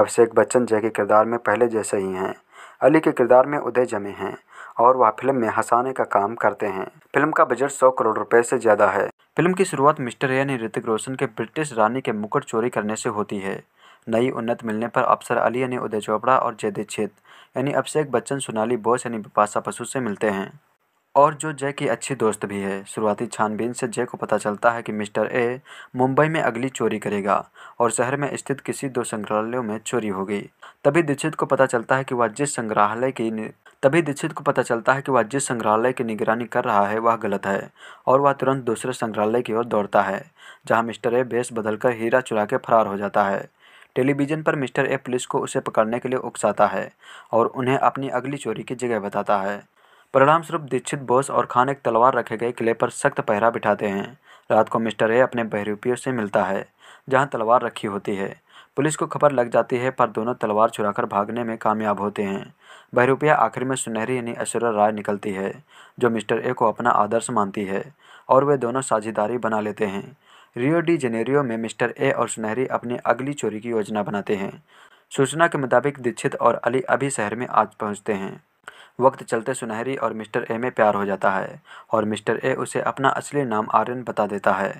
अभिषेक बच्चन जय के किरदार में पहले जैसे ही हैं अली के किरदार में उदय जमे हैं और वह फिल्म में हंसाने का काम करते हैं फिल्म का बजट सौ करोड़ रुपए से ज़्यादा है फिल्म की शुरुआत मिस्टर यानी ऋतिक रोशन के ब्रिटिश रानी के मुकुट चोरी करने से होती है नई उन्नत मिलने पर अफसर अली यानी उदय चोपड़ा और जय दीक्षित यानी अभिषेक बच्चन सोनाली बोस यानी बिपाशा पशु से मिलते हैं और जो जय की अच्छी दोस्त भी है शुरुआती छानबीन से जय को पता चलता है कि मिस्टर ए मुंबई में अगली चोरी करेगा और शहर में स्थित किसी दो संग्रहालयों में चोरी होगी तभी दीक्षित को पता चलता है कि वह जिस संग्रहालय की तभी दीक्षित को पता चलता है कि वह जिस संग्रहालय की निगरानी कर रहा है वह गलत है और वह तुरंत दूसरे संग्रहालय की ओर दौड़ता है जहाँ मिस्टर ए बेस बदलकर हीरा चुरा के फरार हो जाता है टेलीविज़न पर मिस्टर ए पुलिस को उसे पकड़ने के लिए उकसाता है और उन्हें अपनी अगली चोरी की जगह बताता है परिणामस्वरूप दीक्षित बोस और खान एक तलवार रखे गए किले पर सख्त पहरा बिठाते हैं रात को मिस्टर ए अपने बहरूपियों से मिलता है जहाँ तलवार रखी होती है पुलिस को खबर लग जाती है पर दोनों तलवार चुराकर भागने में कामयाब होते हैं बहरूपिया आखिर में सुनहरी यानी ऐश्वर्या राय निकलती है जो मिस्टर ए को अपना आदर्श मानती है और वे दोनों साझेदारी बना लेते हैं रियो डी जेनेरियो में मिस्टर ए और सुनहरी अपनी अगली चोरी की योजना बनाते हैं सूचना के मुताबिक दीक्षित और अली अभी शहर में आज पहुंचते हैं वक्त चलते सुनहरी और मिस्टर ए में प्यार हो जाता है और मिस्टर ए उसे अपना असली नाम आर्यन बता देता है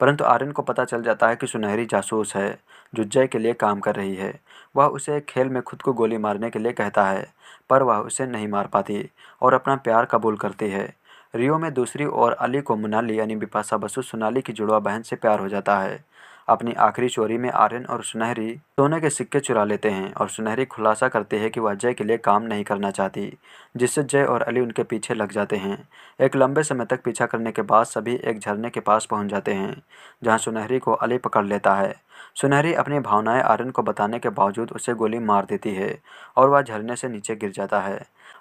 परंतु आर्यन को पता चल जाता है कि सुनहरी जासूस है जो जय के लिए काम कर रही है वह उसे खेल में खुद को गोली मारने के लिए कहता है पर वह उसे नहीं मार पाती और अपना प्यार कबूल करती है रियो में दूसरी ओर अली को मुनाली यानी बिपाशा बसु सोनाली की जुड़वा बहन से प्यार हो जाता है अपनी आखिरी चोरी में आर्यन और सुनहरी सोने के सिक्के चुरा लेते हैं और सुनहरी खुलासा करते हैं कि वह जय के लिए काम नहीं करना चाहती जिससे जय और अली उनके पीछे लग जाते हैं एक लंबे समय तक पीछा करने के बाद सभी एक झरने के पास पहुंच जाते हैं जहां सुनहरी को अली पकड़ लेता है सुनहरी अपनी भावनाएं आर्यन को बताने के बावजूद उसे गोली मार देती है और वह झरने से नीचे गिर जाता है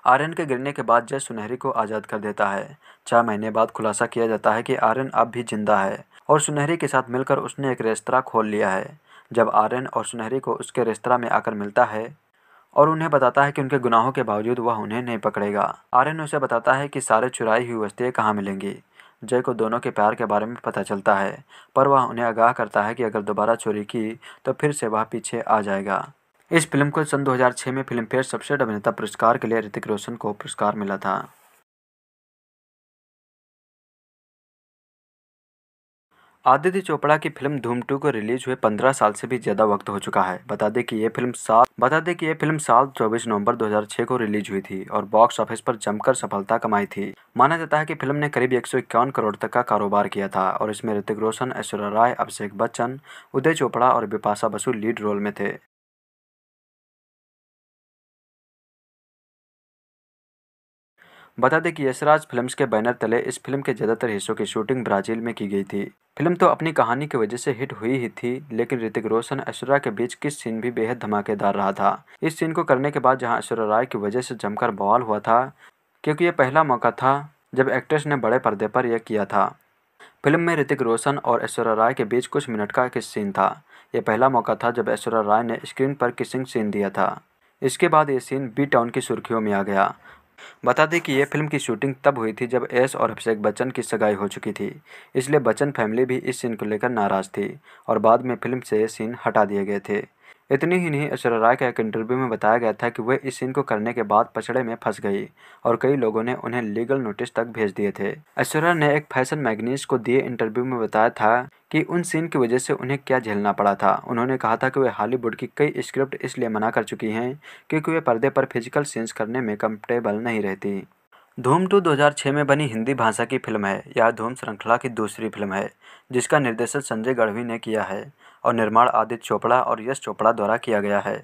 आर्यन के गिरने के बाद जय सुनहरी को आज़ाद कर देता है छह महीने बाद खुलासा किया जाता है कि आर्यन अब भी जिंदा है और सुनहरी के साथ मिलकर उसने एक रेस्तरा खोल लिया है जब आर्यन और सुनहरी को उसके रेस्तरा में आकर मिलता है और उन्हें बताता है कि उनके गुनाहों के बावजूद वह उन्हें नहीं पकड़ेगा आर्यन उसे बताता है कि सारे चुराई हुई वस्तियाँ कहाँ मिलेंगी जय को दोनों के प्यार के बारे में पता चलता है पर वह उन्हें आगाह करता है कि अगर दोबारा चोरी की तो फिर से वह पीछे आ जाएगा इस फिल्म को सन 2006 में फिल्मफेयर सबसे अभिनेता पुरस्कार के लिए ऋतिक रोशन को पुरस्कार मिला था आदित्य चोपड़ा की फिल्म धूम टू को रिलीज हुए 15 साल से भी ज़्यादा वक्त हो चुका है बता दें कि यह फिल्म साल बता दें कि यह फिल्म साल 24 नवंबर 2006 को रिलीज हुई थी और बॉक्स ऑफिस पर जमकर सफलता कमाई थी माना जाता है कि फिल्म ने करीब एक करोड़ तक का कारोबार किया था और इसमें ऋतिक रोशन ऐश्वर्या राय अभिषेक बच्चन उदय चोपड़ा और बिपाशा बसु लीड रोल में थे बता दें कि यशराज फिल्म्स के बैनर तले इस फिल्म के ज़्यादातर हिस्सों की शूटिंग ब्राज़ील में की गई थी फिल्म तो अपनी कहानी की वजह से हिट हुई ही थी लेकिन ऋतिक रोशन ऐश्वर्या के बीच किस सीन भी बेहद धमाकेदार रहा था इस सीन को करने के बाद जहाँ ऐश्वर्या राय की वजह से जमकर बवाल हुआ था क्योंकि यह पहला मौका था जब एक्ट्रेस ने बड़े पर्दे पर यह किया था फिल्म में ऋतिक रोशन और ऐश्वर्या राय के बीच कुछ मिनट का किस सीन था यह पहला मौका था जब ऐश्वर्या राय ने स्क्रीन पर किसिंग सीन दिया था इसके बाद ये सीन बी टाउन की सुर्खियों में आ गया बता दें कि ये फिल्म की शूटिंग तब हुई थी जब एस और अभिषेक बच्चन की सगाई हो चुकी थी इसलिए बच्चन फैमिली भी इस सीन को लेकर नाराज थी और बाद में फिल्म से ये सीन हटा दिए गए थे इतनी ही नहीं ऐश्वर्या के एक इंटरव्यू में बताया गया था कि वे इस सीन को करने के बाद पछड़े में फंस गई और कई लोगों ने उन्हें लीगल नोटिस तक भेज दिए थे ऐश्वर्या ने एक फैशन मैगनीस को दिए इंटरव्यू में बताया था कि उन सीन की वजह से उन्हें क्या झेलना पड़ा था उन्होंने कहा था कि वे हॉलीवुड की कई स्क्रिप्ट इसलिए मना कर चुकी हैं क्योंकि वे पर्दे पर फिजिकल सीन्स करने में कम्फर्टेबल नहीं रहती धूम टू 2006 में बनी हिंदी भाषा की फिल्म है यह धूम श्रृंखला की दूसरी फिल्म है जिसका निर्देशन संजय गढ़वी ने किया है और निर्माण आदित्य चोपड़ा और यश चोपड़ा द्वारा किया गया है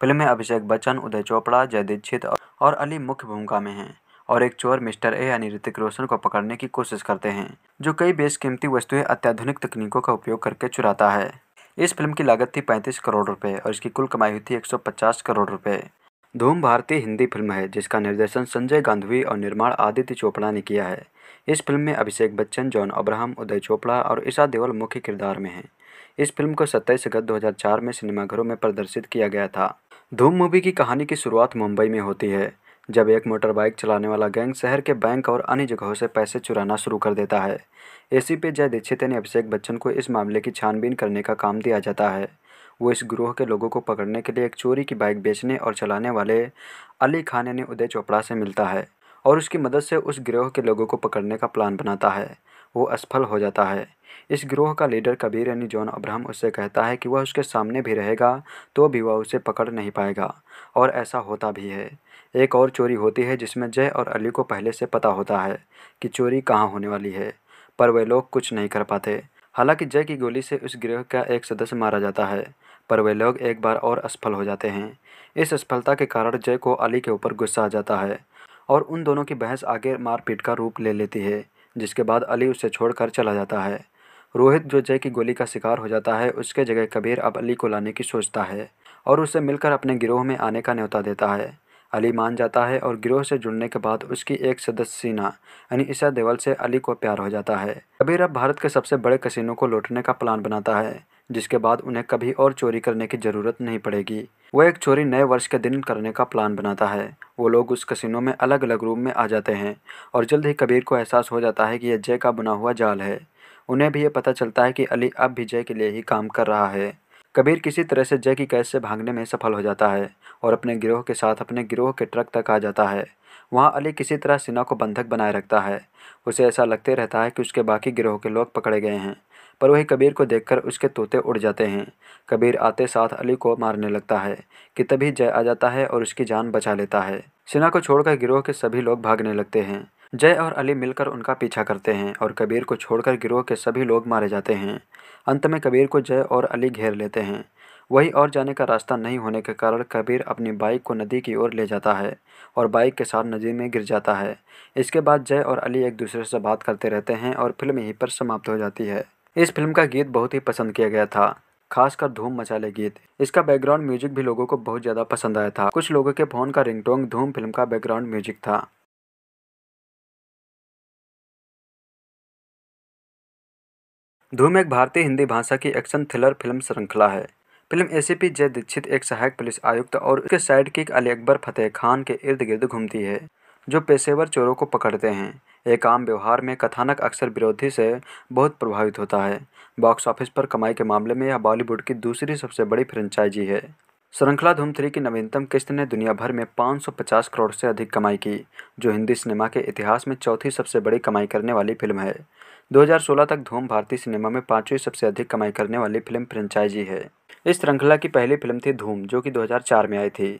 फिल्म में अभिषेक बच्चन उदय चोपड़ा जय दीक्षित और अली मुख्य भूमिका में हैं और एक चोर मिस्टर ए यानी ऋतिक रोशन को पकड़ने की कोशिश करते हैं जो कई बेशकीमती वस्तुएं अत्याधुनिक तकनीकों का उपयोग करके चुराता है इस फिल्म की लागत थी 35 करोड़ रुपए और इसकी कुल कमाई हुई थी 150 करोड़ रुपए धूम भारतीय हिंदी फिल्म है जिसका निर्देशन संजय गांधवी और निर्माण आदित्य चोपड़ा ने किया है इस फिल्म में अभिषेक बच्चन जॉन अब्राहम उदय चोपड़ा और ईशा देवल मुख्य किरदार में हैं इस फिल्म को 27 अगस्त 2004 में सिनेमाघरों में प्रदर्शित किया गया था धूम मूवी की कहानी की शुरुआत मुंबई में होती है जब एक मोटर बाइक चलाने वाला गैंग शहर के बैंक और अन्य जगहों से पैसे चुराना शुरू कर देता है पे जय दीक्षित ने अभिषेक बच्चन को इस मामले की छानबीन करने का काम दिया जाता है वो इस ग्रोह के लोगों को पकड़ने के लिए एक चोरी की बाइक बेचने और चलाने वाले अली खान ने उदय चोपड़ा से मिलता है और उसकी मदद से उस ग्रोह के लोगों को पकड़ने का प्लान बनाता है वो असफल हो जाता है इस गिरोह का लीडर कबीर यानी जॉन अब्राहम उससे कहता है कि वह उसके सामने भी रहेगा तो भी वह उसे पकड़ नहीं पाएगा और ऐसा होता भी है एक और चोरी होती है जिसमें जय और अली को पहले से पता होता है कि चोरी कहाँ होने वाली है पर वे लोग कुछ नहीं कर पाते हालांकि जय की गोली से उस गृह का एक सदस्य मारा जाता है पर वे लोग एक बार और असफल हो जाते हैं इस असफलता के कारण जय को अली के ऊपर गुस्सा आ जाता है और उन दोनों की बहस आगे मारपीट का रूप ले लेती है जिसके बाद अली उसे छोड़कर चला जाता है रोहित जो जय की गोली का शिकार हो जाता है उसके जगह कबीर अब अली को लाने की सोचता है और उसे मिलकर अपने गिरोह में आने का न्यौता देता है अली मान जाता है और गिरोह से जुड़ने के बाद उसकी एक सदस्य सीना यानी ईशा देवल से अली को प्यार हो जाता है कबीर अब भारत के सबसे बड़े कसीनों को लौटने का प्लान बनाता है जिसके बाद उन्हें कभी और चोरी करने की ज़रूरत नहीं पड़ेगी वो एक चोरी नए वर्ष के दिन करने का प्लान बनाता है वो लोग उस कसिनो में अलग अलग रूम में आ जाते हैं और जल्द ही कबीर को एहसास हो जाता है कि यह जय का बुना हुआ जाल है उन्हें भी ये पता चलता है कि अली अब भी जय के लिए ही काम कर रहा है कबीर किसी तरह से जय की कैद से भागने में सफल हो जाता है और अपने गिरोह के साथ अपने गिरोह के ट्रक तक आ जाता है वहाँ अली किसी तरह सिन्हा को बंधक बनाए रखता है उसे ऐसा लगते रहता है कि उसके बाकी गिरोह के लोग पकड़े गए हैं पर वही कबीर को देखकर उसके तोते उड़ जाते हैं कबीर आते साथ अली को मारने लगता है कि तभी जय आ जाता है और उसकी जान बचा लेता है सिन्हा को छोड़कर गिरोह के सभी लोग भागने लगते हैं जय और अली मिलकर उनका पीछा करते हैं और कबीर को छोड़कर गिरोह के सभी लोग मारे जाते हैं अंत में कबीर को जय और अली घेर लेते हैं वहीं और जाने का रास्ता नहीं होने के कारण कबीर अपनी बाइक को नदी की ओर ले जाता है और बाइक के साथ नदी में गिर जाता है इसके बाद जय और अली एक दूसरे से बात करते रहते हैं और फिल्म यहीं पर समाप्त हो जाती है इस फिल्म का गीत बहुत ही पसंद किया गया था खासकर धूम मचाले गीत इसका बैकग्राउंड म्यूजिक भी लोगों को बहुत ज़्यादा पसंद आया था कुछ लोगों के फ़ोन का रिंगटोंग धूम फिल्म का बैकग्राउंड म्यूजिक था धूम एक भारतीय हिंदी भाषा की एक्शन थ्रिलर फिल्म श्रृंखला है फिल्म एसीपी जय दीक्षित एक सहायक पुलिस आयुक्त और उसके साइड किक अली अकबर फतेह खान के इर्द गिर्द घूमती है जो पेशेवर चोरों को पकड़ते हैं एक आम व्यवहार में कथानक अक्सर विरोधी से बहुत प्रभावित होता है बॉक्स ऑफिस पर कमाई के मामले में यह बॉलीवुड की दूसरी सबसे बड़ी फ्रेंचाइजी है श्रृंखला धूम थ्री की नवीनतम किस्त ने दुनिया भर में 550 करोड़ से अधिक कमाई की जो हिंदी सिनेमा के इतिहास में चौथी सबसे बड़ी कमाई करने वाली फिल्म है 2016 तक धूम भारतीय सिनेमा में पांचवी सबसे अधिक कमाई करने वाली फिल्म फ्रेंचाइजी है इस श्रृंखला की पहली फिल्म थी धूम जो कि 2004 में आई थी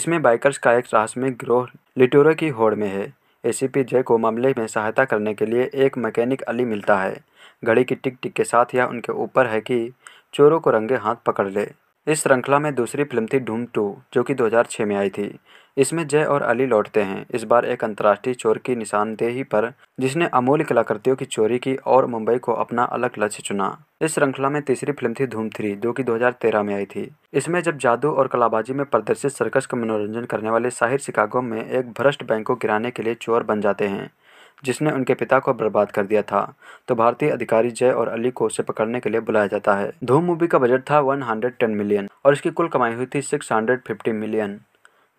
इसमें बाइकर्स का एक में ग्रोह लिटोरो की होड़ में है एसीपी जय को मामले में सहायता करने के लिए एक मैकेनिक अली मिलता है घड़ी की टिक टिक के साथ यह उनके ऊपर है कि चोरों को रंगे हाथ पकड़ ले इस श्रृंखला में दूसरी फिल्म थी ढूम टू जो कि 2006 में आई थी इसमें जय और अली लौटते हैं इस बार एक अंतर्राष्ट्रीय चोर की निशानदेही पर जिसने अमूल्य कलाकृतियों की चोरी की और मुंबई को अपना अलग लक्ष्य चुना इस श्रृंखला में तीसरी फिल्म थी धूम थ्री जो कि 2013 में आई थी इसमें जब जादू और कलाबाजी में प्रदर्शित सर्कस का मनोरंजन करने वाले साहिर शिकागो में एक भ्रष्ट बैंक को गिराने के लिए चोर बन जाते हैं जिसने उनके पिता को बर्बाद कर दिया था तो भारतीय अधिकारी जय और अली को उसे पकड़ने के लिए बुलाया जाता है धूम मूवी का बजट था 110 मिलियन और इसकी कुल कमाई हुई थी 650 मिलियन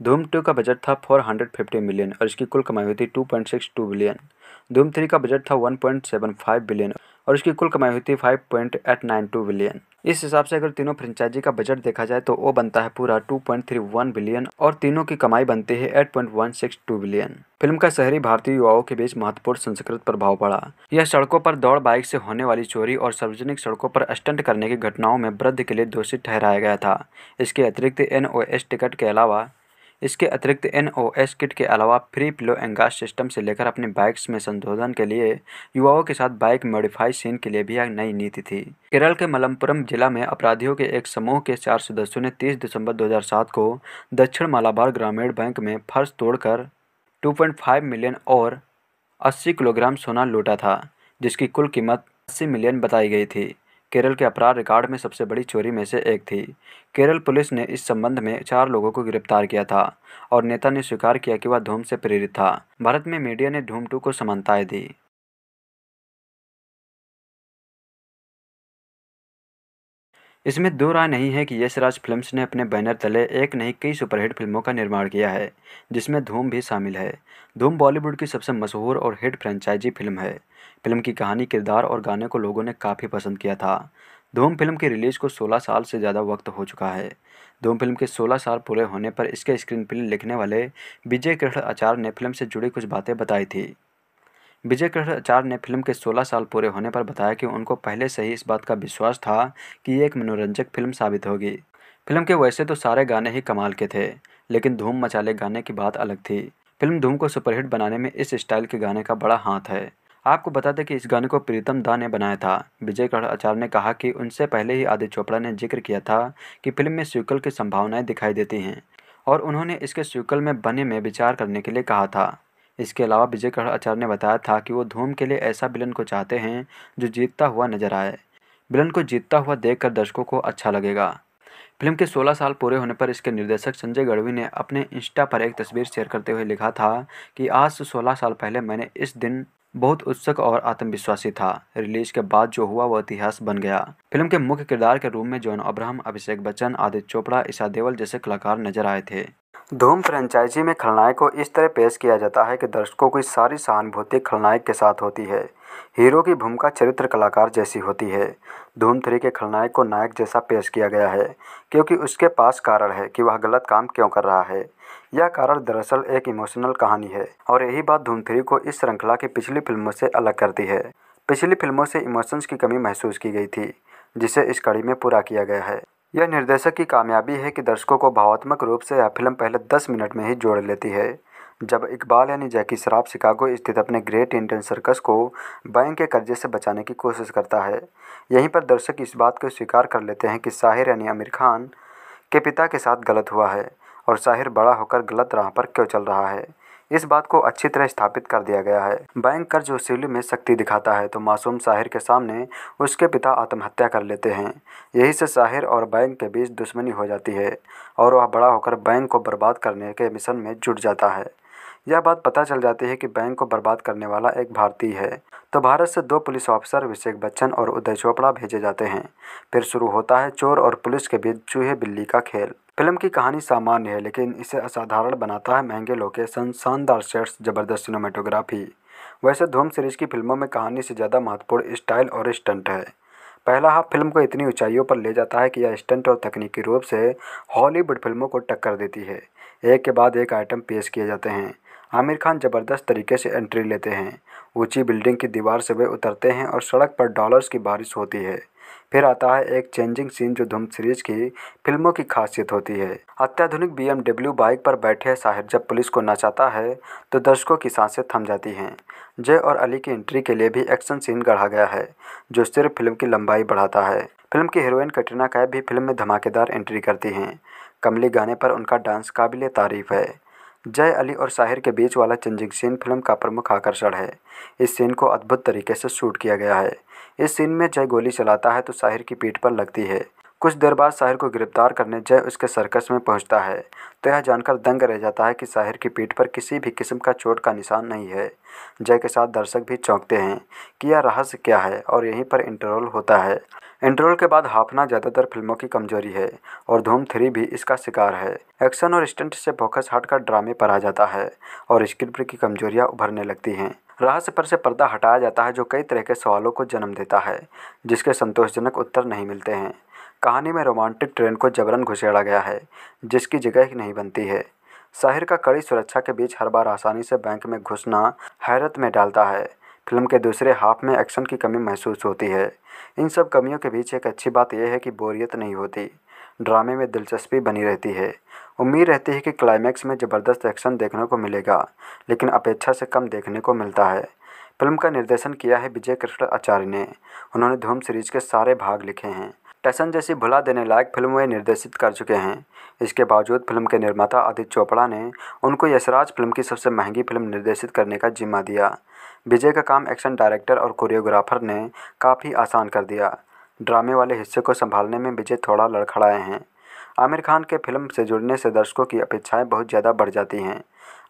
धूम टू का बजट था 450 मिलियन और इसकी कुल कमाई हुई थी 2.62 बिलियन धूम थ्री का बजट था 1.75 बिलियन और इसकी कुल कमाई हुई थी 5.892 बिलियन इस हिसाब से अगर तीनों फ्रेंचाइजी का बजट देखा जाए तो वो बनता है पूरा 2.31 बिलियन और तीनों की कमाई बनती है 8.162 बिलियन फिल्म का शहरी भारतीय युवाओं के बीच महत्वपूर्ण संस्कृत प्रभाव पड़ा यह सड़कों पर दौड़ बाइक से होने वाली चोरी और सार्वजनिक सड़कों पर स्टंट करने की घटनाओं में वृद्ध के लिए दोषी ठहराया गया था इसके अतिरिक्त एन टिकट के अलावा इसके अतिरिक्त एन ओ एस किट के अलावा फ्री पिलो एंगास सिस्टम से लेकर अपनी बाइक्स में संशोधन के लिए युवाओं के साथ बाइक मॉडिफाई सीन के लिए भी एक नई नीति थी केरल के मलमपुरम जिला में अपराधियों के एक समूह के चार सदस्यों ने 30 दिसंबर 2007 को दक्षिण मालाबार ग्रामीण बैंक में फर्श तोड़कर 2.5 मिलियन और 80 किलोग्राम सोना लूटा था जिसकी कुल कीमत अस्सी मिलियन बताई गई थी केरल के अपराध रिकॉर्ड में सबसे बड़ी चोरी में से एक थी केरल पुलिस ने इस संबंध में चार लोगों को गिरफ्तार किया था और नेता ने स्वीकार किया कि वह धूम से प्रेरित था भारत में मीडिया ने धूम टू को समानताएं दी इसमें दो राय नहीं है कि यशराज फिल्म्स ने अपने बैनर तले एक नहीं कई सुपरहिट फिल्मों का निर्माण किया है जिसमें धूम भी शामिल है धूम बॉलीवुड की सबसे मशहूर और हिट फ्रेंचाइजी फिल्म है फिल्म की कहानी किरदार और गाने को लोगों ने काफ़ी पसंद किया था धूम फिल्म की रिलीज़ को 16 साल से ज़्यादा वक्त हो चुका है धूम फिल्म के 16 साल पूरे होने पर इसके स्क्रीन प्ले लिखने वाले विजय कृष्ण आचार्य ने फिल्म से जुड़ी कुछ बातें बताई थी विजय कृष्ण आचार्य ने फिल्म के 16 साल पूरे होने पर बताया कि उनको पहले से ही इस बात का विश्वास था कि ये एक मनोरंजक फिल्म साबित होगी फिल्म के वैसे तो सारे गाने ही कमाल के थे लेकिन धूम मचाले गाने की बात अलग थी फिल्म धूम को सुपरहिट बनाने में इस स्टाइल के गाने का बड़ा हाथ है आपको बता दें कि इस गाने को प्रीतम दा ने बनाया था विजय कर्ण आचार्य ने कहा कि उनसे पहले ही आदित्य चोपड़ा ने जिक्र किया था कि फिल्म में सीक्वल की संभावनाएं दिखाई देती हैं और उन्होंने इसके सीक्वल में बने में विचार करने के लिए कहा था इसके अलावा विजय कर्ण आचार्य ने बताया था कि वो धूम के लिए ऐसा विलन को चाहते हैं जो जीतता हुआ नजर आए विलन को जीतता हुआ देख दर्शकों को अच्छा लगेगा फिल्म के 16 साल पूरे होने पर इसके निर्देशक संजय गढ़वी ने अपने इंस्टा पर एक तस्वीर शेयर करते हुए लिखा था कि आज से 16 साल पहले मैंने इस दिन बहुत उत्सुक और आत्मविश्वासी था रिलीज के बाद जो हुआ वह इतिहास बन गया फिल्म के मुख्य किरदार के रूप में जॉन अब्राहम अभिषेक बच्चन आदित्य चोपड़ा ईशा देवल जैसे कलाकार नजर आए थे धूम फ्रेंचाइजी में खलनायक को इस तरह पेश किया जाता है कि दर्शकों की सारी सहानुभूति खलनायक के साथ होती है हीरो की भूमिका चरित्र कलाकार जैसी होती है धूम थ्री के खलनायक को नायक जैसा पेश किया गया है क्योंकि उसके पास कारण है कि वह गलत काम क्यों कर रहा है यह कारण दरअसल एक इमोशनल कहानी है और यही बात धूम को इस श्रृंखला की पिछली फिल्मों से अलग करती है पिछली फिल्मों से इमोशंस की कमी महसूस की गई थी जिसे इस कड़ी में पूरा किया गया है यह निर्देशक की कामयाबी है कि दर्शकों को भावात्मक रूप से यह फिल्म पहले दस मिनट में ही जोड़ लेती है जब इकबाल यानी जैकी शराफ शिकागो स्थित अपने ग्रेट इंडियन सर्कस को बैंक के कर्जे से बचाने की कोशिश करता है यहीं पर दर्शक इस बात को स्वीकार कर लेते हैं कि साहिर यानी आमिर खान के पिता के साथ गलत हुआ है और शाहिर बड़ा होकर गलत राह पर क्यों चल रहा है इस बात को अच्छी तरह स्थापित कर दिया गया है बैंक कर्ज वसूली में शक्ति दिखाता है तो मासूम साहिर के सामने उसके पिता आत्महत्या कर लेते हैं यही से साहिर और बैंक के बीच दुश्मनी हो जाती है और वह बड़ा होकर बैंक को बर्बाद करने के मिशन में जुट जाता है यह बात पता चल जाती है कि बैंक को बर्बाद करने वाला एक भारतीय है तो भारत से दो पुलिस ऑफिसर अभिषेक बच्चन और उदय चोपड़ा भेजे जाते हैं फिर शुरू होता है चोर और पुलिस के बीच चूहे बिल्ली का खेल फिल्म की कहानी सामान्य है लेकिन इसे असाधारण बनाता है महंगे लोकेशन शानदार सेट्स जबरदस्त सिनेमाटोग्राफी वैसे धूम सीरीज की फिल्मों में कहानी से ज़्यादा महत्वपूर्ण स्टाइल और स्टंट है पहला हाफ फिल्म को इतनी ऊंचाइयों पर ले जाता है कि यह स्टंट और तकनीकी रूप से हॉलीवुड फिल्मों को टक्कर देती है एक के बाद एक आइटम पेश किए जाते हैं आमिर खान ज़बरदस्त तरीके से एंट्री लेते हैं ऊंची बिल्डिंग की दीवार से वे उतरते हैं और सड़क पर डॉलर्स की बारिश होती है फिर आता है एक चेंजिंग सीन जो धूम सीरीज की फिल्मों की खासियत होती है अत्याधुनिक बीएमडब्ल्यू बाइक पर बैठे साहिर जब पुलिस को नचाता है तो दर्शकों की सांसें थम जाती हैं जय और अली की एंट्री के लिए भी एक्शन सीन गढ़ा गया है जो सिर्फ फिल्म की लंबाई बढ़ाता है फिल्म की हीरोइन कटरीना कैब भी फिल्म में धमाकेदार एंट्री करती हैं कमली गाने पर उनका डांस काबिल तारीफ है जय अली और साहिर के बीच वाला चेंजिंग सीन फिल्म का प्रमुख आकर्षण है इस सीन को अद्भुत तरीके से शूट किया गया है इस सीन में जय गोली चलाता है तो साहिर की पीठ पर लगती है कुछ देर बाद साहिर को गिरफ्तार करने जय उसके सर्कस में पहुंचता है तो यह जानकर दंग रह जाता है कि साहिर की पीठ पर किसी भी किस्म का चोट का निशान नहीं है जय के साथ दर्शक भी चौंकते हैं कि यह रहस्य क्या है और यहीं पर इंटरवल होता है इंटरवल के बाद हाफना ज़्यादातर फिल्मों की कमजोरी है और धूम थ्री भी इसका शिकार है एक्शन और स्टंट से फोकस हटकर ड्रामे पर आ जाता है और स्क्रिप्ट की कमजोरियाँ उभरने लगती हैं रहस्य पर से पर्दा हटाया जाता है जो कई तरह के सवालों को जन्म देता है जिसके संतोषजनक उत्तर नहीं मिलते हैं कहानी में रोमांटिक ट्रेन को जबरन घुसेड़ा गया है जिसकी जगह नहीं बनती है शहर का कड़ी सुरक्षा के बीच हर बार आसानी से बैंक में घुसना हैरत में डालता है फिल्म के दूसरे हाफ में एक्शन की कमी महसूस होती है इन सब कमियों के बीच एक अच्छी बात यह है कि बोरियत नहीं होती ड्रामे में दिलचस्पी बनी रहती है उम्मीद रहती है कि क्लाइमैक्स में ज़बरदस्त एक्शन देखने को मिलेगा लेकिन अपेक्षा से कम देखने को मिलता है फिल्म का निर्देशन किया है विजय कृष्ण आचार्य ने उन्होंने धूम सीरीज के सारे भाग लिखे हैं टसन जैसी भुला देने लायक फिल्म वे निर्देशित कर चुके हैं इसके बावजूद फिल्म के निर्माता आदित्य चोपड़ा ने उनको यशराज फिल्म की सबसे महंगी फिल्म निर्देशित करने का जिम्मा दिया विजय का काम एक्शन डायरेक्टर और कोरियोग्राफर ने काफ़ी आसान कर दिया ड्रामे वाले हिस्से को संभालने में विजय थोड़ा लड़खड़ाए हैं आमिर खान के फिल्म से जुड़ने से दर्शकों की अपेक्षाएं बहुत ज़्यादा बढ़ जाती हैं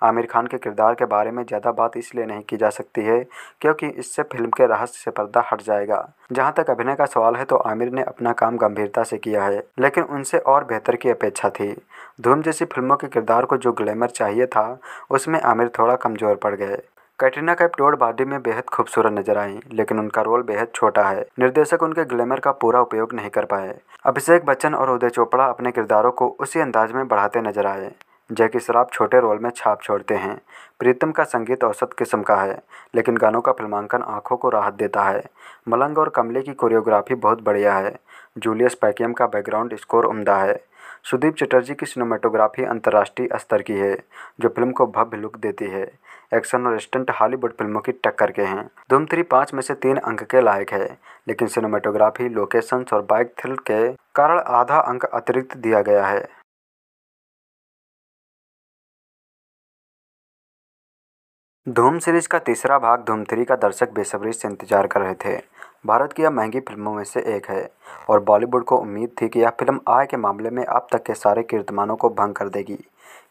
आमिर खान के किरदार के बारे में ज़्यादा बात इसलिए नहीं की जा सकती है क्योंकि इससे फिल्म के रहस्य से पर्दा हट जाएगा जहां तक अभिनय का सवाल है तो आमिर ने अपना काम गंभीरता से किया है लेकिन उनसे और बेहतर की अपेक्षा थी धूम जैसी फिल्मों के किरदार को जो ग्लैमर चाहिए था उसमें आमिर थोड़ा कमज़ोर पड़ गए कैटरीना कैप टोड बॉडी में बेहद खूबसूरत नजर आई लेकिन उनका रोल बेहद छोटा है निर्देशक उनके ग्लैमर का पूरा उपयोग नहीं कर पाए अभिषेक बच्चन और उदय चोपड़ा अपने किरदारों को उसी अंदाज में बढ़ाते नजर आए जैकी शराब छोटे रोल में छाप छोड़ते हैं प्रीतम का संगीत औसत किस्म का है लेकिन गानों का फिल्मांकन आंखों को राहत देता है मलंग और कमले की कोरियोग्राफी बहुत बढ़िया है जूलियस पैकियम का बैकग्राउंड स्कोर उम्दा है सुदीप चटर्जी की सिनेमाटोग्राफी अंतर्राष्ट्रीय स्तर की है जो फिल्म को भव्य लुक देती है एक्शन और स्टंट हॉलीवुड फिल्मों की टक्कर के हैं धूम थ्री पाँच में से तीन अंक के लायक है लेकिन सिनेमेटोग्राफी लोकेशंस और बाइक थ्रिल के कारण आधा अंक अतिरिक्त दिया गया है धूम सीरीज का तीसरा भाग धूम थ्री का दर्शक बेसब्री से इंतजार कर रहे थे भारत की यह महंगी फिल्मों में से एक है और बॉलीवुड को उम्मीद थी कि यह फिल्म आय के मामले में अब तक के सारे कीर्तमानों को भंग कर देगी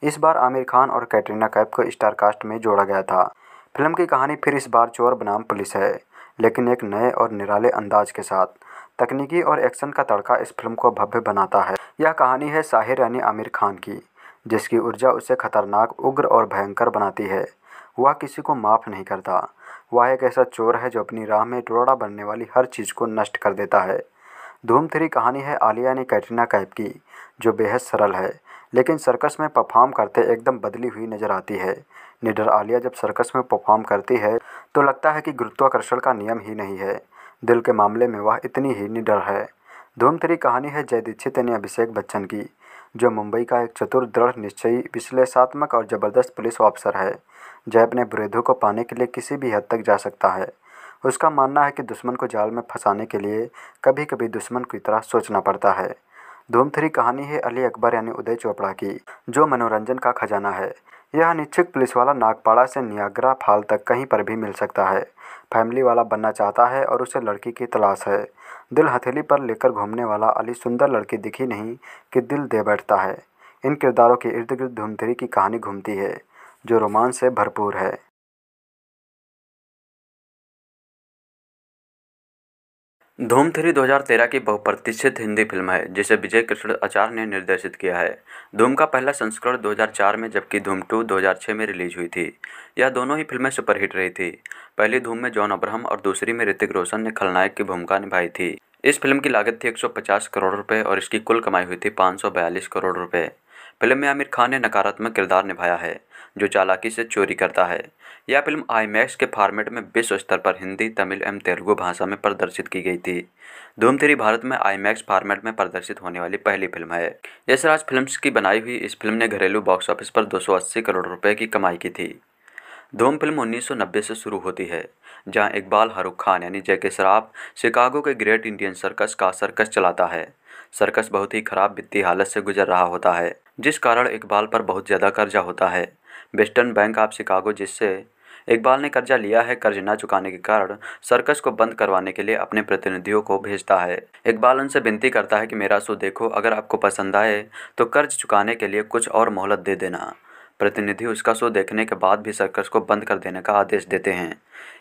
इस बार आमिर खान और कैटरीना कैफ को स्टार कास्ट में जोड़ा गया था फिल्म की कहानी फिर इस बार चोर बनाम पुलिस है लेकिन एक नए और निराले अंदाज के साथ तकनीकी और एक्शन का तड़का इस फिल्म को भव्य बनाता है यह कहानी है साहिर यानी आमिर खान की जिसकी ऊर्जा उसे खतरनाक उग्र और भयंकर बनाती है वह किसी को माफ़ नहीं करता वह एक ऐसा चोर है जो अपनी राह में टोड़ा बनने वाली हर चीज़ को नष्ट कर देता है धूम थ्री कहानी है आलिया ने कैटरीना कैप की जो बेहद सरल है लेकिन सर्कस में परफॉर्म करते एकदम बदली हुई नजर आती है निडर आलिया जब सर्कस में परफॉर्म करती है तो लगता है कि गुरुत्वाकर्षण का नियम ही नहीं है दिल के मामले में वह इतनी ही निडर है धूम थ्री कहानी है जय दीक्षित यानी अभिषेक बच्चन की जो मुंबई का एक चतुर दृढ़ निश्चयी विश्लेषात्मक और ज़बरदस्त पुलिस ऑफिसर है जय अपने विरोधियों को पाने के लिए किसी भी हद तक जा सकता है उसका मानना है कि दुश्मन को जाल में फंसाने के लिए कभी कभी दुश्मन की तरह सोचना पड़ता है धूम थ्री कहानी है अली अकबर यानी उदय चोपड़ा की जो मनोरंजन का खजाना है यह अनिच्छुक पुलिस वाला नागपाड़ा से नियाग्रा फाल तक कहीं पर भी मिल सकता है फैमिली वाला बनना चाहता है और उसे लड़की की तलाश है दिल हथेली पर लेकर घूमने वाला अली सुंदर लड़की दिखी नहीं कि दिल दे बैठता है इन किरदारों के इर्द गिर्द धूमधरी की कहानी घूमती है जो रोमांस से भरपूर है धूम थ्री 2013 की बहुप्रतिष्ठित हिंदी फिल्म है जिसे विजय कृष्ण आचार्य ने निर्देशित किया है धूम का पहला संस्करण 2004 में जबकि धूम टू 2006 में रिलीज हुई थी यह दोनों ही फिल्में सुपरहिट रही थी पहली धूम में जॉन अब्राहम और दूसरी में ऋतिक रोशन ने खलनायक की भूमिका निभाई थी इस फिल्म की लागत थी एक करोड़ रुपये और इसकी कुल कमाई हुई थी पाँच करोड़ रुपये फिल्म में आमिर खान ने नकारात्मक किरदार निभाया है जो चालाकी से चोरी करता है यह फिल्म आईमैक्स के फॉर्मेट में विश्व स्तर पर हिंदी तमिल एवं तेलुगु भाषा में प्रदर्शित की गई थी धूम थ्री भारत में आईमैक्स फॉर्मेट में प्रदर्शित होने वाली पहली फिल्म है यशराज फिल्म्स की बनाई हुई इस फिल्म ने घरेलू बॉक्स ऑफिस पर 280 करोड़ रुपए की कमाई की थी धूम फिल्म 1990 से शुरू होती है जहाँ इकबाल हरुख खान यानी जैके श्राफ शिकागो के ग्रेट इंडियन सर्कस का सर्कस चलाता है सर्कस बहुत ही खराब वित्तीय हालत से गुजर रहा होता है जिस कारण इकबाल पर बहुत ज़्यादा कर्जा होता है वेस्टर्न बैंक ऑफ शिकागो जिससे इकबाल ने कर्जा लिया है कर्ज न चुकाने के कारण सर्कस को बंद करवाने के लिए अपने प्रतिनिधियों को भेजता है इकबाल उनसे विनती करता है कि मेरा शो देखो अगर आपको पसंद आए तो कर्ज चुकाने के लिए कुछ और मोहलत दे देना प्रतिनिधि उसका शो देखने के बाद भी सर्कस को बंद कर देने का आदेश देते हैं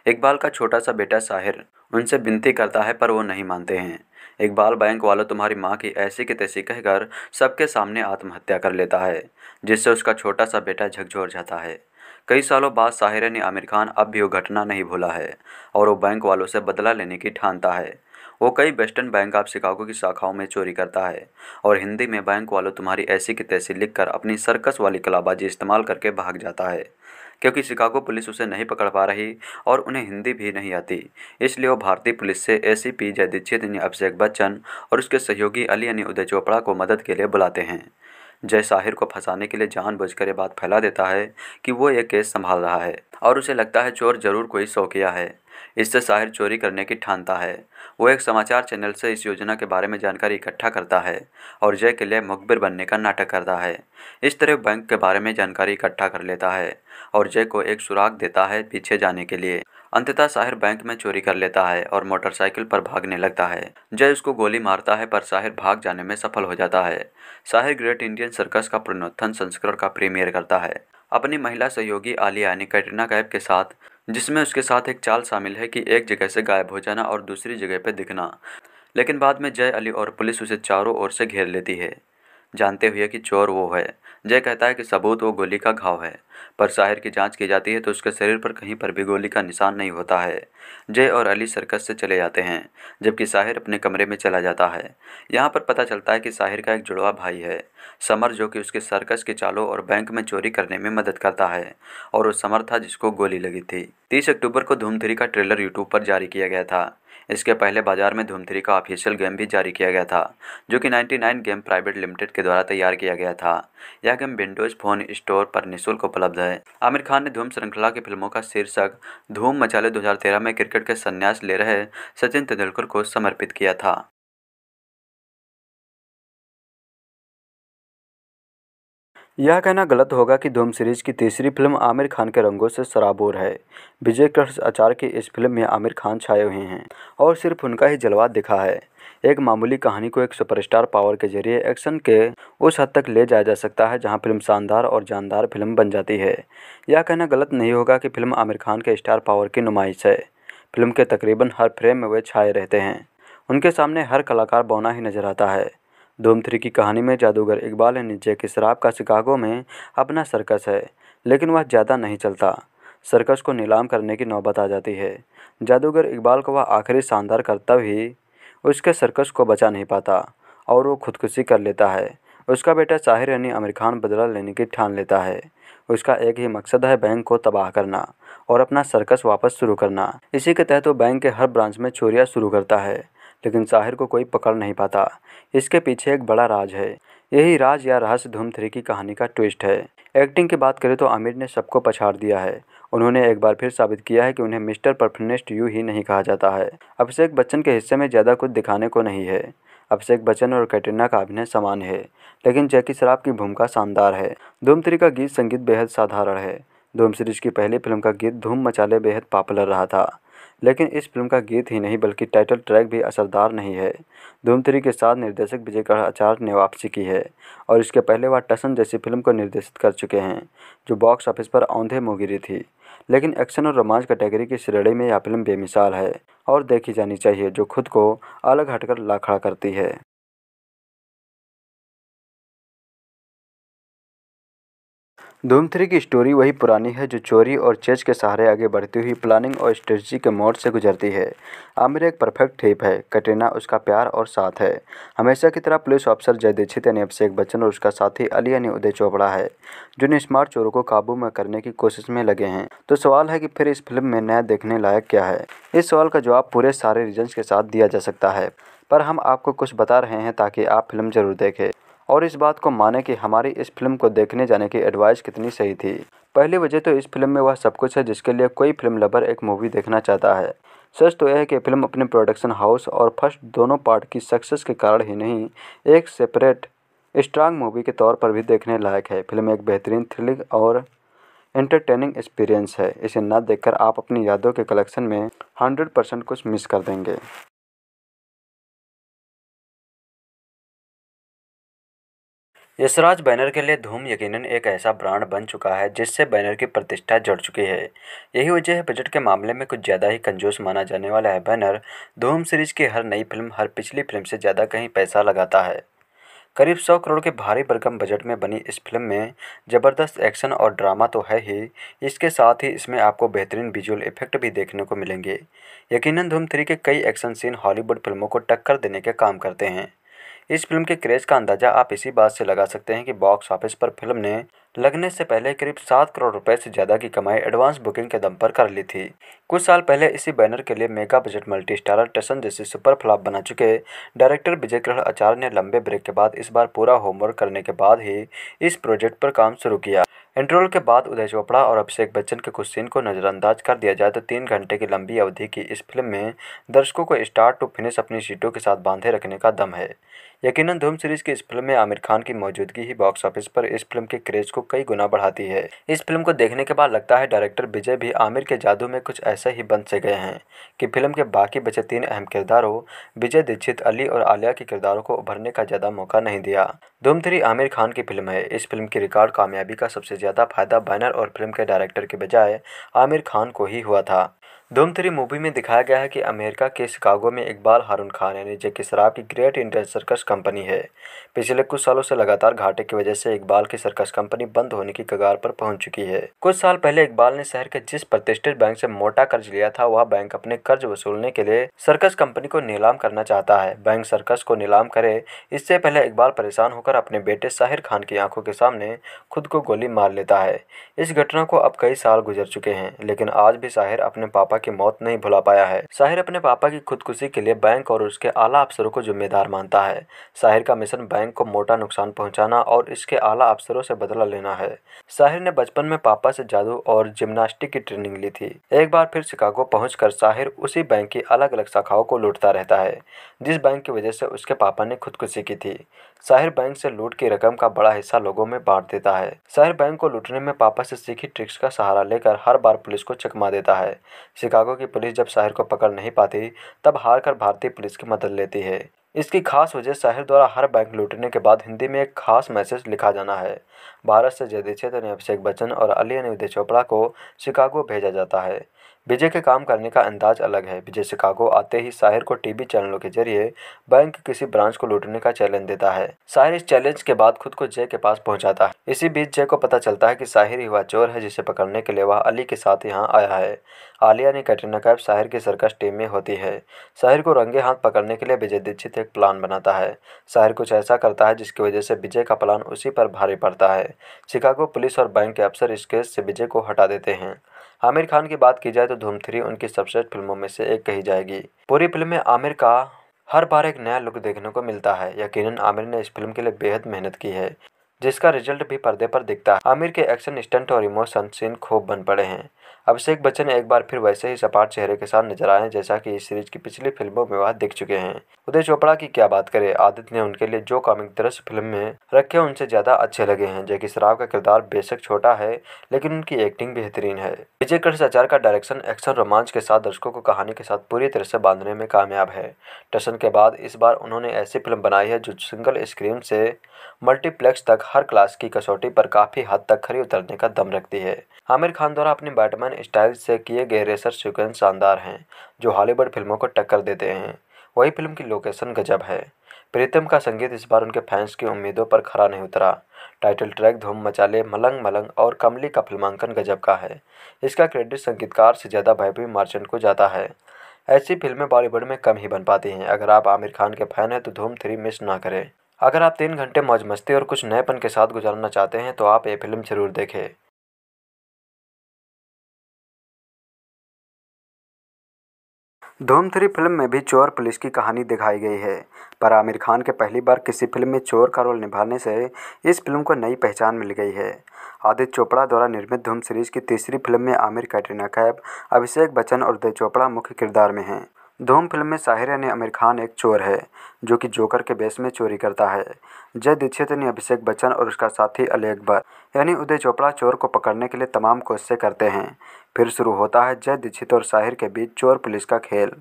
इकबाल का छोटा सा बेटा साहिर उनसे विनती करता है पर वो नहीं मानते हैं इकबाल बैंक वाला तुम्हारी माँ की ऐसी की तैसी कहकर सबके सामने आत्महत्या कर लेता है जिससे उसका छोटा सा बेटा झकझोर जाता है कई सालों बाद साहिरा ने आमिर खान अब भी वो घटना नहीं भूला है और वो बैंक वालों से बदला लेने की ठानता है वो कई वेस्टर्न बैंक ऑफ शिकागो की शाखाओं में चोरी करता है और हिंदी में बैंक वालों तुम्हारी ऐसी की तैसी लिखकर अपनी सर्कस वाली कलाबाजी इस्तेमाल करके भाग जाता है क्योंकि शिकागो पुलिस उसे नहीं पकड़ पा रही और उन्हें हिंदी भी नहीं आती इसलिए वो भारतीय पुलिस से ए सी पी जय यानी अभिषेक बच्चन और उसके सहयोगी अली यानी उदय चोपड़ा को मदद के लिए बुलाते हैं जय साहिर को फंसाने के लिए जानबूझकर यह बात फैला देता है कि वो यह केस संभाल रहा है और उसे लगता है चोर जरूर कोई शौकिया है इससे साहिर चोरी करने की ठानता है वो एक समाचार चैनल से इस योजना के बारे में जानकारी इकट्ठा करता है और जय के लिए मुखबिर बनने का नाटक करता है इस तरह बैंक के बारे में जानकारी इकट्ठा कर लेता है और जय को एक सुराग देता है पीछे जाने के लिए अंततः साहिर बैंक में चोरी कर लेता है और मोटरसाइकिल पर भागने लगता है जय उसको गोली मारता है पर साहिर भाग जाने में सफल हो जाता है साहिर ग्रेट इंडियन सर्कस का पुनोत्थन संस्करण का प्रीमियर करता है अपनी महिला सहयोगी आलिया यानी कैटरीना कैफ के साथ जिसमें उसके साथ एक चाल शामिल है कि एक जगह से गायब हो जाना और दूसरी जगह पर दिखना लेकिन बाद में जय अली और पुलिस उसे चारों ओर से घेर लेती है जानते हुए कि चोर वो है जय कहता है कि सबूत वो गोली का घाव है पर साहिर की जांच की जाती है तो उसके शरीर पर कहीं पर भी गोली का निशान नहीं होता है जय और अली सर्कस से चले जाते हैं जबकि साहिर अपने कमरे में चला जाता है यहाँ पर पता चलता है कि साहिर का एक जुड़वा भाई है समर जो कि उसके सर्कस के चालों और बैंक में चोरी करने में मदद करता है और वो समर था जिसको गोली लगी थी तीस अक्टूबर को थ्री का ट्रेलर यूट्यूब पर जारी किया गया था इसके पहले बाजार में थ्री का ऑफिशियल गेम भी जारी किया गया था जो कि 99 गेम प्राइवेट लिमिटेड के द्वारा तैयार किया गया था यह गेम विंडोज फोन स्टोर पर निःशुल्क उपलब्ध है आमिर खान ने धूम श्रृंखला की फिल्मों का शीर्षक धूम मचाले 2013 में क्रिकेट के संन्यास ले रहे सचिन तेंदुलकर को समर्पित किया था यह कहना गलत होगा कि धूम सीरीज की तीसरी फिल्म आमिर खान के रंगों से सराबोर है विजय कृष्ण आचार की इस फिल्म में आमिर खान छाए हुए हैं और सिर्फ उनका ही जलवा दिखा है एक मामूली कहानी को एक सुपरस्टार पावर के जरिए एक्शन के उस हद तक ले जाया जा सकता है जहां फिल्म शानदार और जानदार फिल्म बन जाती है यह कहना गलत नहीं होगा कि फिल्म आमिर खान के स्टार पावर की नुमाइश है फिल्म के तकरीबन हर फ्रेम में वे छाए रहते हैं उनके सामने हर कलाकार बौना ही नजर आता है धूम थ्री की कहानी में जादूगर इकबाल नीचे के शराब का शिकागो में अपना सर्कस है लेकिन वह ज़्यादा नहीं चलता सर्कस को नीलाम करने की नौबत आ जाती है जादूगर इकबाल को वह आखिरी शानदार कर्तव्य ही उसके सर्कस को बचा नहीं पाता और वो खुदकुशी कर लेता है उसका बेटा साहिर यानी आमिर खान बदला लेने की ठान लेता है उसका एक ही मकसद है बैंक को तबाह करना और अपना सर्कस वापस शुरू करना इसी के तहत वो बैंक के हर ब्रांच में चोरियाँ शुरू करता है लेकिन साहिर को कोई पकड़ नहीं पाता इसके पीछे एक बड़ा राज है यही राज या रहस्य धूम थ्री की कहानी का ट्विस्ट है एक्टिंग की बात करें तो आमिर ने सबको पछाड़ दिया है उन्होंने एक बार फिर साबित किया है कि उन्हें मिस्टर परफनेस्ट यू ही नहीं कहा जाता है अभिषेक बच्चन के हिस्से में ज़्यादा कुछ दिखाने को नहीं है अभिषेक बच्चन और कैटरीना का अभिनय समान है लेकिन जैकी शराब की भूमिका शानदार है धूम थ्री का गीत संगीत बेहद साधारण है धूम सीरीज की पहली फिल्म का गीत धूम मचाले बेहद पॉपुलर रहा था लेकिन इस फिल्म का गीत ही नहीं बल्कि टाइटल ट्रैक भी असरदार नहीं है धूम थ्री के साथ निर्देशक विजय आचार्य ने वापसी की है और इसके पहले वह टसन जैसी फिल्म को निर्देशित कर चुके हैं जो बॉक्स ऑफिस पर औंधे मुँह थी लेकिन एक्शन और रोमांच कैटेगरी की श्रेणी में यह फिल्म बेमिसाल है और देखी जानी चाहिए जो खुद को अलग हटकर लाखड़ा करती है धूम थ्री की स्टोरी वही पुरानी है जो चोरी और चेज के सहारे आगे बढ़ती हुई प्लानिंग और स्ट्रेटजी के मोड से गुजरती है आमिर एक परफेक्ट टेप है कटरीना उसका प्यार और साथ है हमेशा की तरह पुलिस ऑफिसर जय दीक्षित यानी अभिषेक बच्चन और उसका साथी अली यानी उदय चोपड़ा है जिन्हें स्मार्ट चोरों को काबू में करने की कोशिश में लगे हैं तो सवाल है कि फिर इस फिल्म में नया देखने लायक क्या है इस सवाल का जवाब पूरे सारे रीजन्स के साथ दिया जा सकता है पर हम आपको कुछ बता रहे हैं ताकि आप फिल्म जरूर देखें और इस बात को माने कि हमारी इस फिल्म को देखने जाने की एडवाइस कितनी सही थी पहली वजह तो इस फिल्म में वह सब कुछ है जिसके लिए कोई फिल्म लवर एक मूवी देखना चाहता है सच तो यह है कि फिल्म अपने प्रोडक्शन हाउस और फर्स्ट दोनों पार्ट की सक्सेस के कारण ही नहीं एक सेपरेट स्ट्रांग मूवी के तौर पर भी देखने लायक है फिल्म एक बेहतरीन थ्रिलिंग और एंटरटेनिंग एक्सपीरियंस है इसे न देखकर आप अपनी यादों के कलेक्शन में 100 परसेंट कुछ मिस कर देंगे यशराज बैनर के लिए धूम यकीनन एक ऐसा ब्रांड बन चुका है जिससे बैनर की प्रतिष्ठा जड़ चुकी है यही वजह है बजट के मामले में कुछ ज़्यादा ही कंजूस माना जाने वाला है बैनर धूम सीरीज की हर नई फिल्म हर पिछली फिल्म से ज़्यादा कहीं पैसा लगाता है करीब सौ करोड़ के भारी भरकम बजट में बनी इस फिल्म में ज़बरदस्त एक्शन और ड्रामा तो है ही इसके साथ ही इसमें आपको बेहतरीन विजुअल इफेक्ट भी देखने को मिलेंगे यकीनन धूम थ्री के कई एक्शन सीन हॉलीवुड फिल्मों को टक्कर देने के काम करते हैं इस फिल्म के क्रेज़ का अंदाज़ा आप इसी बात से लगा सकते हैं कि बॉक्स ऑफिस पर फिल्म ने लगने से पहले करीब सात करोड़ रुपए से ज़्यादा की कमाई एडवांस बुकिंग के दम पर कर ली थी कुछ साल पहले इसी बैनर के लिए mega budget multi starrer Tashan जैसे सुपर फ्लॉप बना चुके डायरेक्टर विजय ग्रहण आचार्य ने लंबे ब्रेक के बाद इस बार पूरा होमवर्क करने के बाद ही इस प्रोजेक्ट पर काम शुरू किया इंटरवल के बाद उदय चोपड़ा और अभिषेक बच्चन के कुछ सीन को नज़रअंदाज कर दिया जाए तो तीन घंटे की लंबी अवधि की इस फिल्म में दर्शकों को स्टार्ट टू फिनिश अपनी सीटों के साथ बांधे रखने का दम है यकीनन धूम सीरीज की इस फिल्म में आमिर खान की मौजूदगी ही बॉक्स ऑफिस पर इस फिल्म के क्रेज को कई गुना बढ़ाती है इस फिल्म को देखने के बाद लगता है डायरेक्टर विजय भी आमिर के जादू में कुछ ऐसे ही बन से गए हैं कि फिल्म के बाकी बचे तीन अहम किरदारों विजय दीक्षित अली और आलिया के किरदारों को उभरने का ज़्यादा मौका नहीं दिया धूम थ्री आमिर खान की फिल्म है इस फिल्म की रिकॉर्ड कामयाबी का सबसे ज़्यादा फायदा बैनर और फिल्म के डायरेक्टर के बजाय आमिर खान को ही हुआ था धूम थ्री मूवी में दिखाया गया है कि अमेरिका के शिकागो में इकबाल हारून खान यानी के शराब की ग्रेट इंडियन सर्कस कंपनी है पिछले कुछ सालों से लगातार घाटे की वजह से इकबाल की सर्कस कंपनी बंद होने की कगार पर पहुंच चुकी है कुछ साल पहले इकबाल ने शहर के जिस प्रतिष्ठित बैंक से मोटा कर्ज लिया था वह बैंक अपने कर्ज वसूलने के लिए सर्कस कंपनी को नीलाम करना चाहता है बैंक सर्कस को नीलाम करे इससे पहले इकबाल परेशान होकर अपने बेटे साहिर खान की आंखों के सामने खुद को गोली मार लेता है इस घटना को अब कई साल गुजर चुके हैं लेकिन आज भी साहिर अपने पापा पापा की मौत नहीं भुला पाया है साहिर अपने पापा की खुदकुशी के लिए बैंक और उसके आला अफसरों को जिम्मेदार मानता है साहिर का मिशन बैंक को मोटा नुकसान पहुंचाना और इसके आला अफसरों से बदला लेना है साहिर ने बचपन में पापा से जादू और जिम्नास्टिक की ट्रेनिंग ली थी एक बार फिर शिकागो पहुँच साहिर उसी बैंक की अलग अलग शाखाओं को लुटता रहता है जिस बैंक की वजह से उसके पापा ने खुदकुशी की थी साहिर बैंक से लूट की रकम का बड़ा हिस्सा लोगों में बांट देता है साहिर बैंक को लूटने में पापा से सीखी ट्रिक्स का सहारा लेकर हर बार पुलिस को चकमा देता है शिकागो की पुलिस जब साहिर को पकड़ नहीं पाती तब हार कर भारतीय पुलिस की मदद लेती है इसकी खास वजह साहिर द्वारा हर बैंक लूटने के बाद हिंदी में एक खास मैसेज लिखा जाना है भारत से जयदीक्षित ने अभिषेक बच्चन और अली ने चोपड़ा को शिकागो भेजा जाता है विजय के काम करने का अंदाज अलग है विजय शिकागो आते ही साहिर को टीवी चैनलों के जरिए बैंक किसी ब्रांच को लूटने का चैलेंज देता है साहिर इस चैलेंज के बाद खुद को जय के पास पहुंचाता है इसी बीच जय को पता चलता है कि साहिर ही वह चोर है जिसे पकड़ने के लिए वह अली के साथ यहाँ आया है आलिया ने कैटरीना कैफ साहिर की सर्कस टीम में होती है साहिर को रंगे हाथ पकड़ने के लिए विजय दीक्षित एक प्लान बनाता है साहिर कुछ ऐसा करता है जिसकी वजह से विजय का प्लान उसी पर भारी पड़ता है शिकागो पुलिस और बैंक के अफसर इस केस से विजय को हटा देते हैं आमिर खान की बात की जाए तो धूम थ्री उनकी सबसे फिल्मों में से एक कही जाएगी पूरी फिल्म में आमिर का हर बार एक नया लुक देखने को मिलता है यकीनन आमिर ने इस फिल्म के लिए बेहद मेहनत की है जिसका रिजल्ट भी पर्दे पर दिखता है आमिर के एक्शन स्टंट और इमोशन सीन खूब बन पड़े हैं अभिषेक बच्चन एक बार फिर वैसे ही सपाट चेहरे के साथ नजर आए जैसा कि इस सीरीज की पिछली फिल्मों में वह दिख चुके हैं उदय चोपड़ा की क्या बात करें आदित्य ने उनके लिए जो कॉमिक दृश्य फिल्म में रखे उनसे ज्यादा अच्छे लगे हैं जैकि शराब का किरदार बेशक छोटा है लेकिन उनकी एक्टिंग बेहतरीन है विजय कृष्ण आचार का डायरेक्शन एक्शन रोमांच के साथ दर्शकों को कहानी के साथ पूरी तरह से बांधने में कामयाब है टशन के बाद इस बार उन्होंने ऐसी फिल्म बनाई है जो सिंगल स्क्रीन से मल्टीप्लेक्स तक हर क्लास की कसौटी पर काफ़ी हद तक खरी उतरने का दम रखती है आमिर खान द्वारा अपने बैटमैन स्टाइल से किए गए रेसर सीक्वेंस शानदार हैं जो हॉलीवुड फिल्मों को टक्कर देते हैं वही फिल्म की लोकेशन गजब है प्रीतम का संगीत इस बार उनके फैंस की उम्मीदों पर खरा नहीं उतरा टाइटल ट्रैक धूम मचाले मलंग मलंग और कमली का फिल्मांकन गजब का है इसका क्रेडिट संगीतकार से ज़्यादा भयभी मार्चेंट को जाता है ऐसी फिल्में बॉलीवुड में कम ही बन पाती हैं अगर आप आमिर खान के फैन हैं तो धूम थ्री मिस ना करें अगर आप तीन घंटे मौज मस्ती और कुछ नएपन के साथ गुजारना चाहते हैं तो आप ये फिल्म ज़रूर देखें धूम थ्री फिल्म में भी चोर पुलिस की कहानी दिखाई गई है पर आमिर खान के पहली बार किसी फिल्म में चोर का रोल निभाने से इस फिल्म को नई पहचान मिल गई है आदित्य चोपड़ा द्वारा निर्मित धूम सीरीज की तीसरी फिल्म में आमिर कैटरीना कैब अभिषेक बच्चन और उदय चोपड़ा मुख्य किरदार में हैं धूम फिल्म में साहिर यानी आमिर खान एक चोर है जो कि जोकर के बेस में चोरी करता है जय दीक्षित यानी अभिषेक बच्चन और उसका साथी अली अकबर यानी उदय चोपड़ा चोर को पकड़ने के लिए तमाम कोशिशें करते हैं फिर शुरू होता है जय दीक्षित और साहिर के बीच चोर पुलिस का खेल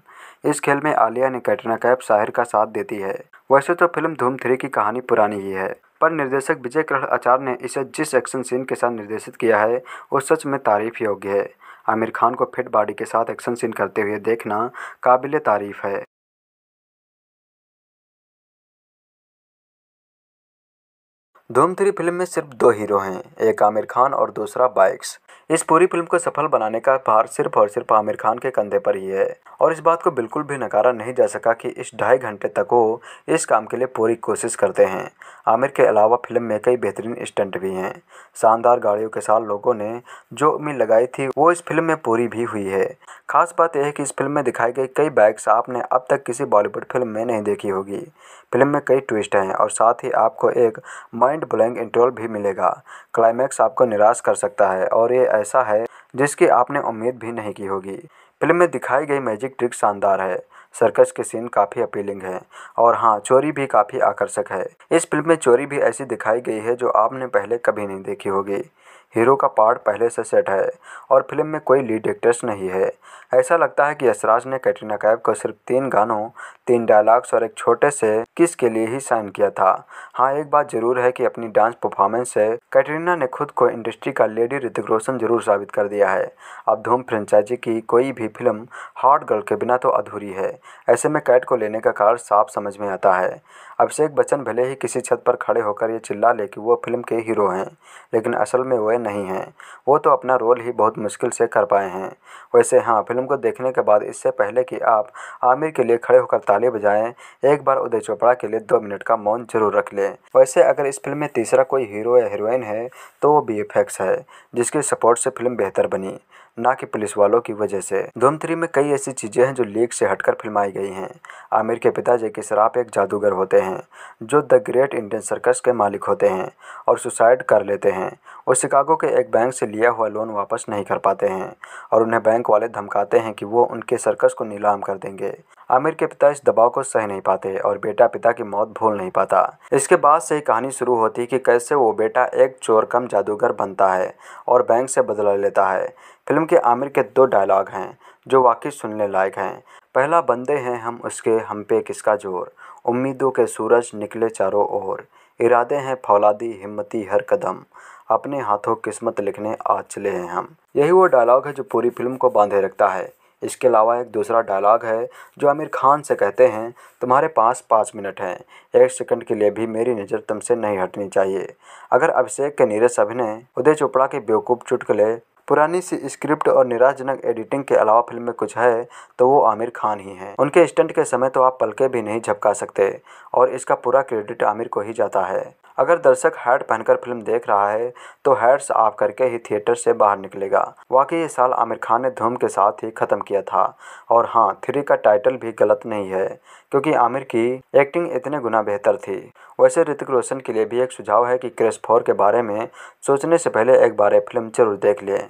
इस खेल में आलिया ने कैटरीना कैफ साहिर का साथ देती है वैसे तो फिल्म धूम थ्री की कहानी पुरानी ही है पर निर्देशक विजय कृष्ण आचार्य ने इसे जिस एक्शन सीन के साथ निर्देशित किया है वो सच में तारीफ योग्य है आमिर खान को फिट बॉडी के साथ एक्शन सीन करते हुए देखना काबिल तारीफ है धूम थ्री फिल्म में सिर्फ दो हीरो हैं एक आमिर खान और दूसरा बाइक्स इस पूरी फिल्म को सफल बनाने का भार सिर्फ और सिर्फ आमिर खान के कंधे पर ही है और इस बात को बिल्कुल भी नकारा नहीं जा सका कि इस ढाई घंटे तक वो इस काम के लिए पूरी कोशिश करते हैं आमिर के अलावा फिल्म में कई बेहतरीन स्टंट भी हैं शानदार गाड़ियों के साथ लोगों ने जो उम्मीद लगाई थी वो इस फिल्म में पूरी भी हुई है खास बात यह है कि इस फिल्म में दिखाई गई कई बाइक्स आपने अब तक किसी बॉलीवुड फिल्म में नहीं देखी होगी फिल्म में कई ट्विस्ट हैं और साथ ही आपको एक माइंड ब्लैंग इंटरवल भी मिलेगा क्लाइमैक्स आपको निराश कर सकता है और ये ऐसा है जिसकी आपने उम्मीद भी नहीं की होगी फिल्म में दिखाई गई मैजिक ट्रिक शानदार है सर्कस के सीन काफ़ी अपीलिंग है और हाँ चोरी भी काफ़ी आकर्षक है इस फिल्म में चोरी भी ऐसी दिखाई गई है जो आपने पहले कभी नहीं देखी होगी हीरो का पार्ट पहले से सेट है और फिल्म में कोई लीड एक्ट्रेस नहीं है ऐसा लगता है कि यशराज ने कैटरीना कैफ को सिर्फ तीन गानों तीन डायलॉग्स और एक छोटे से किस के लिए ही साइन किया था हाँ एक बात जरूर है कि अपनी डांस परफॉर्मेंस से कैटरीना ने खुद को इंडस्ट्री का लेडी ऋतिक रोशन जरूर साबित कर दिया है अब धूम फ्रेंचाइजी की कोई भी फिल्म हॉट गर्ल के बिना तो अधूरी है ऐसे में कैट को लेने का कारण साफ समझ में आता है अभिषेक बच्चन भले ही किसी छत पर खड़े होकर ये चिल्ला ले कि वो फिल्म के हीरो हैं लेकिन असल में वह नहीं हैं वो तो अपना रोल ही बहुत मुश्किल से कर पाए हैं वैसे हाँ फिल्म को देखने के बाद इससे पहले कि आप आमिर के लिए खड़े होकर ताली बजाएं एक बार उदय चोपड़ा के लिए दो मिनट का मौन जरूर रख लें वैसे अगर इस फिल्म में तीसरा कोई हीरो या हीरोइन है तो वो बी है जिसकी सपोर्ट से फिल्म बेहतर बनी ना कि पुलिस वालों की वजह से धूम थ्री में कई ऐसी चीज़ें हैं जो लीक से हटकर फिल्माई गई हैं आमिर के पिता के सराफ एक जादूगर होते हैं जो द ग्रेट इंडियन सर्कस के मालिक होते हैं और सुसाइड कर लेते हैं वो शिकागो के एक बैंक से लिया हुआ लोन वापस नहीं कर पाते हैं और उन्हें बैंक वाले धमकाते हैं कि वो उनके सर्कस को नीलाम कर देंगे आमिर के पिता इस दबाव को सह नहीं पाते और बेटा पिता की मौत भूल नहीं पाता इसके बाद से ही कहानी शुरू होती है कि कैसे वो बेटा एक चोर कम जादूगर बनता है और बैंक से बदला लेता है फिल्म के आमिर के दो डायलॉग हैं जो वाकई सुनने लायक हैं पहला बंदे हैं हम उसके हम पे किसका जोर उम्मीदों के सूरज निकले चारों ओर इरादे हैं फौलादी हिम्मती हर कदम अपने हाथों किस्मत लिखने आज चले हैं हम यही वो डायलॉग है जो पूरी फिल्म को बांधे रखता है इसके अलावा एक दूसरा डायलॉग है जो आमिर खान से कहते हैं तुम्हारे पास पाँच मिनट हैं एक सेकंड के लिए भी मेरी नज़र तुमसे नहीं हटनी चाहिए अगर अभिषेक के नीरज अभिनय उदय चोपड़ा के बेवकूफ़ चुटकले पुरानी सी स्क्रिप्ट और निराशजनक एडिटिंग के अलावा फिल्म में कुछ है तो वो आमिर खान ही हैं उनके स्टंट के समय तो आप पलके भी नहीं झपका सकते और इसका पूरा क्रेडिट आमिर को ही जाता है अगर दर्शक हैड पहनकर फिल्म देख रहा है तो हैड्स ऑफ करके ही थिएटर से बाहर निकलेगा वाकई ये साल आमिर खान ने धूम के साथ ही ख़त्म किया था और हाँ थ्री का टाइटल भी गलत नहीं है क्योंकि आमिर की एक्टिंग इतने गुना बेहतर थी वैसे ऋतिक रोशन के लिए भी एक सुझाव है कि क्रेस फोर के बारे में सोचने से पहले एक बार फिल्म जरूर देख लें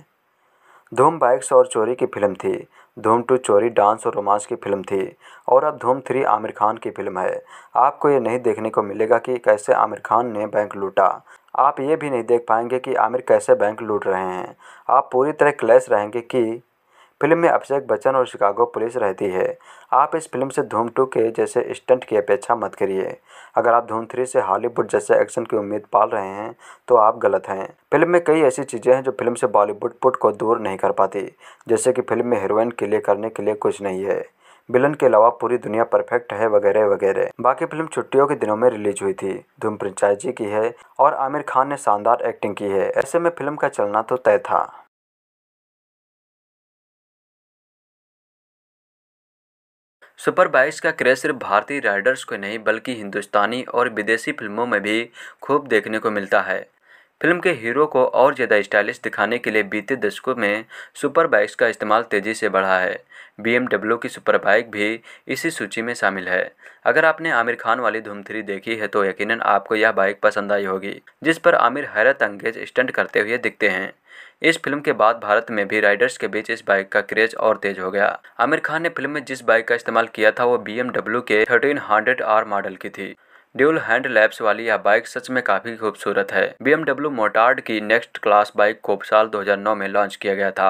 धूम बाइक्स और चोरी की फिल्म थी धूम टू चोरी डांस और रोमांस की फिल्म थी और अब धूम थ्री आमिर खान की फिल्म है आपको ये नहीं देखने को मिलेगा कि कैसे आमिर खान ने बैंक लूटा आप ये भी नहीं देख पाएंगे कि आमिर कैसे बैंक लूट रहे हैं आप पूरी तरह क्लैश रहेंगे कि फिल्म में अभिषेक बच्चन और शिकागो पुलिस रहती है आप इस फिल्म से धूम टू के जैसे स्टंट की अपेक्षा मत करिए अगर आप धूम थ्री से हॉलीवुड जैसे एक्शन की उम्मीद पाल रहे हैं तो आप गलत हैं फिल्म में कई ऐसी चीज़ें हैं जो फिल्म से बॉलीवुड पुट को दूर नहीं कर पाती जैसे कि फिल्म में हीरोइन के लिए करने के लिए कुछ नहीं है विलन के अलावा पूरी दुनिया परफेक्ट है वगैरह वगैरह बाकी फिल्म छुट्टियों के दिनों में रिलीज हुई थी धूम फ्रेंचाइजी की है और आमिर खान ने शानदार एक्टिंग की है ऐसे में फिल्म का चलना तो तय था सुपर बाइक्स का क्रेज सिर्फ भारतीय राइडर्स को नहीं बल्कि हिंदुस्तानी और विदेशी फिल्मों में भी खूब देखने को मिलता है फिल्म के हीरो को और ज़्यादा स्टाइलिश दिखाने के लिए बीते दशकों में सुपर बाइक्स का इस्तेमाल तेज़ी से बढ़ा है बी की सुपर बाइक भी इसी सूची में शामिल है अगर आपने आमिर खान वाली धूम थ्री देखी है तो यकीनन आपको यह बाइक पसंद आई होगी जिस पर आमिर हैरत अंगेज स्टंट करते हुए दिखते हैं इस फिल्म के बाद भारत में भी राइडर्स के बीच इस बाइक का क्रेज और तेज हो गया आमिर खान ने फिल्म में जिस बाइक का इस्तेमाल किया था वो B K thirteen are model की थी ड्यूल हैंड लैप्स वाली यह बाइक सच में काफी खूबसूरत है बीएमडब्ल्यू मोटार्ड की नेक्स्ट क्लास बाइक को साल 2009 में लॉन्च किया गया था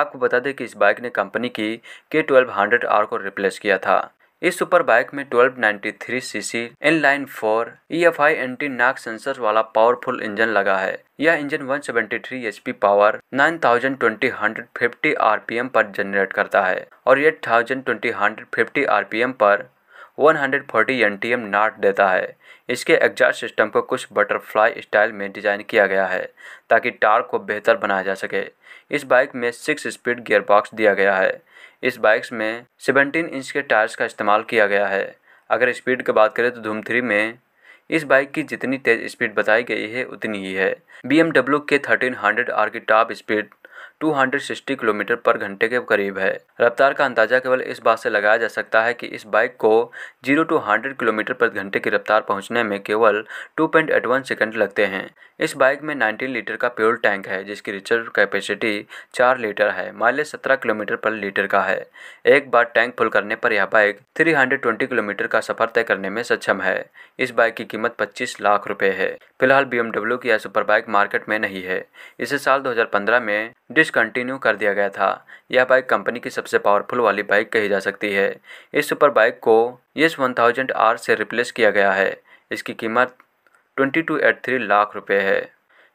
आपको बता दें कि इस बाइक ने कंपनी की के ट्वेल्व हंड्रेड आर को रिप्लेस किया था इस सुपर बाइक में 1293 cc in line four E F I anti knock sensor वाला पावरफुल इंजन लगा है यह engine 173 HP power 9020 P RPM पर जनरेट करता है और फिफ्टी आर पी आरपीएम पर 140 एम नाट देता है इसके एग्जॉस्ट सिस्टम को कुछ बटरफ्लाई स्टाइल में डिज़ाइन किया गया है ताकि टार को बेहतर बनाया जा सके इस बाइक में सिक्स स्पीड गियरबॉक्स दिया गया है इस बाइक्स में सेवनटीन इंच के टायर्स का इस्तेमाल किया गया है अगर स्पीड की बात करें तो धूम थ्री में इस बाइक की जितनी तेज स्पीड बताई गई है उतनी ही है B M W K thirteen hundred R की टॉप स्पीड 260 किलोमीटर पर घंटे के करीब है रफ्तार का अंदाजा केवल इस बात से लगाया जा सकता है कि इस बाइक को 0 टू 100 किलोमीटर पर घंटे की रफ्तार पहुंचने में केवल 2.81 सेकेंड लगते हैं इस बाइक में 19 लीटर का प्योर टैंक है जिसकी रिचर्ज कैपेसिटी 4 लीटर है माइलेज 17 किलोमीटर पर लीटर का है एक बार टैंक फुल करने पर यह बाइक 320 किलोमीटर का सफर तय करने में सक्षम है इस बाइक की कीमत 25 लाख रुपए है फिलहाल बीएमडब्ल्यू की यह सुपर बाइक मार्केट में नहीं है इसे साल 2015 में डिसकंटिन्यू कर दिया गया था यह बाइक कंपनी की सबसे पावरफुल वाली बाइक कही जा सकती है इस सुपर बाइक को यस वन थाउजेंड आर से रिप्लेस किया गया है इसकी कीमत twenty two eight three lakh रुपये है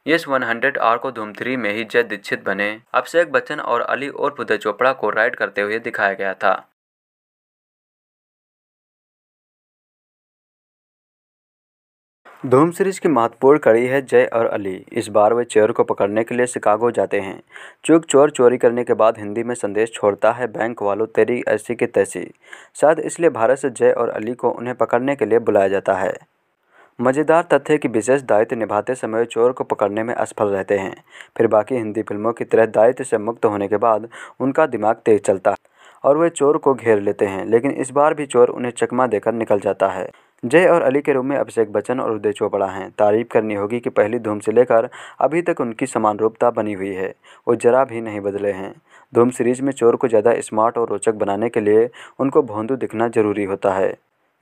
यस वन हंड्रेड आर को धूम थ्री में ही जय दीक्षित बने अभिषेक बच्चन और अली और पुदय चोपड़ा को राइड करते हुए दिखाया गया था धूम सीरीज की महत्वपूर्ण कड़ी है जय और अली इस बार वे चोर को पकड़ने के लिए शिकागो जाते हैं चूक चोर चोरी करने के बाद हिंदी में संदेश छोड़ता है बैंक वालों तेरी ऐसी की तैसी शायद इसलिए भारत से जय और अली को उन्हें पकड़ने के लिए बुलाया जाता है मज़ेदार तथ्य कि विशेष दायित्व निभाते समय चोर को पकड़ने में असफल रहते हैं फिर बाकी हिंदी फिल्मों की तरह दायित्व से मुक्त होने के बाद उनका दिमाग तेज चलता है और वे चोर को घेर लेते हैं लेकिन इस बार भी चोर उन्हें चकमा देकर निकल जाता है जय और अली के रूप में अभिषेक बच्चन और उदय चोपड़ा हैं तारीफ करनी होगी कि पहली धूम से लेकर अभी तक उनकी समान रूपता बनी हुई है वो जरा भी नहीं बदले हैं धूम सीरीज में चोर को ज़्यादा स्मार्ट और रोचक बनाने के लिए उनको भोंदू दिखना जरूरी होता है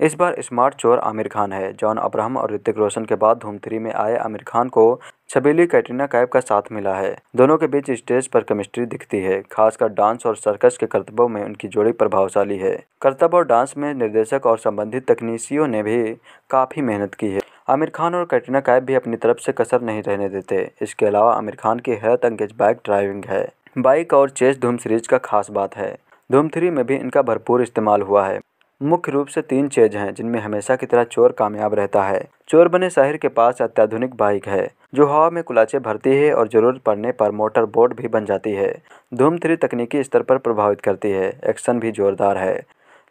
इस बार स्मार्ट चोर आमिर खान है जॉन अब्राहम और ऋतिक रोशन के बाद धूम थ्री में आए आमिर खान को छबीली कैटरीना कैफ का साथ मिला है दोनों के बीच स्टेज पर केमिस्ट्री दिखती है खासकर डांस और सर्कस के कर्तव्यों में उनकी जोड़ी प्रभावशाली है कर्तव्य और डांस में निर्देशक और संबंधित तकनीशियों ने भी काफ़ी मेहनत की है आमिर खान और कैटरीना कैफ भी अपनी तरफ से कसर नहीं रहने देते इसके अलावा आमिर खान की हैरत अंगेज बाइक ड्राइविंग है बाइक और चेस धूम सीरीज का खास बात है धूम थ्री में भी इनका भरपूर इस्तेमाल हुआ है मुख्य रूप से तीन चीज हैं जिनमें हमेशा की तरह चोर कामयाब रहता है चोर बने शाहिर के पास अत्याधुनिक बाइक है जो हवा में कुलाचे भरती है और जरूरत पड़ने पर मोटर बोट भी बन जाती है धूम थ्री तकनीकी स्तर पर प्रभावित करती है एक्शन भी जोरदार है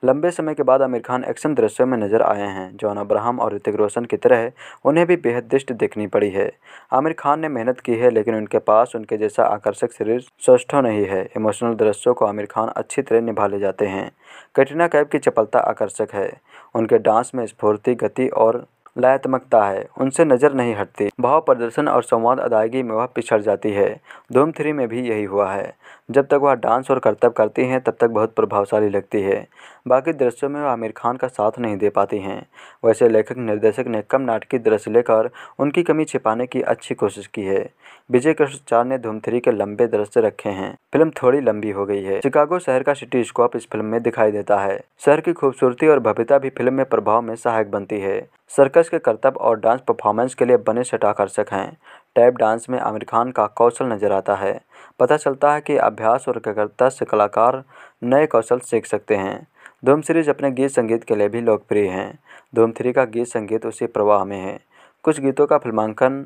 लंबे समय के बाद आमिर खान एक्शन दृश्यों में नजर आए हैं जॉन अब्राहम और ऋतिक रोशन की तरह उन्हें भी बेहद दृष्ट देखनी पड़ी है आमिर खान ने मेहनत की है लेकिन उनके पास उनके जैसा आकर्षक शरीर स्वस्थ नहीं है इमोशनल दृश्यों को आमिर खान अच्छी तरह निभा ले जाते हैं कटरीना कैफ की चपलता आकर्षक है उनके डांस में स्फूर्ति गति और लयात्मकता है उनसे नजर नहीं हटती भाव प्रदर्शन और संवाद अदायगी में वह पिछड़ जाती है धूम थ्री में भी यही हुआ है जब तक वह डांस और करतब करती हैं तब तक बहुत प्रभावशाली लगती है बाकी दृश्यों में वह आमिर खान का साथ नहीं दे पाती हैं वैसे लेखक निर्देशक ने कम नाटकीय दृश्य लेकर उनकी कमी छिपाने की अच्छी कोशिश की है विजय कृष्ण चार ने धूम थ्री के लंबे दृश्य रखे हैं फिल्म थोड़ी लंबी हो गई है शिकागो शहर का सिटी स्कॉप इस फिल्म में दिखाई देता है शहर की खूबसूरती और भव्यता भी फिल्म में प्रभाव में सहायक बनती है सर्कस के करतब और डांस परफॉर्मेंस के लिए बने सेट आकर्षक हैं टैप डांस में आमिर खान का कौशल नजर आता है पता चलता है कि अभ्यास और एकाग्रता से कलाकार नए कौशल सीख सकते हैं धूम सीरीज अपने गीत संगीत के लिए भी लोकप्रिय हैं धूम थ्री का गीत संगीत उसी प्रवाह में है कुछ गीतों का फिल्मांकन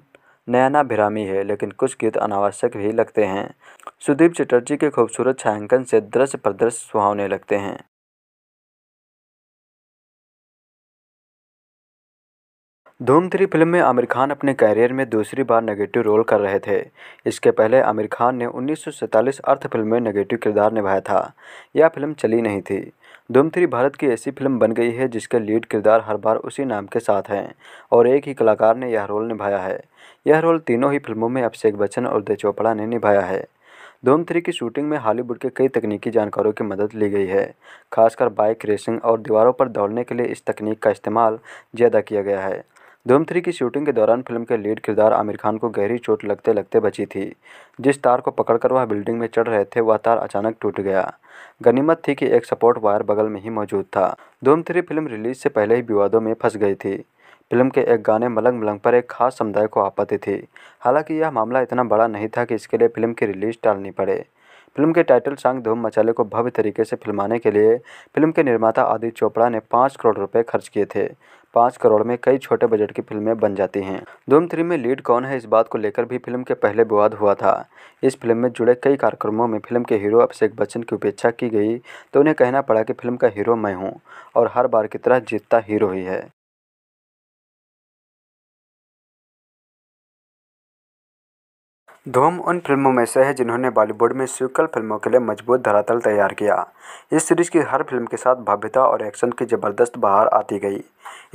भिरामी है लेकिन कुछ गीत अनावश्यक भी लगते हैं सुदीप चटर्जी के खूबसूरत छायांकन से दृश्य प्रदृश्य सुहावने लगते हैं धूम थ्री फिल्म में आमिर खान अपने कैरियर में दूसरी बार नेगेटिव रोल कर रहे थे इसके पहले आमिर खान ने उन्नीस अर्थ फिल्म में नेगेटिव किरदार निभाया था यह फिल्म चली नहीं थी धूम थ्री भारत की ऐसी फिल्म बन गई है जिसके लीड किरदार हर बार उसी नाम के साथ हैं और एक ही कलाकार ने यह रोल निभाया है यह रोल तीनों ही फिल्मों में अभिषेक बच्चन और दे चोपड़ा ने निभाया है धूम थ्री की शूटिंग में हॉलीवुड के कई तकनीकी जानकारों की मदद ली गई है खासकर बाइक रेसिंग और दीवारों पर दौड़ने के लिए इस तकनीक का इस्तेमाल ज़्यादा किया गया है धूम थ्री की शूटिंग के दौरान फिल्म के लीड किरदार आमिर खान को गहरी चोट लगते लगते बची थी जिस तार को पकड़कर वह बिल्डिंग में चढ़ रहे थे वह तार अचानक टूट गया गनीमत थी कि एक सपोर्ट वायर बगल में ही मौजूद था धूम थ्री फिल्म रिलीज से पहले ही विवादों में फंस गई थी फिल्म के एक गाने मलंग मलंग पर एक खास समुदाय को आपत्ति थी हालांकि यह मामला इतना बड़ा नहीं था कि इसके लिए फिल्म की रिलीज टालनी पड़े फिल्म के टाइटल सॉन्ग धूम मचाले को भव्य तरीके से फिल्माने के लिए फिल्म के निर्माता आदित्य चोपड़ा ने पाँच करोड़ रुपए खर्च किए थे पाँच करोड़ में कई छोटे बजट की फिल्में बन जाती हैं धूम थ्री में लीड कौन है इस बात को लेकर भी फिल्म के पहले विवाद हुआ था इस फिल्म में जुड़े कई कार्यक्रमों में फिल्म के हीरो अभिषेक बच्चन की उपेक्षा की गई तो उन्हें कहना पड़ा कि फिल्म का हीरो मैं हूँ और हर बार की तरह जीतता हीरो ही है धूम उन फिल्मों में से है जिन्होंने बॉलीवुड में सीक्वल फिल्मों के लिए मजबूत धरातल तैयार किया इस सीरीज की हर फिल्म के साथ भव्यता और एक्शन की जबरदस्त बहार आती गई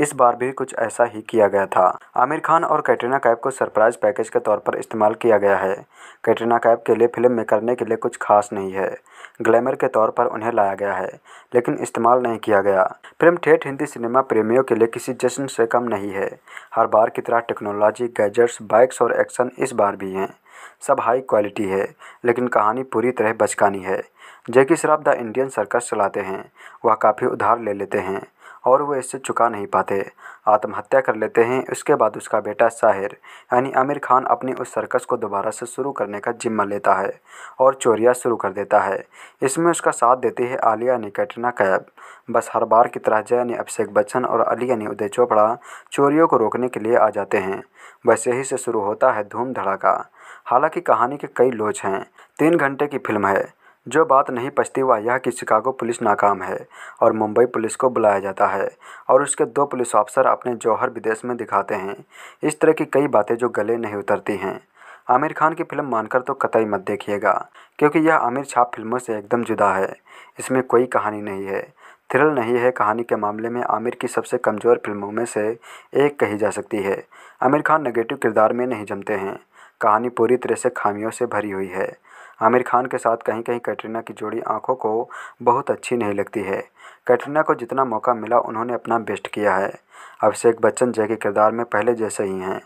इस बार भी कुछ ऐसा ही किया गया था आमिर खान और कैटरीना कैब को सरप्राइज पैकेज के तौर पर इस्तेमाल किया गया है कैटरीना कैब के लिए फिल्म में करने के लिए कुछ खास नहीं है ग्लैमर के तौर पर उन्हें लाया गया है लेकिन इस्तेमाल नहीं किया गया फिल्म ठेठ हिंदी सिनेमा प्रेमियों के लिए किसी जश्न से कम नहीं है हर बार की तरह टेक्नोलॉजी गैजेट्स बाइक्स और एक्शन इस बार भी हैं सब हाई क्वालिटी है लेकिन कहानी पूरी तरह बचकानी है जैकी श्रॉफ द इंडियन सर्कस चलाते हैं वह काफ़ी उधार ले लेते हैं और वो इससे चुका नहीं पाते आत्महत्या कर लेते हैं उसके बाद उसका बेटा साहिर यानी आमिर खान अपनी उस सर्कस को दोबारा से शुरू करने का जिम्मा लेता है और चोरियाँ शुरू कर देता है इसमें उसका साथ देती है आलिया यानी कैटरीना कैब बस हर बार की तरह जय ने अभिषेक बच्चन और अली यानी उदय चोपड़ा चोरियों को रोकने के लिए आ जाते हैं बस यही से शुरू होता है धूम धड़ाका हालांकि कहानी के कई लोच हैं तीन घंटे की फिल्म है जो बात नहीं पछती वह यह कि शिकागो पुलिस नाकाम है और मुंबई पुलिस को बुलाया जाता है और उसके दो पुलिस अफसर अपने जौहर विदेश में दिखाते हैं इस तरह की कई बातें जो गले नहीं उतरती हैं आमिर खान की फिल्म मानकर तो कतई मत देखिएगा क्योंकि यह आमिर छाप फिल्मों से एकदम जुदा है इसमें कोई कहानी नहीं है थ्रिल नहीं है कहानी के मामले में आमिर की सबसे कमज़ोर फिल्मों में से एक कही जा सकती है आमिर खान नेगेटिव किरदार में नहीं जमते हैं कहानी पूरी तरह से खामियों से भरी हुई है आमिर खान के साथ कहीं कहीं कैटरीना की जोड़ी आंखों को बहुत अच्छी नहीं लगती है कैटरीना को जितना मौका मिला उन्होंने अपना बेस्ट किया है अभिषेक बच्चन जय के किरदार में पहले जैसे ही हैं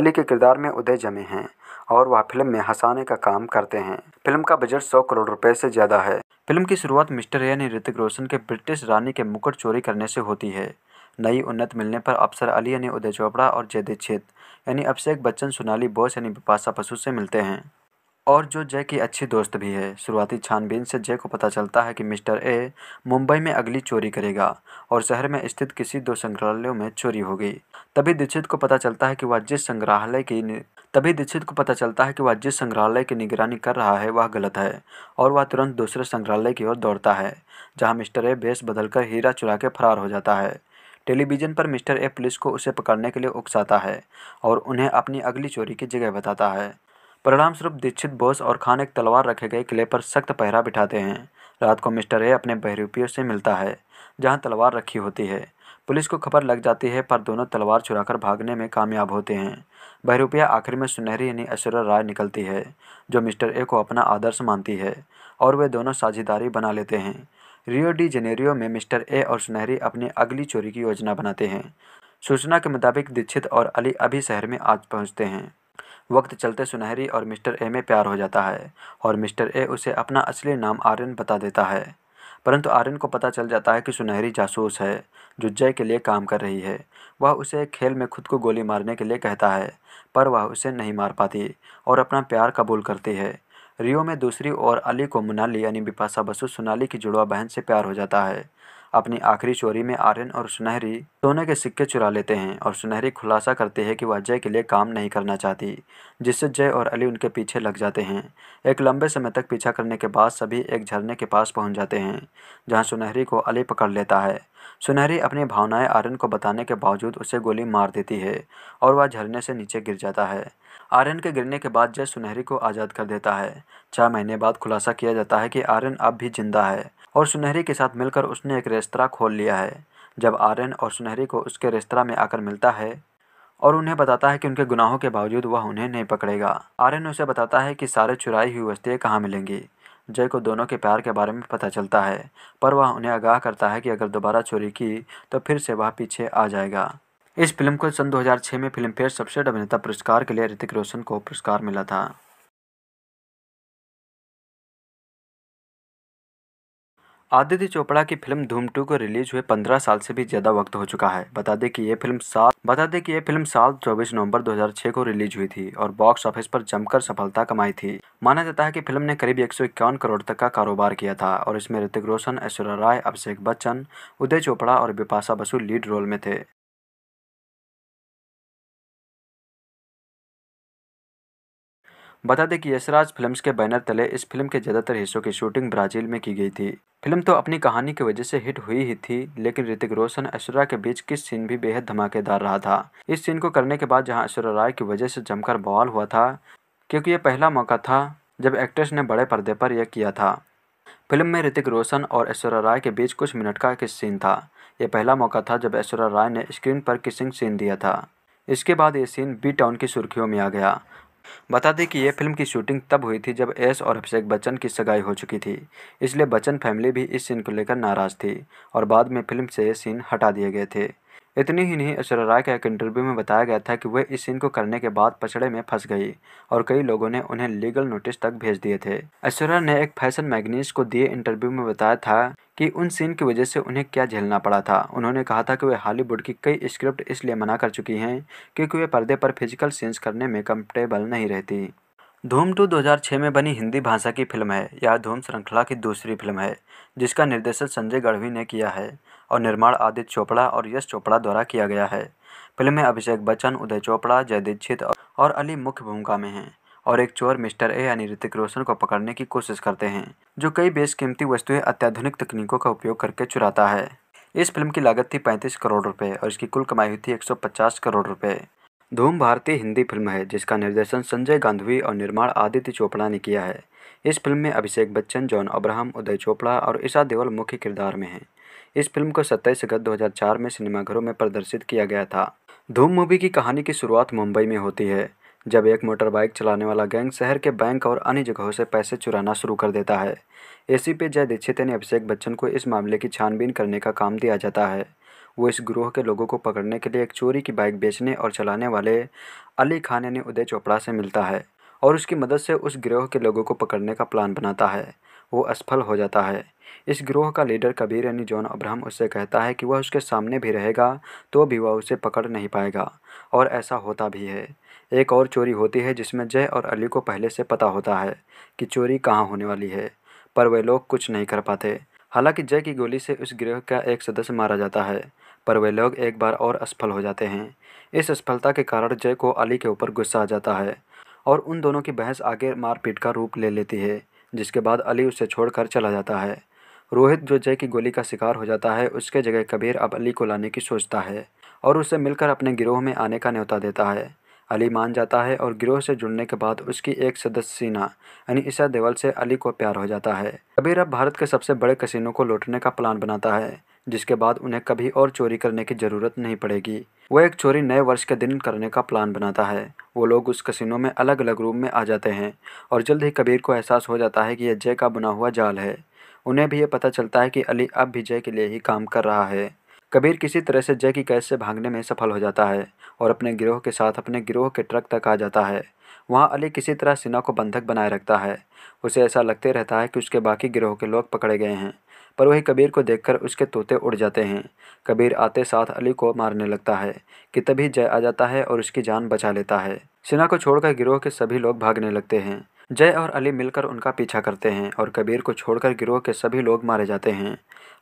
अली के किरदार में उदय जमे हैं और वह फिल्म में हंसाने का काम करते हैं फिल्म का बजट सौ करोड़ रुपए से ज़्यादा है फिल्म की शुरुआत मिस्टर यानी ऋतिक रोशन के ब्रिटिश रानी के मुकुट चोरी करने से होती है नई उन्नत मिलने पर अफसर अली यानी उदय चोपड़ा और जय दीक्षित यानी अभिषेक बच्चन सोनाली बोस यानी बिपाशा बसु से मिलते हैं और जो जय की अच्छी दोस्त भी है शुरुआती छानबीन से जय को पता चलता है कि मिस्टर ए मुंबई में अगली चोरी करेगा और शहर में स्थित किसी दो संग्रहालयों में चोरी हो गई तभी दीक्षित को पता चलता है कि वह जिस संग्रहालय की तभी दीक्षित को पता चलता है कि वह जिस संग्रहालय की निगरानी कर रहा है वह गलत है और वह तुरंत दूसरे संग्रहालय की ओर दौड़ता है जहाँ मिस्टर ए बेस बदलकर हीरा चुरा के फरार हो जाता है टेलीविज़न पर मिस्टर ए पुलिस को उसे पकड़ने के लिए उकसाता है और उन्हें अपनी अगली चोरी की जगह बताता है परिणामस्वरूप दीक्षित बोस और खान एक तलवार रखे गए किले पर सख्त पहरा बिठाते हैं रात को मिस्टर ए अपने बहरूपियों से मिलता है जहाँ तलवार रखी होती है पुलिस को खबर लग जाती है पर दोनों तलवार चुराकर भागने में कामयाब होते हैं बहरूपिया आखिर में सुनहरी यानी ऐश्वर्या राय निकलती है जो मिस्टर ए को अपना आदर्श मानती है और वे दोनों साझेदारी बना लेते हैं रियो डी जेनेरियो में मिस्टर ए और सुनहरी अपनी अगली चोरी की योजना बनाते हैं सूचना के मुताबिक दीक्षित और अली अभी शहर में आज पहुंचते हैं वक्त चलते सुनहरी और मिस्टर ए में प्यार हो जाता है और मिस्टर ए उसे अपना असली नाम आर्यन बता देता है परंतु आर्यन को पता चल जाता है कि सुनहरी जासूस है जो जय के लिए काम कर रही है वह उसे खेल में खुद को गोली मारने के लिए कहता है पर वह उसे नहीं मार पाती और अपना प्यार कबूल करती है रियो में दूसरी ओर अली को मुनाली यानी बिपाशा बसु सोनाली की जुड़वा बहन से प्यार हो जाता है अपनी आखिरी चोरी में आर्यन और सुनहरी सोने के सिक्के चुरा लेते हैं और सुनहरी खुलासा करती है कि वह जय के लिए काम नहीं करना चाहती जिससे जय और अली उनके पीछे लग जाते हैं एक लंबे समय तक पीछा करने के बाद सभी एक झरने के पास पहुंच जाते हैं जहां सुनहरी को अली पकड़ लेता है सुनहरी अपनी भावनाएँ आर्यन को बताने के बावजूद उसे गोली मार देती है और वह झरने से नीचे गिर जाता है आर्यन के गिरने के बाद जय सुनहरी को आज़ाद कर देता है छह महीने बाद खुलासा किया जाता है कि आर्यन अब भी जिंदा है और सुनहरी के साथ मिलकर उसने एक रेस्तरा खोल लिया है जब आर्यन और सुनहरी को उसके रेस्तरा में आकर मिलता है और उन्हें बताता है कि उनके गुनाहों के बावजूद वह उन्हें नहीं पकड़ेगा आर्यन उसे बताता है कि सारे चुराई हुई वस्तें कहाँ मिलेंगी जय को दोनों के प्यार के बारे में पता चलता है पर वह उन्हें आगाह करता है कि अगर दोबारा चोरी की तो फिर से वह पीछे आ जाएगा इस फिल्म को सन 2006 में फिल्मफेयर सबसे अभिनेता पुरस्कार के लिए ऋतिक रोशन को पुरस्कार मिला था आदित्य चोपड़ा की फिल्म धूम टू को रिलीज हुए 15 साल से भी ज़्यादा वक्त हो चुका है बता दें कि यह फिल्म साल बता दें कि यह फिल्म साल 24 नवंबर 2006 को रिलीज हुई थी और बॉक्स ऑफिस पर जमकर सफलता कमाई थी माना जाता है कि फिल्म ने करीब एक करोड़ तक का कारोबार किया था और इसमें ऋतिक रोशन ऐश्वर्या राय अभिषेक बच्चन उदय चोपड़ा और बिपाशा बसु लीड रोल में थे बता दें कि यशराज फिल्म्स के बैनर तले इस फिल्म के ज़्यादातर हिस्सों की शूटिंग ब्राज़ील में की गई थी फिल्म तो अपनी कहानी की वजह से हिट हुई ही थी लेकिन ऋतिक रोशन ऐश्वर्या के बीच किस सीन भी बेहद धमाकेदार रहा था इस सीन को करने के बाद जहाँ ऐश्वर्या राय की वजह से जमकर बवाल हुआ था क्योंकि यह पहला मौका था जब एक्ट्रेस ने बड़े पर्दे पर यह किया था फिल्म में ऋतिक रोशन और ऐश्वर्या राय के बीच कुछ मिनट का किस सीन था यह पहला मौका था जब ऐश्वर्या राय ने स्क्रीन पर किसिंग सीन दिया था इसके बाद ये सीन बी टाउन की सुर्खियों में आ गया बता दें कि यह फिल्म की शूटिंग तब हुई थी जब एस और अभिषेक बच्चन की सगाई हो चुकी थी इसलिए बच्चन फैमिली भी इस सीन को लेकर नाराज थी और बाद में फिल्म से ये सीन हटा दिए गए थे इतनी ही नहीं ऐश्वर्या राय का एक इंटरव्यू में बताया गया था कि वे इस सीन को करने के बाद पचड़े में फंस गई और कई लोगों ने उन्हें लीगल नोटिस तक भेज दिए थे ऐश्वर्या ने एक फैशन मैगनीस को दिए इंटरव्यू में बताया था कि उन सीन की वजह से उन्हें क्या झेलना पड़ा था उन्होंने कहा था कि वे हॉलीवुड की कई स्क्रिप्ट इसलिए मना कर चुकी हैं क्योंकि वे पर्दे पर फिजिकल सीन्स करने में कम्फर्टेबल नहीं रहती धूम टू 2006 में बनी हिंदी भाषा की फिल्म है यह धूम श्रृंखला की दूसरी फिल्म है जिसका निर्देशन संजय गढ़वी ने किया है और निर्माण आदित्य चोपड़ा और यश चोपड़ा द्वारा किया गया है फिल्म में अभिषेक बच्चन उदय चोपड़ा जय दीक्षित और अली मुख्य भूमिका में हैं और एक चोर मिस्टर ए यानी ऋतिक रोशन को पकड़ने की कोशिश करते हैं जो कई बेशकीमती वस्तुएं अत्याधुनिक तकनीकों का उपयोग करके चुराता है इस फिल्म की लागत थी 35 करोड़ रुपए और इसकी कुल कमाई हुई थी 150 करोड़ रुपए धूम भारतीय हिंदी फिल्म है जिसका निर्देशन संजय गांधवी और निर्माण आदित्य चोपड़ा ने किया है इस फिल्म में अभिषेक बच्चन जॉन अब्राहम उदय चोपड़ा और ईशा देवल मुख्य किरदार में हैं इस फिल्म को 27 अगस्त 2004 में सिनेमाघरों में प्रदर्शित किया गया था धूम मूवी की कहानी की शुरुआत मुंबई में होती है जब एक मोटर बाइक चलाने वाला गैंग शहर के बैंक और अन्य जगहों से पैसे चुराना शुरू कर देता है पे जय दीक्षित ने अभिषेक बच्चन को इस मामले की छानबीन करने का काम दिया जाता है वो इस ग्रोह के लोगों को पकड़ने के लिए एक चोरी की बाइक बेचने और चलाने वाले अली खान ने उदय चोपड़ा से मिलता है और उसकी मदद से उस ग्रोह के लोगों को पकड़ने का प्लान बनाता है वो असफल हो जाता है इस ग्रोह का लीडर कबीर यानी जॉन अब्राहम उससे कहता है कि वह उसके सामने भी रहेगा तो भी वह उसे पकड़ नहीं पाएगा और ऐसा होता भी है एक और चोरी होती है जिसमें जय और अली को पहले से पता होता है कि चोरी कहाँ होने वाली है पर वे लोग कुछ नहीं कर पाते हालांकि जय की गोली से उस गृह का एक सदस्य मारा जाता है पर वे लोग एक बार और असफल हो जाते हैं इस असफलता के कारण जय को अली के ऊपर गुस्सा आ जाता है और उन दोनों की बहस आगे मारपीट का रूप ले लेती है जिसके बाद अली उसे छोड़कर चला जाता है रोहित जो जय की गोली का शिकार हो जाता है उसके जगह कबीर अब अली को लाने की सोचता है और उसे मिलकर अपने गिरोह में आने का न्यौता देता है अली मान जाता है और गिरोह से जुड़ने के बाद उसकी एक सदस्य सीना यानी ईशा देवल से अली को प्यार हो जाता है कबीर अब भारत के सबसे बड़े कसीनों को लौटने का प्लान बनाता है जिसके बाद उन्हें कभी और चोरी करने की ज़रूरत नहीं पड़ेगी वह एक चोरी नए वर्ष के दिन करने का प्लान बनाता है वो लोग उस कसीनों में अलग अलग रूम में आ जाते हैं और जल्द ही कबीर को एहसास हो जाता है कि यह जय का बुना हुआ जाल है उन्हें भी ये पता चलता है कि अली अब भी जय के लिए ही काम कर रहा है कबीर किसी तरह से जय की कैद से भागने में सफल हो जाता है और अपने गिरोह के साथ अपने गिरोह के ट्रक तक आ जाता है वहाँ अली किसी तरह सिन्हा को बंधक बनाए रखता है उसे ऐसा लगते रहता है कि उसके बाकी गिरोह के लोग पकड़े गए हैं पर वही कबीर को देखकर उसके तोते उड़ जाते हैं कबीर आते साथ अली को मारने लगता है कि तभी जय आ जाता है और उसकी जान बचा लेता है सिन्हा को छोड़कर गिरोह के सभी लोग भागने लगते हैं जय और अली मिलकर उनका पीछा करते हैं और कबीर को छोड़कर गिरोह के सभी लोग मारे जाते हैं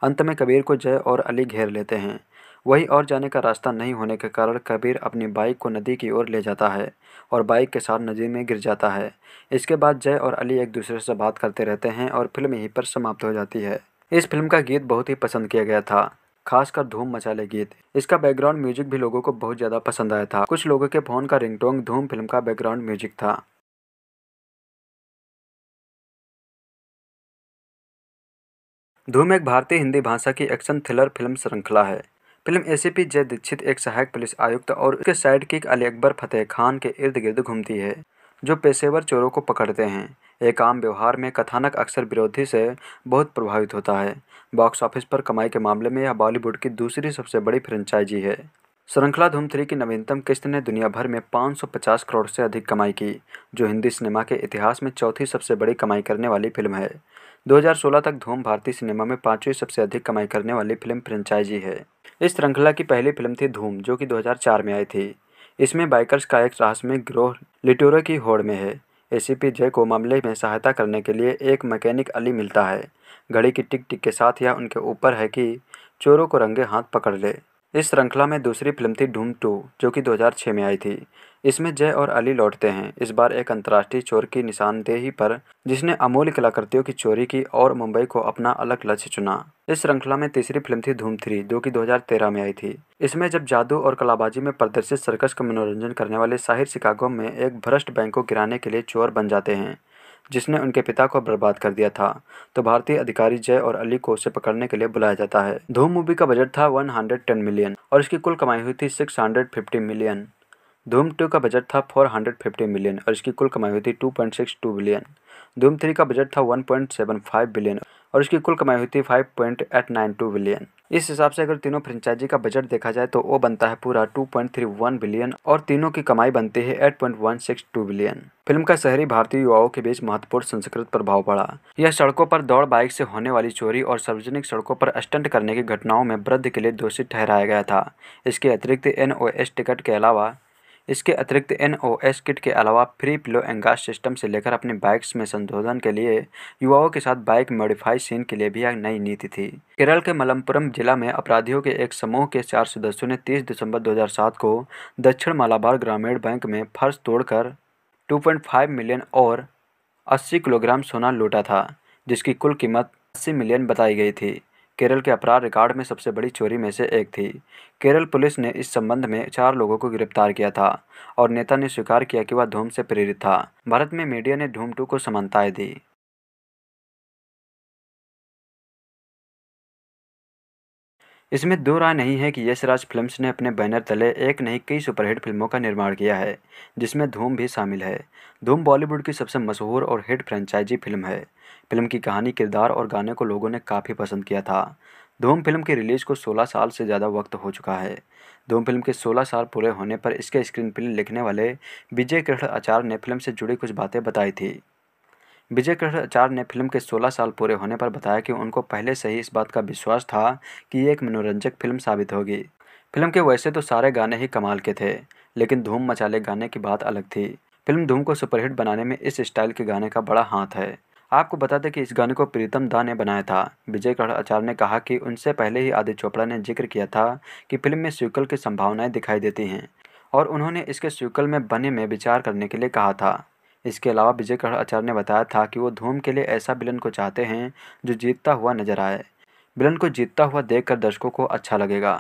अंत में कबीर को जय और अली घेर लेते हैं वहीं और जाने का रास्ता नहीं होने के कारण कबीर अपनी बाइक को नदी की ओर ले जाता है और बाइक के साथ नदी में गिर जाता है इसके बाद जय और अली एक दूसरे से बात करते रहते हैं और फिल्म यहीं पर समाप्त हो जाती है इस फिल्म का गीत बहुत ही पसंद किया गया था खासकर धूम मचाले गीत इसका बैकग्राउंड म्यूजिक भी लोगों को बहुत ज़्यादा पसंद आया था कुछ लोगों के फ़ोन का रिंगटोंग धूम फिल्म का बैकग्राउंड म्यूजिक था धूम एक भारतीय हिंदी भाषा की एक्शन थ्रिलर फिल्म श्रृंखला है फिल्म एसीपी जय दीक्षित एक सहायक पुलिस आयुक्त और उसके साइड किक अली अकबर फतेह खान के इर्द गिर्द घूमती है जो पेशेवर चोरों को पकड़ते हैं एक आम व्यवहार में कथानक अक्सर विरोधी से बहुत प्रभावित होता है बॉक्स ऑफिस पर कमाई के मामले में यह बॉलीवुड की दूसरी सबसे बड़ी फ्रेंचाइजी है श्रृंखला धूम थ्री की नवीनतम किस्त ने दुनिया भर में 550 करोड़ से अधिक कमाई की जो हिंदी सिनेमा के इतिहास में चौथी सबसे बड़ी कमाई करने वाली फिल्म है 2016 तक धूम भारतीय सिनेमा में पांचवी सबसे अधिक कमाई करने वाली फिल्म फ्रेंचाइजी है इस श्रृंखला की पहली फिल्म थी धूम जो कि 2004 में आई थी इसमें बाइकर्स का एक में ग्रोह लिटोरो की होड़ में है एसीपी जय को मामले में सहायता करने के लिए एक मैकेनिक अली मिलता है घड़ी की टिक टिक के साथ यह उनके ऊपर है कि चोरों को रंगे हाथ पकड़ ले इस श्रृंखला में दूसरी फिल्म थी ढूम टू जो कि 2006 में आई थी इसमें जय और अली लौटते हैं इस बार एक अंतर्राष्ट्रीय चोर की निशानदेही पर जिसने अमूल्य कलाकृतियों की चोरी की और मुंबई को अपना अलग लक्ष्य चुना इस श्रृंखला में तीसरी फिल्म थी धूम थ्री जो कि 2013 में आई थी इसमें जब जादू और कलाबाजी में प्रदर्शित सर्कस का मनोरंजन करने वाले साहिर शिकागो में एक भ्रष्ट बैंक को गिराने के लिए चोर बन जाते हैं जिसने उनके पिता को बर्बाद कर दिया था तो भारतीय अधिकारी जय और अली को उसे पकड़ने के लिए बुलाया जाता है धूम मूवी का बजट था 110 मिलियन और इसकी कुल कमाई हुई थी 650 मिलियन धूम टू का बजट था 450 मिलियन और इसकी कुल कमाई हुई थी 2.62 बिलियन धूम थ्री का बजट था 1.75 बिलियन और इसकी कुल कमाई हुई थी 5.892 बिलियन इस हिसाब से अगर तीनों फ्रेंचाइजी का बजट देखा जाए तो वो बनता है पूरा 2.31 बिलियन और तीनों की कमाई बनती है 8.162 बिलियन फिल्म का शहरी भारतीय युवाओं के बीच महत्वपूर्ण संस्कृत प्रभाव पड़ा यह सड़कों पर दौड़ बाइक से होने वाली चोरी और सार्वजनिक सड़कों पर स्टंट करने की घटनाओं में वृद्ध के लिए दोषी ठहराया गया था इसके अतिरिक्त एन टिकट के अलावा इसके अतिरिक्त एन ओ एस किट के अलावा फ्री पिलो एंगास सिस्टम से लेकर अपने बाइक्स में संशोधन के लिए युवाओं के साथ बाइक मॉडिफाई सीन के लिए भी एक नई नीति थी केरल के मलमपुरम जिला में अपराधियों के एक समूह के चार सदस्यों ने 30 दिसंबर 2007 को दक्षिण मालाबार ग्रामीण बैंक में फर्श तोड़कर 2.5 मिलियन और 80 किलोग्राम सोना लूटा था जिसकी कुल कीमत अस्सी मिलियन बताई गई थी केरल के अपराध रिकॉर्ड में सबसे बड़ी चोरी में से एक थी केरल पुलिस ने इस संबंध में चार लोगों को गिरफ्तार किया था और नेता ने स्वीकार किया कि वह धूम से प्रेरित था भारत में मीडिया ने धूम टू को समानताएं दी इसमें दो राय नहीं है कि यशराज फिल्म्स ने अपने बैनर तले एक नहीं कई सुपरहिट फिल्मों का निर्माण किया है जिसमें धूम भी शामिल है धूम बॉलीवुड की सबसे मशहूर और हिट फ्रेंचाइजी फिल्म है फिल्म की कहानी किरदार और गाने को लोगों ने काफ़ी पसंद किया था धूम फिल्म की रिलीज़ को 16 साल से ज़्यादा वक्त हो चुका है धूम फिल्म के 16 साल पूरे होने पर इसके स्क्रीन प्ले लिखने वाले विजय कृष्ण आचार्य ने फिल्म से जुड़ी कुछ बातें बताई थी विजय कृष्ण आचार्य ने फिल्म के 16 साल पूरे होने पर बताया कि उनको पहले से ही इस बात का विश्वास था कि ये एक मनोरंजक फिल्म साबित होगी फिल्म के वैसे तो सारे गाने ही कमाल के थे लेकिन धूम मचाले गाने की बात अलग थी फिल्म धूम को सुपरहिट बनाने में इस स्टाइल के गाने का बड़ा हाथ है आपको बता दें कि इस गाने को प्रीतम दा ने बनाया था विजय आचार्य ने कहा कि उनसे पहले ही आदित्य चोपड़ा ने जिक्र किया था कि फिल्म में सीक्वल की संभावनाएं दिखाई देती हैं और उन्होंने इसके सीक्वल में बने में विचार करने के लिए कहा था इसके अलावा विजय आचार्य ने बताया था कि वो धूम के लिए ऐसा बिलन को चाहते हैं जो जीतता हुआ नजर आए बिलन को जीतता हुआ देख दर्शकों को अच्छा लगेगा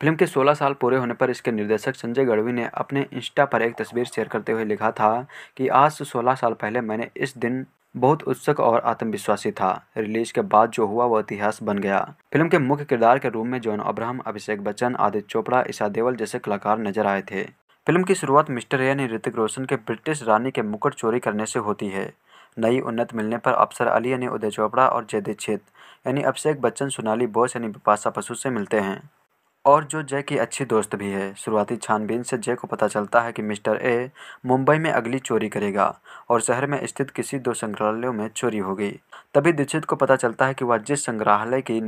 फिल्म के 16 साल पूरे होने पर इसके निर्देशक संजय गढ़वी ने अपने इंस्टा पर एक तस्वीर शेयर करते हुए लिखा था कि आज से 16 साल पहले मैंने इस दिन बहुत उत्सुक और आत्मविश्वासी था रिलीज के बाद जो हुआ वह इतिहास बन गया फिल्म के मुख्य किरदार के रूप में जॉन अब्राहम अभिषेक बच्चन आदित्य चोपड़ा ईशा देवल जैसे कलाकार नजर आए थे फिल्म की शुरुआत मिस्टर रे ने ऋतिक रोशन के ब्रिटिश रानी के मुकुट चोरी करने से होती है नई उन्नत मिलने पर अफसर अली यानी उदय चोपड़ा और जय दीक्षित यानी अभिषेक बच्चन सोनाली बोस यानी बिपाशा पशु से मिलते हैं और जो जय की अच्छी दोस्त भी है शुरुआती छानबीन से जय को पता चलता है कि मिस्टर ए मुंबई में अगली चोरी करेगा और शहर में स्थित किसी दो संग्रहालयों में चोरी हो गई तभी दीक्षित को पता चलता है कि वह जिस संग्रहालय की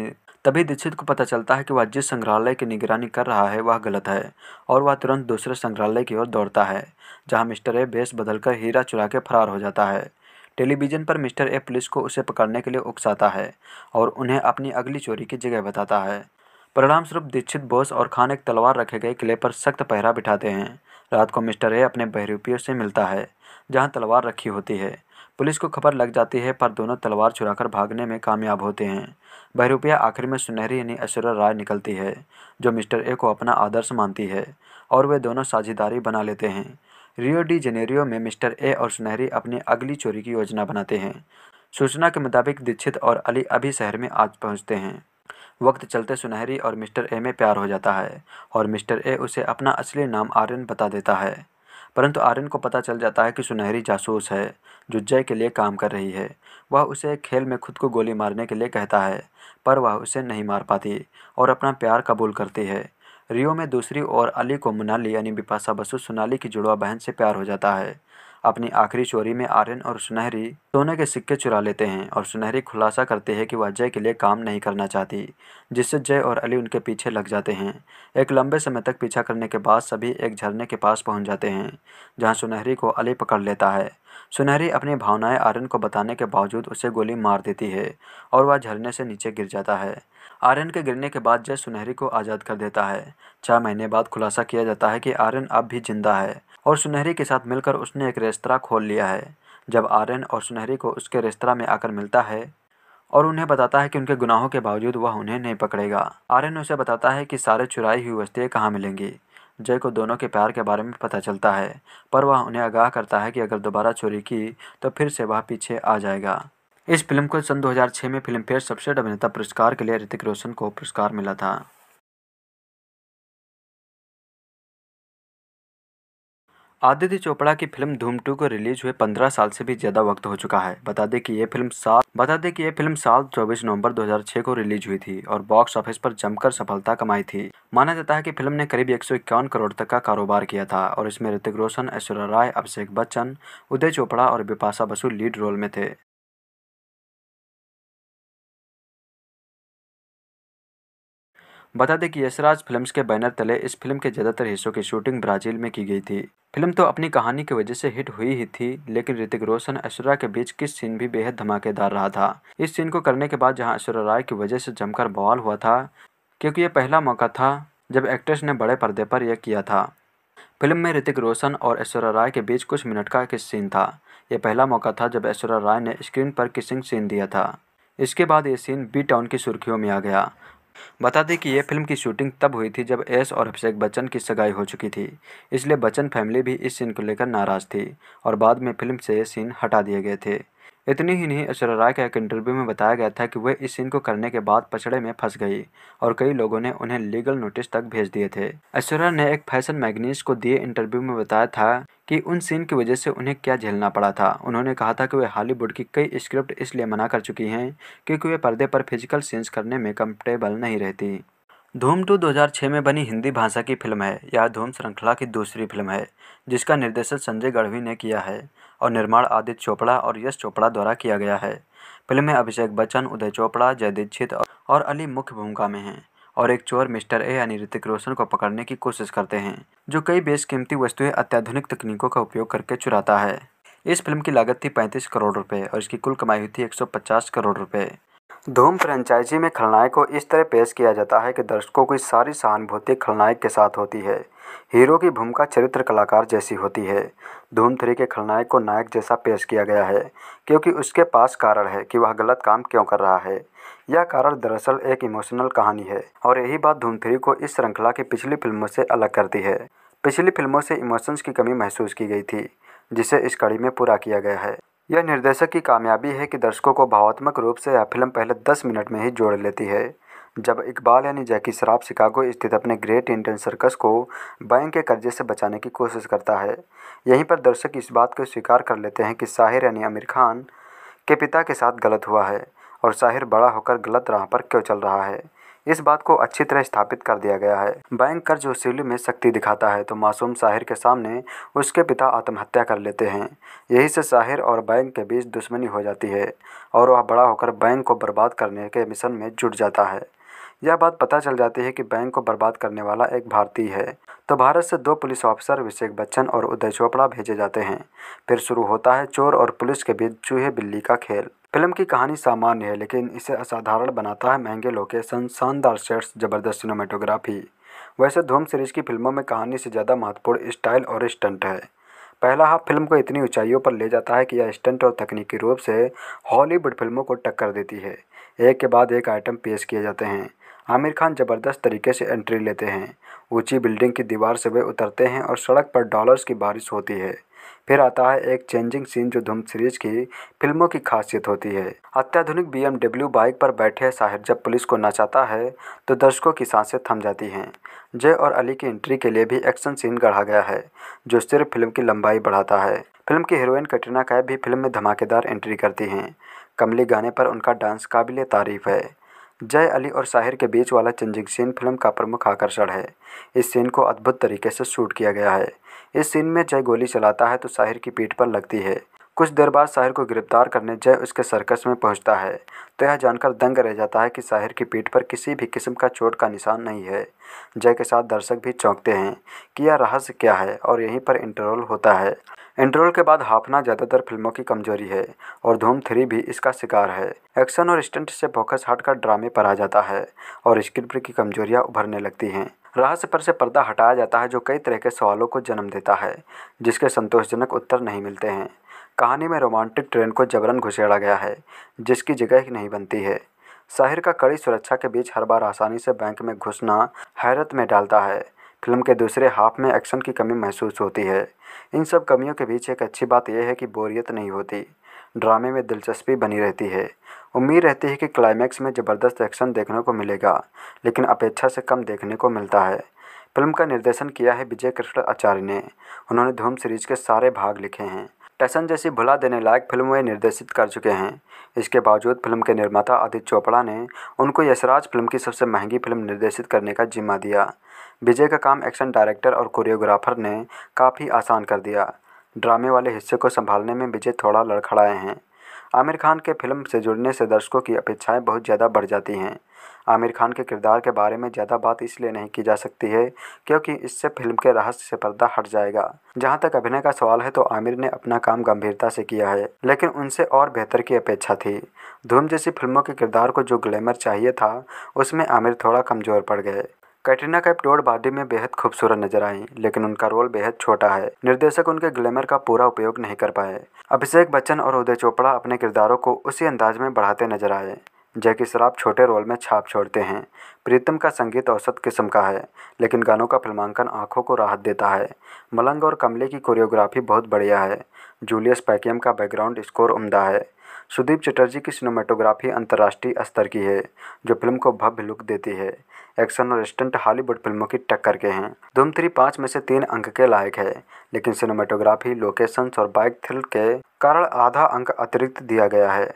तभी दीक्षित को पता चलता है कि वह जिस संग्रहालय की निगरानी कर रहा है वह गलत है और वह तुरंत दूसरे संग्रहालय की ओर दौड़ता है जहाँ मिस्टर ए बेस बदलकर हीरा चुरा के फरार हो जाता है टेलीविज़न पर मिस्टर ए पुलिस को उसे पकड़ने के लिए उकसाता है और उन्हें अपनी अगली चोरी की जगह बताता है परिणाम स्वरूप दीक्षित बोस और खान एक तलवार रखे गए किले पर सख्त पहरा बिठाते हैं रात को मिस्टर ए अपने बहरूपियों से मिलता है जहाँ तलवार रखी होती है पुलिस को खबर लग जाती है पर दोनों तलवार चुराकर भागने में कामयाब होते हैं बहरूपिया आखिर में सुनहरी यानी ऐश्वर्या राय निकलती है जो मिस्टर ए को अपना आदर्श मानती है और वे दोनों साझेदारी बना लेते हैं रियो डी जेनेरियो में मिस्टर ए और सुनहरी अपनी अगली चोरी की योजना बनाते हैं सूचना के मुताबिक दीक्षित और अली अभी शहर में आज पहुंचते हैं वक्त चलते सुनहरी और मिस्टर ए में प्यार हो जाता है और मिस्टर ए उसे अपना असली नाम आर्यन बता देता है परंतु आर्यन को पता चल जाता है कि सुनहरी जासूस है जो जय के लिए काम कर रही है वह उसे खेल में खुद को गोली मारने के लिए कहता है पर वह उसे नहीं मार पाती और अपना प्यार कबूल करती है रियो में दूसरी ओर अली को मुनाली यानी बिपाशा बसु सुनाली की जुड़वा बहन से प्यार हो जाता है अपनी आखिरी चोरी में आर्यन और सुनहरी सोने के सिक्के चुरा लेते हैं और सुनहरी खुलासा करते हैं कि वह जय के लिए काम नहीं करना चाहती जिससे जय और अली उनके पीछे लग जाते हैं एक लंबे समय तक पीछा करने के बाद सभी एक झरने के पास पहुंच जाते हैं जहां सुनहरी को अली पकड़ लेता है सुनहरी अपनी भावनाएं आर्यन को बताने के बावजूद उसे गोली मार देती है और वह झरने से नीचे गिर जाता है आर्यन के गिरने के बाद जय सुनहरी को आज़ाद कर देता है छह महीने बाद खुलासा किया जाता है कि आर्यन अब भी जिंदा है और सुनहरी के साथ मिलकर उसने एक रेस्तरा खोल लिया है जब आर्यन और सुनहरी को उसके रेस्तरा में आकर मिलता है और उन्हें बताता है कि उनके गुनाहों के बावजूद वह उन्हें नहीं पकड़ेगा आर्यन उसे बताता है कि सारे चुराई हुई वस्तुएँ कहाँ मिलेंगी जय को दोनों के प्यार के बारे में पता चलता है पर वह उन्हें आगाह करता है कि अगर दोबारा चोरी की तो फिर से वह पीछे आ जाएगा इस फिल्म को सन 2006 में फिल्मफेयर सबसे अभिनेता पुरस्कार के लिए ऋतिक रोशन को पुरस्कार मिला था आदित्य चोपड़ा की फिल्म धूम टू को रिलीज हुए पंद्रह साल से भी ज़्यादा वक्त हो चुका है बता दें कि ये फिल्म साल बता दें कि ये फिल्म साल चौबीस नवंबर 2006 को रिलीज हुई थी और बॉक्स ऑफिस पर जमकर सफलता कमाई थी माना जाता है कि फिल्म ने करीब एक करोड़ तक का कारोबार किया था और इसमें ऋतिक रोशन ऐश्वर्या राय अभिषेक बच्चन उदय चोपड़ा और बिपाशा बसु लीड रोल में थे बता दें कि यशराज फिल्म्स के बैनर तले इस फिल्म के ज़्यादातर हिस्सों की शूटिंग ब्राज़ील में की गई थी फिल्म तो अपनी कहानी की वजह से हिट हुई ही थी लेकिन ऋतिक रोशन ऐश्वर्या के बीच किस सीन भी बेहद धमाकेदार रहा था इस सीन को करने के बाद जहाँ ऐश्वर्या राय की वजह से जमकर बवाल हुआ था क्योंकि यह पहला मौका था जब एक्ट्रेस ने बड़े पर्दे पर यह किया था फिल्म में ऋतिक रोशन और ऐश्वर्या राय के बीच कुछ मिनट का किस सीन था यह पहला मौका था जब ऐश्वर्या राय ने स्क्रीन पर किसिंग सीन दिया था इसके बाद ये सीन बी टाउन की सुर्खियों में आ गया बता दें कि यह फिल्म की शूटिंग तब हुई थी जब एस और अभिषेक बच्चन की सगाई हो चुकी थी इसलिए बच्चन फैमिली भी इस सीन को लेकर नाराज थी और बाद में फिल्म से ये सीन हटा दिए गए थे इतनी ही नहीं ऐश्वर्या के एक इंटरव्यू में बताया गया था कि वह इस सीन को करने के बाद पछड़े में फंस गई और कई लोगों ने उन्हें लीगल नोटिस तक भेज दिए थे ऐश्वर्या ने एक फैशन मैगनीस को दिए इंटरव्यू में बताया था कि उन सीन की वजह से उन्हें क्या झेलना पड़ा था उन्होंने कहा था कि वे हॉलीवुड की कई स्क्रिप्ट इसलिए मना कर चुकी हैं क्योंकि वे पर्दे पर फिजिकल सीन्स करने में कम्फर्टेबल नहीं रहती धूम टू 2006 में बनी हिंदी भाषा की फिल्म है यह धूम श्रृंखला की दूसरी फिल्म है जिसका निर्देशन संजय गढ़वी ने किया है और निर्माण आदित्य चोपड़ा और यश चोपड़ा द्वारा किया गया है फिल्म में अभिषेक बच्चन उदय चोपड़ा जय दीक्षित और अली मुख्य भूमिका में हैं और एक चोर मिस्टर ए यानी ऋतिक रोशन को पकड़ने की कोशिश करते हैं जो कई बेशकीमती वस्तुएं अत्याधुनिक तकनीकों का उपयोग करके चुराता है इस फिल्म की लागत थी 35 करोड़ रुपए और इसकी कुल कमाई हुई थी 150 करोड़ रुपए धूम फ्रेंचाइजी में खलनायक को इस तरह पेश किया जाता है कि दर्शकों की सारी सहानुभूति खलनायक के साथ होती है हीरो की भूमिका चरित्र कलाकार जैसी होती है धूम थ्री के खलनायक को नायक जैसा पेश किया गया है क्योंकि उसके पास कारण है कि वह गलत काम क्यों कर रहा है यह कारण दरअसल एक इमोशनल कहानी है और यही बात धूम थ्री को इस श्रृंखला की पिछली फिल्मों से अलग करती है पिछली फिल्मों से इमोशंस की कमी महसूस की गई थी जिसे इस कड़ी में पूरा किया गया है यह निर्देशक की कामयाबी है कि दर्शकों को भावात्मक रूप से यह फिल्म पहले दस मिनट में ही जोड़ लेती है जब इकबाल यानी जैकी शराब शिकागो स्थित अपने ग्रेट इंडियन सर्कस को बैंक के कर्जे से बचाने की कोशिश करता है यहीं पर दर्शक इस बात को स्वीकार कर लेते हैं कि साहिर यानी आमिर खान के पिता के साथ गलत हुआ है और साहिर बड़ा होकर गलत राह पर क्यों चल रहा है इस बात को अच्छी तरह स्थापित कर दिया गया है बैंक कर्ज वसूली में शक्ति दिखाता है तो मासूम साहिर के सामने उसके पिता आत्महत्या कर लेते हैं यही से साहिर और बैंक के बीच दुश्मनी हो जाती है और वह बड़ा होकर बैंक को बर्बाद करने के मिशन में जुट जाता है यह बात पता चल जाती है कि बैंक को बर्बाद करने वाला एक भारतीय है तो भारत से दो पुलिस ऑफिसर अभिषेक बच्चन और उदय चोपड़ा भेजे जाते हैं फिर शुरू होता है चोर और पुलिस के बीच चूहे बिल्ली का खेल फिल्म की कहानी सामान्य है लेकिन इसे असाधारण बनाता है महंगे लोकेशन शानदार सेट्स जबरदस्त सिनेमाटोग्राफी वैसे धूम सीरीज की फिल्मों में कहानी से ज़्यादा महत्वपूर्ण स्टाइल और स्टंट है पहला हाफ फिल्म को इतनी ऊंचाइयों पर ले जाता है कि यह स्टंट और तकनीकी रूप से हॉलीवुड फिल्मों को टक्कर देती है एक के बाद एक आइटम पेश किए जाते हैं आमिर खान जबरदस्त तरीके से एंट्री लेते हैं ऊंची बिल्डिंग की दीवार से वे उतरते हैं और सड़क पर डॉलर्स की बारिश होती है फिर आता है एक चेंजिंग सीन जो धूम सीरीज की फिल्मों की खासियत होती है अत्याधुनिक बीएमडब्ल्यू बाइक पर बैठे साहिर जब पुलिस को नचाता है तो दर्शकों की सांसें थम जाती हैं जय और अली की एंट्री के लिए भी एक्शन सीन गढ़ा गया है जो सिर्फ फिल्म की लंबाई बढ़ाता है फिल्म की हीरोइन कटरीना कैब भी फिल्म में धमाकेदार एंट्री करती हैं कमली गाने पर उनका डांस काबिल तारीफ है जय अली और साहिर के बीच वाला चेंजिंग सीन फिल्म का प्रमुख आकर्षण है इस सीन को अद्भुत तरीके से शूट किया गया है इस सीन में जय गोली चलाता है तो साहिर की पीठ पर लगती है कुछ देर बाद साहिर को गिरफ्तार करने जय उसके सर्कस में पहुंचता है तो यह जानकर दंग रह जाता है कि साहिर की पीठ पर किसी भी किस्म का चोट का निशान नहीं है जय के साथ दर्शक भी चौंकते हैं कि यह रहस्य क्या है और यहीं पर इंटरवल होता है इंटरवल के बाद हाफना ज़्यादातर फिल्मों की कमजोरी है और धूम थ्री भी इसका शिकार है एक्शन और स्टंट से फोकस हटकर ड्रामे पर आ जाता है और स्क्रिप्ट की कमजोरियाँ उभरने लगती हैं रहस्य पर से पर्दा हटाया जाता है जो कई तरह के सवालों को जन्म देता है जिसके संतोषजनक उत्तर नहीं मिलते हैं कहानी में रोमांटिक ट्रेन को जबरन घुसेड़ा गया है जिसकी जगह नहीं बनती है शहर का कड़ी सुरक्षा के बीच हर बार आसानी से बैंक में घुसना हैरत में डालता है फिल्म के दूसरे हाफ में एक्शन की कमी महसूस होती है इन सब कमियों के बीच एक अच्छी बात यह है कि बोरियत नहीं होती ड्रामे में दिलचस्पी बनी रहती है उम्मीद रहती है कि क्लाइमैक्स में ज़बरदस्त एक्शन देखने को मिलेगा लेकिन अपेक्षा से कम देखने को मिलता है फिल्म का निर्देशन किया है विजय कृष्ण आचार्य ने उन्होंने धूम सीरीज के सारे भाग लिखे हैं टैसन जैसी भुला देने लायक फिल्म वे निर्देशित कर चुके हैं इसके बावजूद फिल्म के निर्माता आदित्य चोपड़ा ने उनको यशराज फिल्म की सबसे महंगी फिल्म निर्देशित करने का जिम्मा दिया विजय का काम एक्शन डायरेक्टर और कोरियोग्राफर ने काफ़ी आसान कर दिया ड्रामे वाले हिस्से को संभालने में विजय थोड़ा लड़खड़ाए हैं आमिर खान के फिल्म से जुड़ने से दर्शकों की अपेक्षाएं बहुत ज़्यादा बढ़ जाती हैं आमिर खान के किरदार के बारे में ज़्यादा बात इसलिए नहीं की जा सकती है क्योंकि इससे फिल्म के रहस्य से पर्दा हट जाएगा जहां तक अभिनय का सवाल है तो आमिर ने अपना काम गंभीरता से किया है लेकिन उनसे और बेहतर की अपेक्षा थी धूम जैसी फिल्मों के किरदार को जो ग्लैमर चाहिए था उसमें आमिर थोड़ा कमज़ोर पड़ गए कैटरीना कैप टोर बॉडी में बेहद खूबसूरत नजर आई लेकिन उनका रोल बेहद छोटा है निर्देशक उनके ग्लैमर का पूरा उपयोग नहीं कर पाए अभिषेक बच्चन और उदय चोपड़ा अपने किरदारों को उसी अंदाज में बढ़ाते नजर आए जैकि शराब छोटे रोल में छाप छोड़ते हैं प्रीतम का संगीत औसत किस्म का है लेकिन गानों का फिल्मांकन आंखों को राहत देता है मलंग और कमले की कोरियोग्राफी बहुत बढ़िया है जूलियस पैकियम का बैकग्राउंड स्कोर उम्दा है सुदीप चटर्जी की सिनेमाटोग्राफी अंतर्राष्ट्रीय स्तर की है जो फिल्म को भव्य लुक देती है एक्शन और स्टंट हॉलीवुड फिल्मों की टक्कर के हैं धूम थ्री पाँच में से तीन अंक के लायक है लेकिन सिनेमाटोग्राफी लोकेशंस और बाइक थ्रिल के कारण आधा अंक अतिरिक्त दिया गया है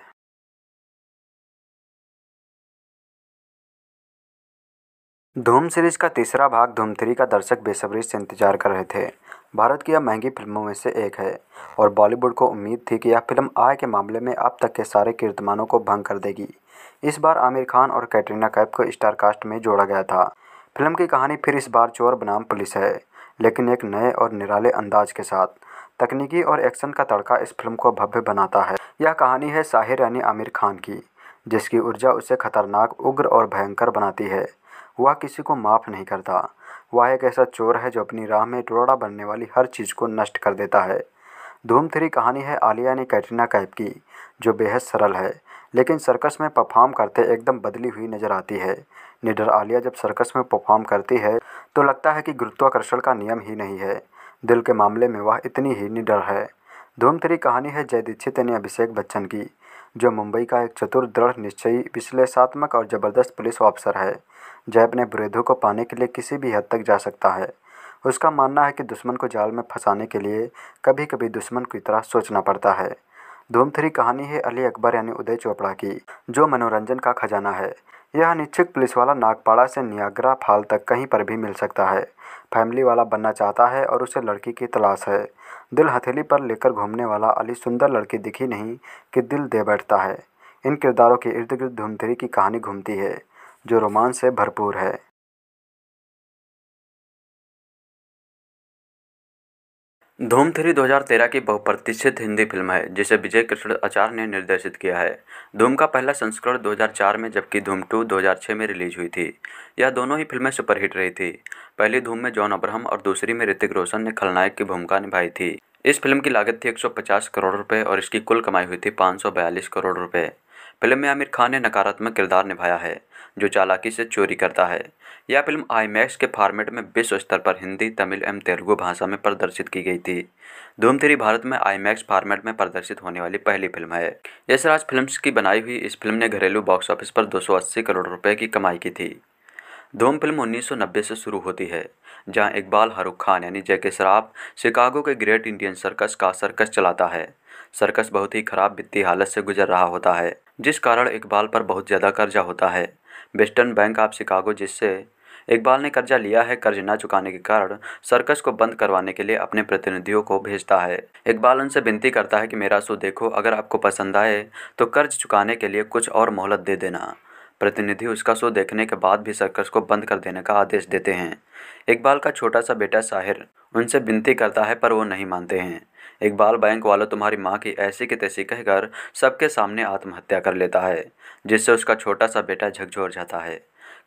धूम सीरीज का तीसरा भाग धूम थ्री का दर्शक बेसब्री से इंतजार कर रहे थे भारत की यह महंगी फिल्मों में से एक है और बॉलीवुड को उम्मीद थी कि यह फिल्म आय के मामले में अब तक के सारे कीर्तिमानों को भंग कर देगी इस बार आमिर खान और कैटरीना कैप को स्टार कास्ट में जोड़ा गया था फिल्म की कहानी फिर इस बार चोर बनाम पुलिस है लेकिन एक नए और निराले अंदाज के साथ तकनीकी और एक्शन का तड़का इस फिल्म को भव्य बनाता है यह कहानी है साहिर यानी आमिर खान की जिसकी ऊर्जा उसे खतरनाक उग्र और भयंकर बनाती है वह किसी को माफ़ नहीं करता वह एक ऐसा चोर है जो अपनी राह में टोड़ा बनने वाली हर चीज़ को नष्ट कर देता है धूम थ्री कहानी है आलिया ने कैटरीना कैप की जो बेहद सरल है लेकिन सर्कस में परफॉर्म करते एकदम बदली हुई नजर आती है निडर आलिया जब सर्कस में परफॉर्म करती है तो लगता है कि गुरुत्वाकर्षण का नियम ही नहीं है दिल के मामले में वह इतनी ही निडर है धूम थ्री कहानी है जय दीक्षित यानी अभिषेक बच्चन की जो मुंबई का एक चतुर दृढ़ निश्चयी विश्लेषात्मक और ज़बरदस्त पुलिस ऑफिसर है जय अपने विरोधों को पाने के लिए किसी भी हद तक जा सकता है उसका मानना है कि दुश्मन को जाल में फंसाने के लिए कभी कभी दुश्मन की तरह सोचना पड़ता है धूम थ्री कहानी है अली अकबर यानी उदय चोपड़ा की जो मनोरंजन का खजाना है यह अनिच्छुक पुलिस वाला नागपाड़ा से नियाग्रा फाल तक कहीं पर भी मिल सकता है फैमिली वाला बनना चाहता है और उसे लड़की की तलाश है दिल हथेली पर लेकर घूमने वाला अली सुंदर लड़की दिखी नहीं कि दिल दे बैठता है इन किरदारों के इर्द गिर्द धूमधरी की कहानी घूमती है जो रोमांच से भरपूर है धूम थ्री 2013 की बहुप्रतिष्ठित हिंदी फिल्म है जिसे विजय कृष्ण आचार्य ने निर्देशित किया है धूम का पहला संस्करण 2004 में जबकि धूम टू 2006 में रिलीज हुई थी यह दोनों ही फिल्में सुपरहिट रही थी पहली धूम में जॉन अब्राहम और दूसरी में ऋतिक रोशन ने खलनायक की भूमिका निभाई थी इस फिल्म की लागत थी एक करोड़ रुपये और इसकी कुल कमाई हुई थी पाँच करोड़ रुपये फिल्म में आमिर खान ने नकारात्मक किरदार निभाया है जो चालाकी से चोरी करता है यह फिल्म आईमैक्स के फॉर्मेट में विश्व स्तर पर हिंदी तमिल एवं तेलुगु भाषा में प्रदर्शित की गई थी धूम थ्री भारत में आईमैक्स फॉर्मेट में प्रदर्शित होने वाली पहली फिल्म है यशराज फिल्म्स की बनाई हुई इस फिल्म ने घरेलू बॉक्स ऑफिस पर 280 करोड़ रुपए की कमाई की थी धूम फिल्म 1990 से शुरू होती है जहां इकबाल हरुख खान यानी जैके श्राफ शिकागो के ग्रेट इंडियन सर्कस का सर्कस चलाता है सर्कस बहुत ही खराब वित्तीय हालत से गुजर रहा होता है जिस कारण इकबाल पर बहुत ज़्यादा कर्जा होता है वेस्टर्न बैंक ऑफ शिकागो जिससे इकबाल ने कर्जा लिया है कर्ज न चुकाने के कारण सर्कस को बंद करवाने के लिए अपने प्रतिनिधियों को भेजता है इकबाल उनसे विनती करता है कि मेरा शो देखो अगर आपको पसंद आए तो कर्ज चुकाने के लिए कुछ और मोहलत दे देना प्रतिनिधि उसका शो देखने के बाद भी सर्कस को बंद कर देने का आदेश देते हैं इकबाल का छोटा सा बेटा साहिर उनसे विनती करता है पर वो नहीं मानते हैं इकबाल बैंक वालों तुम्हारी माँ की ऐसी की तैसी कहकर सबके सामने आत्महत्या कर लेता है जिससे उसका छोटा सा बेटा झकझोर जाता है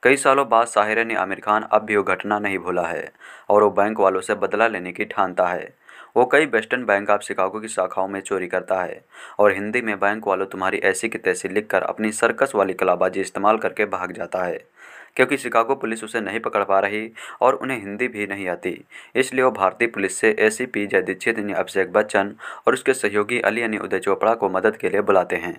कई सालों बाद साहिरा ने आमिर खान अब भी वो घटना नहीं भूला है और वो बैंक वालों से बदला लेने की ठानता है वो कई वेस्टर्न बैंक ऑफ शिकागो की शाखाओं में चोरी करता है और हिंदी में बैंक वालों तुम्हारी ऐसी की तैसी लिखकर अपनी सर्कस वाली कलाबाजी इस्तेमाल करके भाग जाता है क्योंकि शिकागो पुलिस उसे नहीं पकड़ पा रही और उन्हें हिंदी भी नहीं आती इसलिए वो भारतीय पुलिस से ए सी पी जय दीक्षित अभिषेक बच्चन और उसके सहयोगी अली यानी उदय चोपड़ा को मदद के लिए बुलाते हैं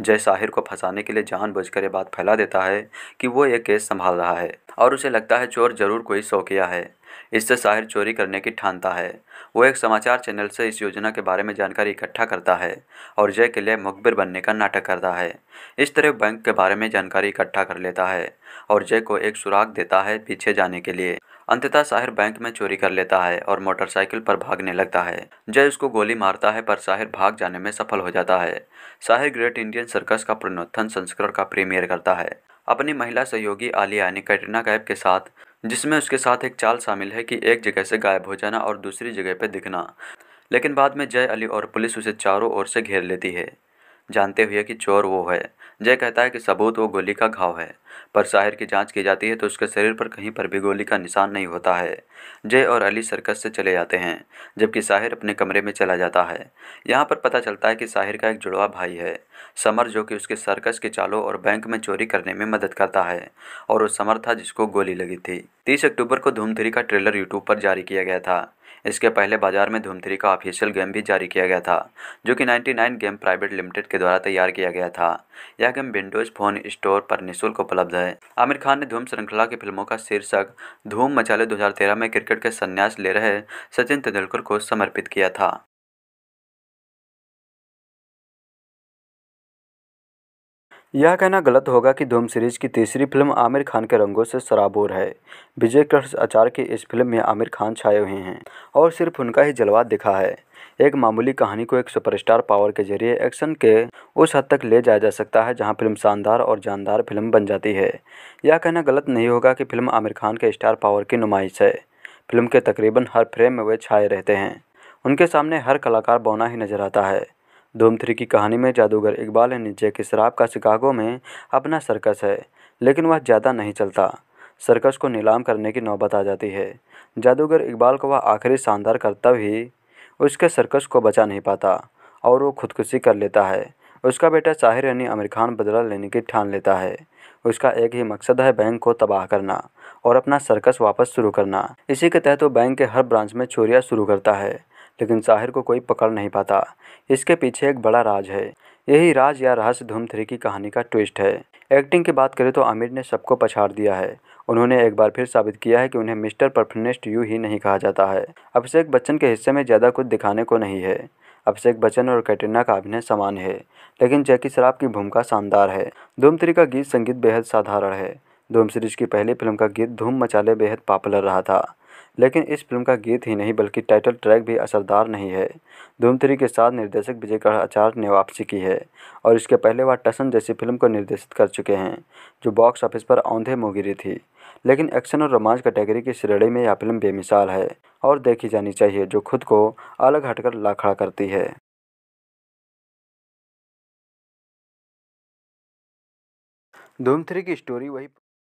जय साहिर को फंसाने के लिए जानबूझकर यह बात फैला देता है कि वो यह केस संभाल रहा है और उसे लगता है चोर जरूर कोई शौकिया है इससे साहिर चोरी करने की ठानता है वो एक समाचार चैनल से इस योजना के बारे में जानकारी इकट्ठा करता है और जय के लिए मुखबिर बनने का नाटक करता है इस तरह बैंक के बारे में जानकारी इकट्ठा कर लेता है और जय को एक सुराग देता है पीछे जाने के लिए अंततः साहिर बैंक में चोरी कर लेता है और मोटरसाइकिल पर भागने लगता है जय उसको गोली मारता है पर साहिर भाग जाने में सफल हो जाता है साहिर ग्रेट इंडियन सर्कस का पुनोत्थन संस्करण का प्रीमियर करता है अपनी महिला सहयोगी आलिया यानी कैटरीना कैफ के साथ जिसमें उसके साथ एक चाल शामिल है कि एक जगह से गायब हो जाना और दूसरी जगह पर दिखना लेकिन बाद में जय अली और पुलिस उसे चारों ओर से घेर लेती है जानते हुए कि चोर वो है जय कहता है कि सबूत वो गोली का घाव है पर साहिर की जांच की जाती है तो उसके शरीर पर कहीं पर भी गोली का निशान नहीं होता है जय और अली सर्कस से चले जाते हैं जबकि साहिर अपने कमरे में चला जाता है यहाँ पर पता चलता है कि साहिर का एक जुड़वा भाई है समर जो कि उसके सर्कस के चालों और बैंक में चोरी करने में मदद करता है और वो समर था जिसको गोली लगी थी तीस अक्टूबर को धूमधरी का ट्रेलर यूट्यूब पर जारी किया गया था इसके पहले बाजार में धूम का ऑफिशियल गेम भी जारी किया गया था जो कि 99 गेम प्राइवेट लिमिटेड के द्वारा तैयार किया गया था यह गेम विंडोज फोन स्टोर पर निःशुल्क उपलब्ध है आमिर खान ने धूम श्रृंखला की फिल्मों का शीर्षक धूम मचाले दो में क्रिकेट के संन्यास ले रहे सचिन तेंदुलकर को समर्पित किया था यह कहना गलत होगा कि धूम सीरीज की तीसरी फिल्म आमिर खान के रंगों से शराबोर है विजय कृष्ण आचार्य की इस फिल्म में आमिर खान छाए हुए हैं और सिर्फ उनका ही जलवा दिखा है एक मामूली कहानी को एक सुपरस्टार पावर के जरिए एक्शन के उस हद तक ले जाया जा सकता है जहां फिल्म शानदार और जानदार फिल्म बन जाती है यह कहना गलत नहीं होगा कि फिल्म आमिर खान के स्टार पावर की नुमाइश है फिल्म के तकरीबन हर फ्रेम में वे छाए रहते हैं उनके सामने हर कलाकार बौना ही नजर आता है धूम थ्री की कहानी में जादूगर इकबाल नीचे के शराब का शिकागो में अपना सर्कस है लेकिन वह ज़्यादा नहीं चलता सर्कस को नीलाम करने की नौबत आ जाती है जादूगर इकबाल को वह आखिरी शानदार करतब ही उसके सर्कस को बचा नहीं पाता और वो खुदकुशी कर लेता है उसका बेटा साहिर यानी आमिर खान बदला लेने की ठान लेता है उसका एक ही मकसद है बैंक को तबाह करना और अपना सर्कस वापस शुरू करना इसी के तहत वो बैंक के हर ब्रांच में चोरियाँ शुरू करता है लेकिन साहिर को कोई पकड़ नहीं पाता इसके पीछे एक बड़ा राज है यही राज या रहस्य धूम थ्री की कहानी का ट्विस्ट है एक्टिंग की बात करें तो आमिर ने सबको पछाड़ दिया है उन्होंने एक बार फिर साबित किया है कि उन्हें मिस्टर परफनेस्ट यू ही नहीं कहा जाता है अभिषेक बच्चन के हिस्से में ज़्यादा कुछ दिखाने को नहीं है अभिषेक बच्चन और कैटरीना का अभिनय समान है लेकिन जैकी शराब की भूमिका शानदार है धूम थ्री का गीत संगीत बेहद साधारण है धूम सीरीज की पहली फिल्म का गीत धूम मचाले बेहद पॉपुलर रहा था लेकिन इस फिल्म का गीत ही नहीं बल्कि टाइटल ट्रैक भी असरदार नहीं है धूम थ्री के साथ निर्देशक विजय आचार्य ने वापसी की है और इसके पहले वह टसन जैसी फिल्म को निर्देशित कर चुके हैं जो बॉक्स ऑफिस पर औंधे मोगिरी थी लेकिन एक्शन और रोमांच कैटेगरी की श्रेणी में यह फिल्म बेमिसाल है और देखी जानी चाहिए जो खुद को अलग हटकर लाखड़ा करती है धूम थ्री की स्टोरी वही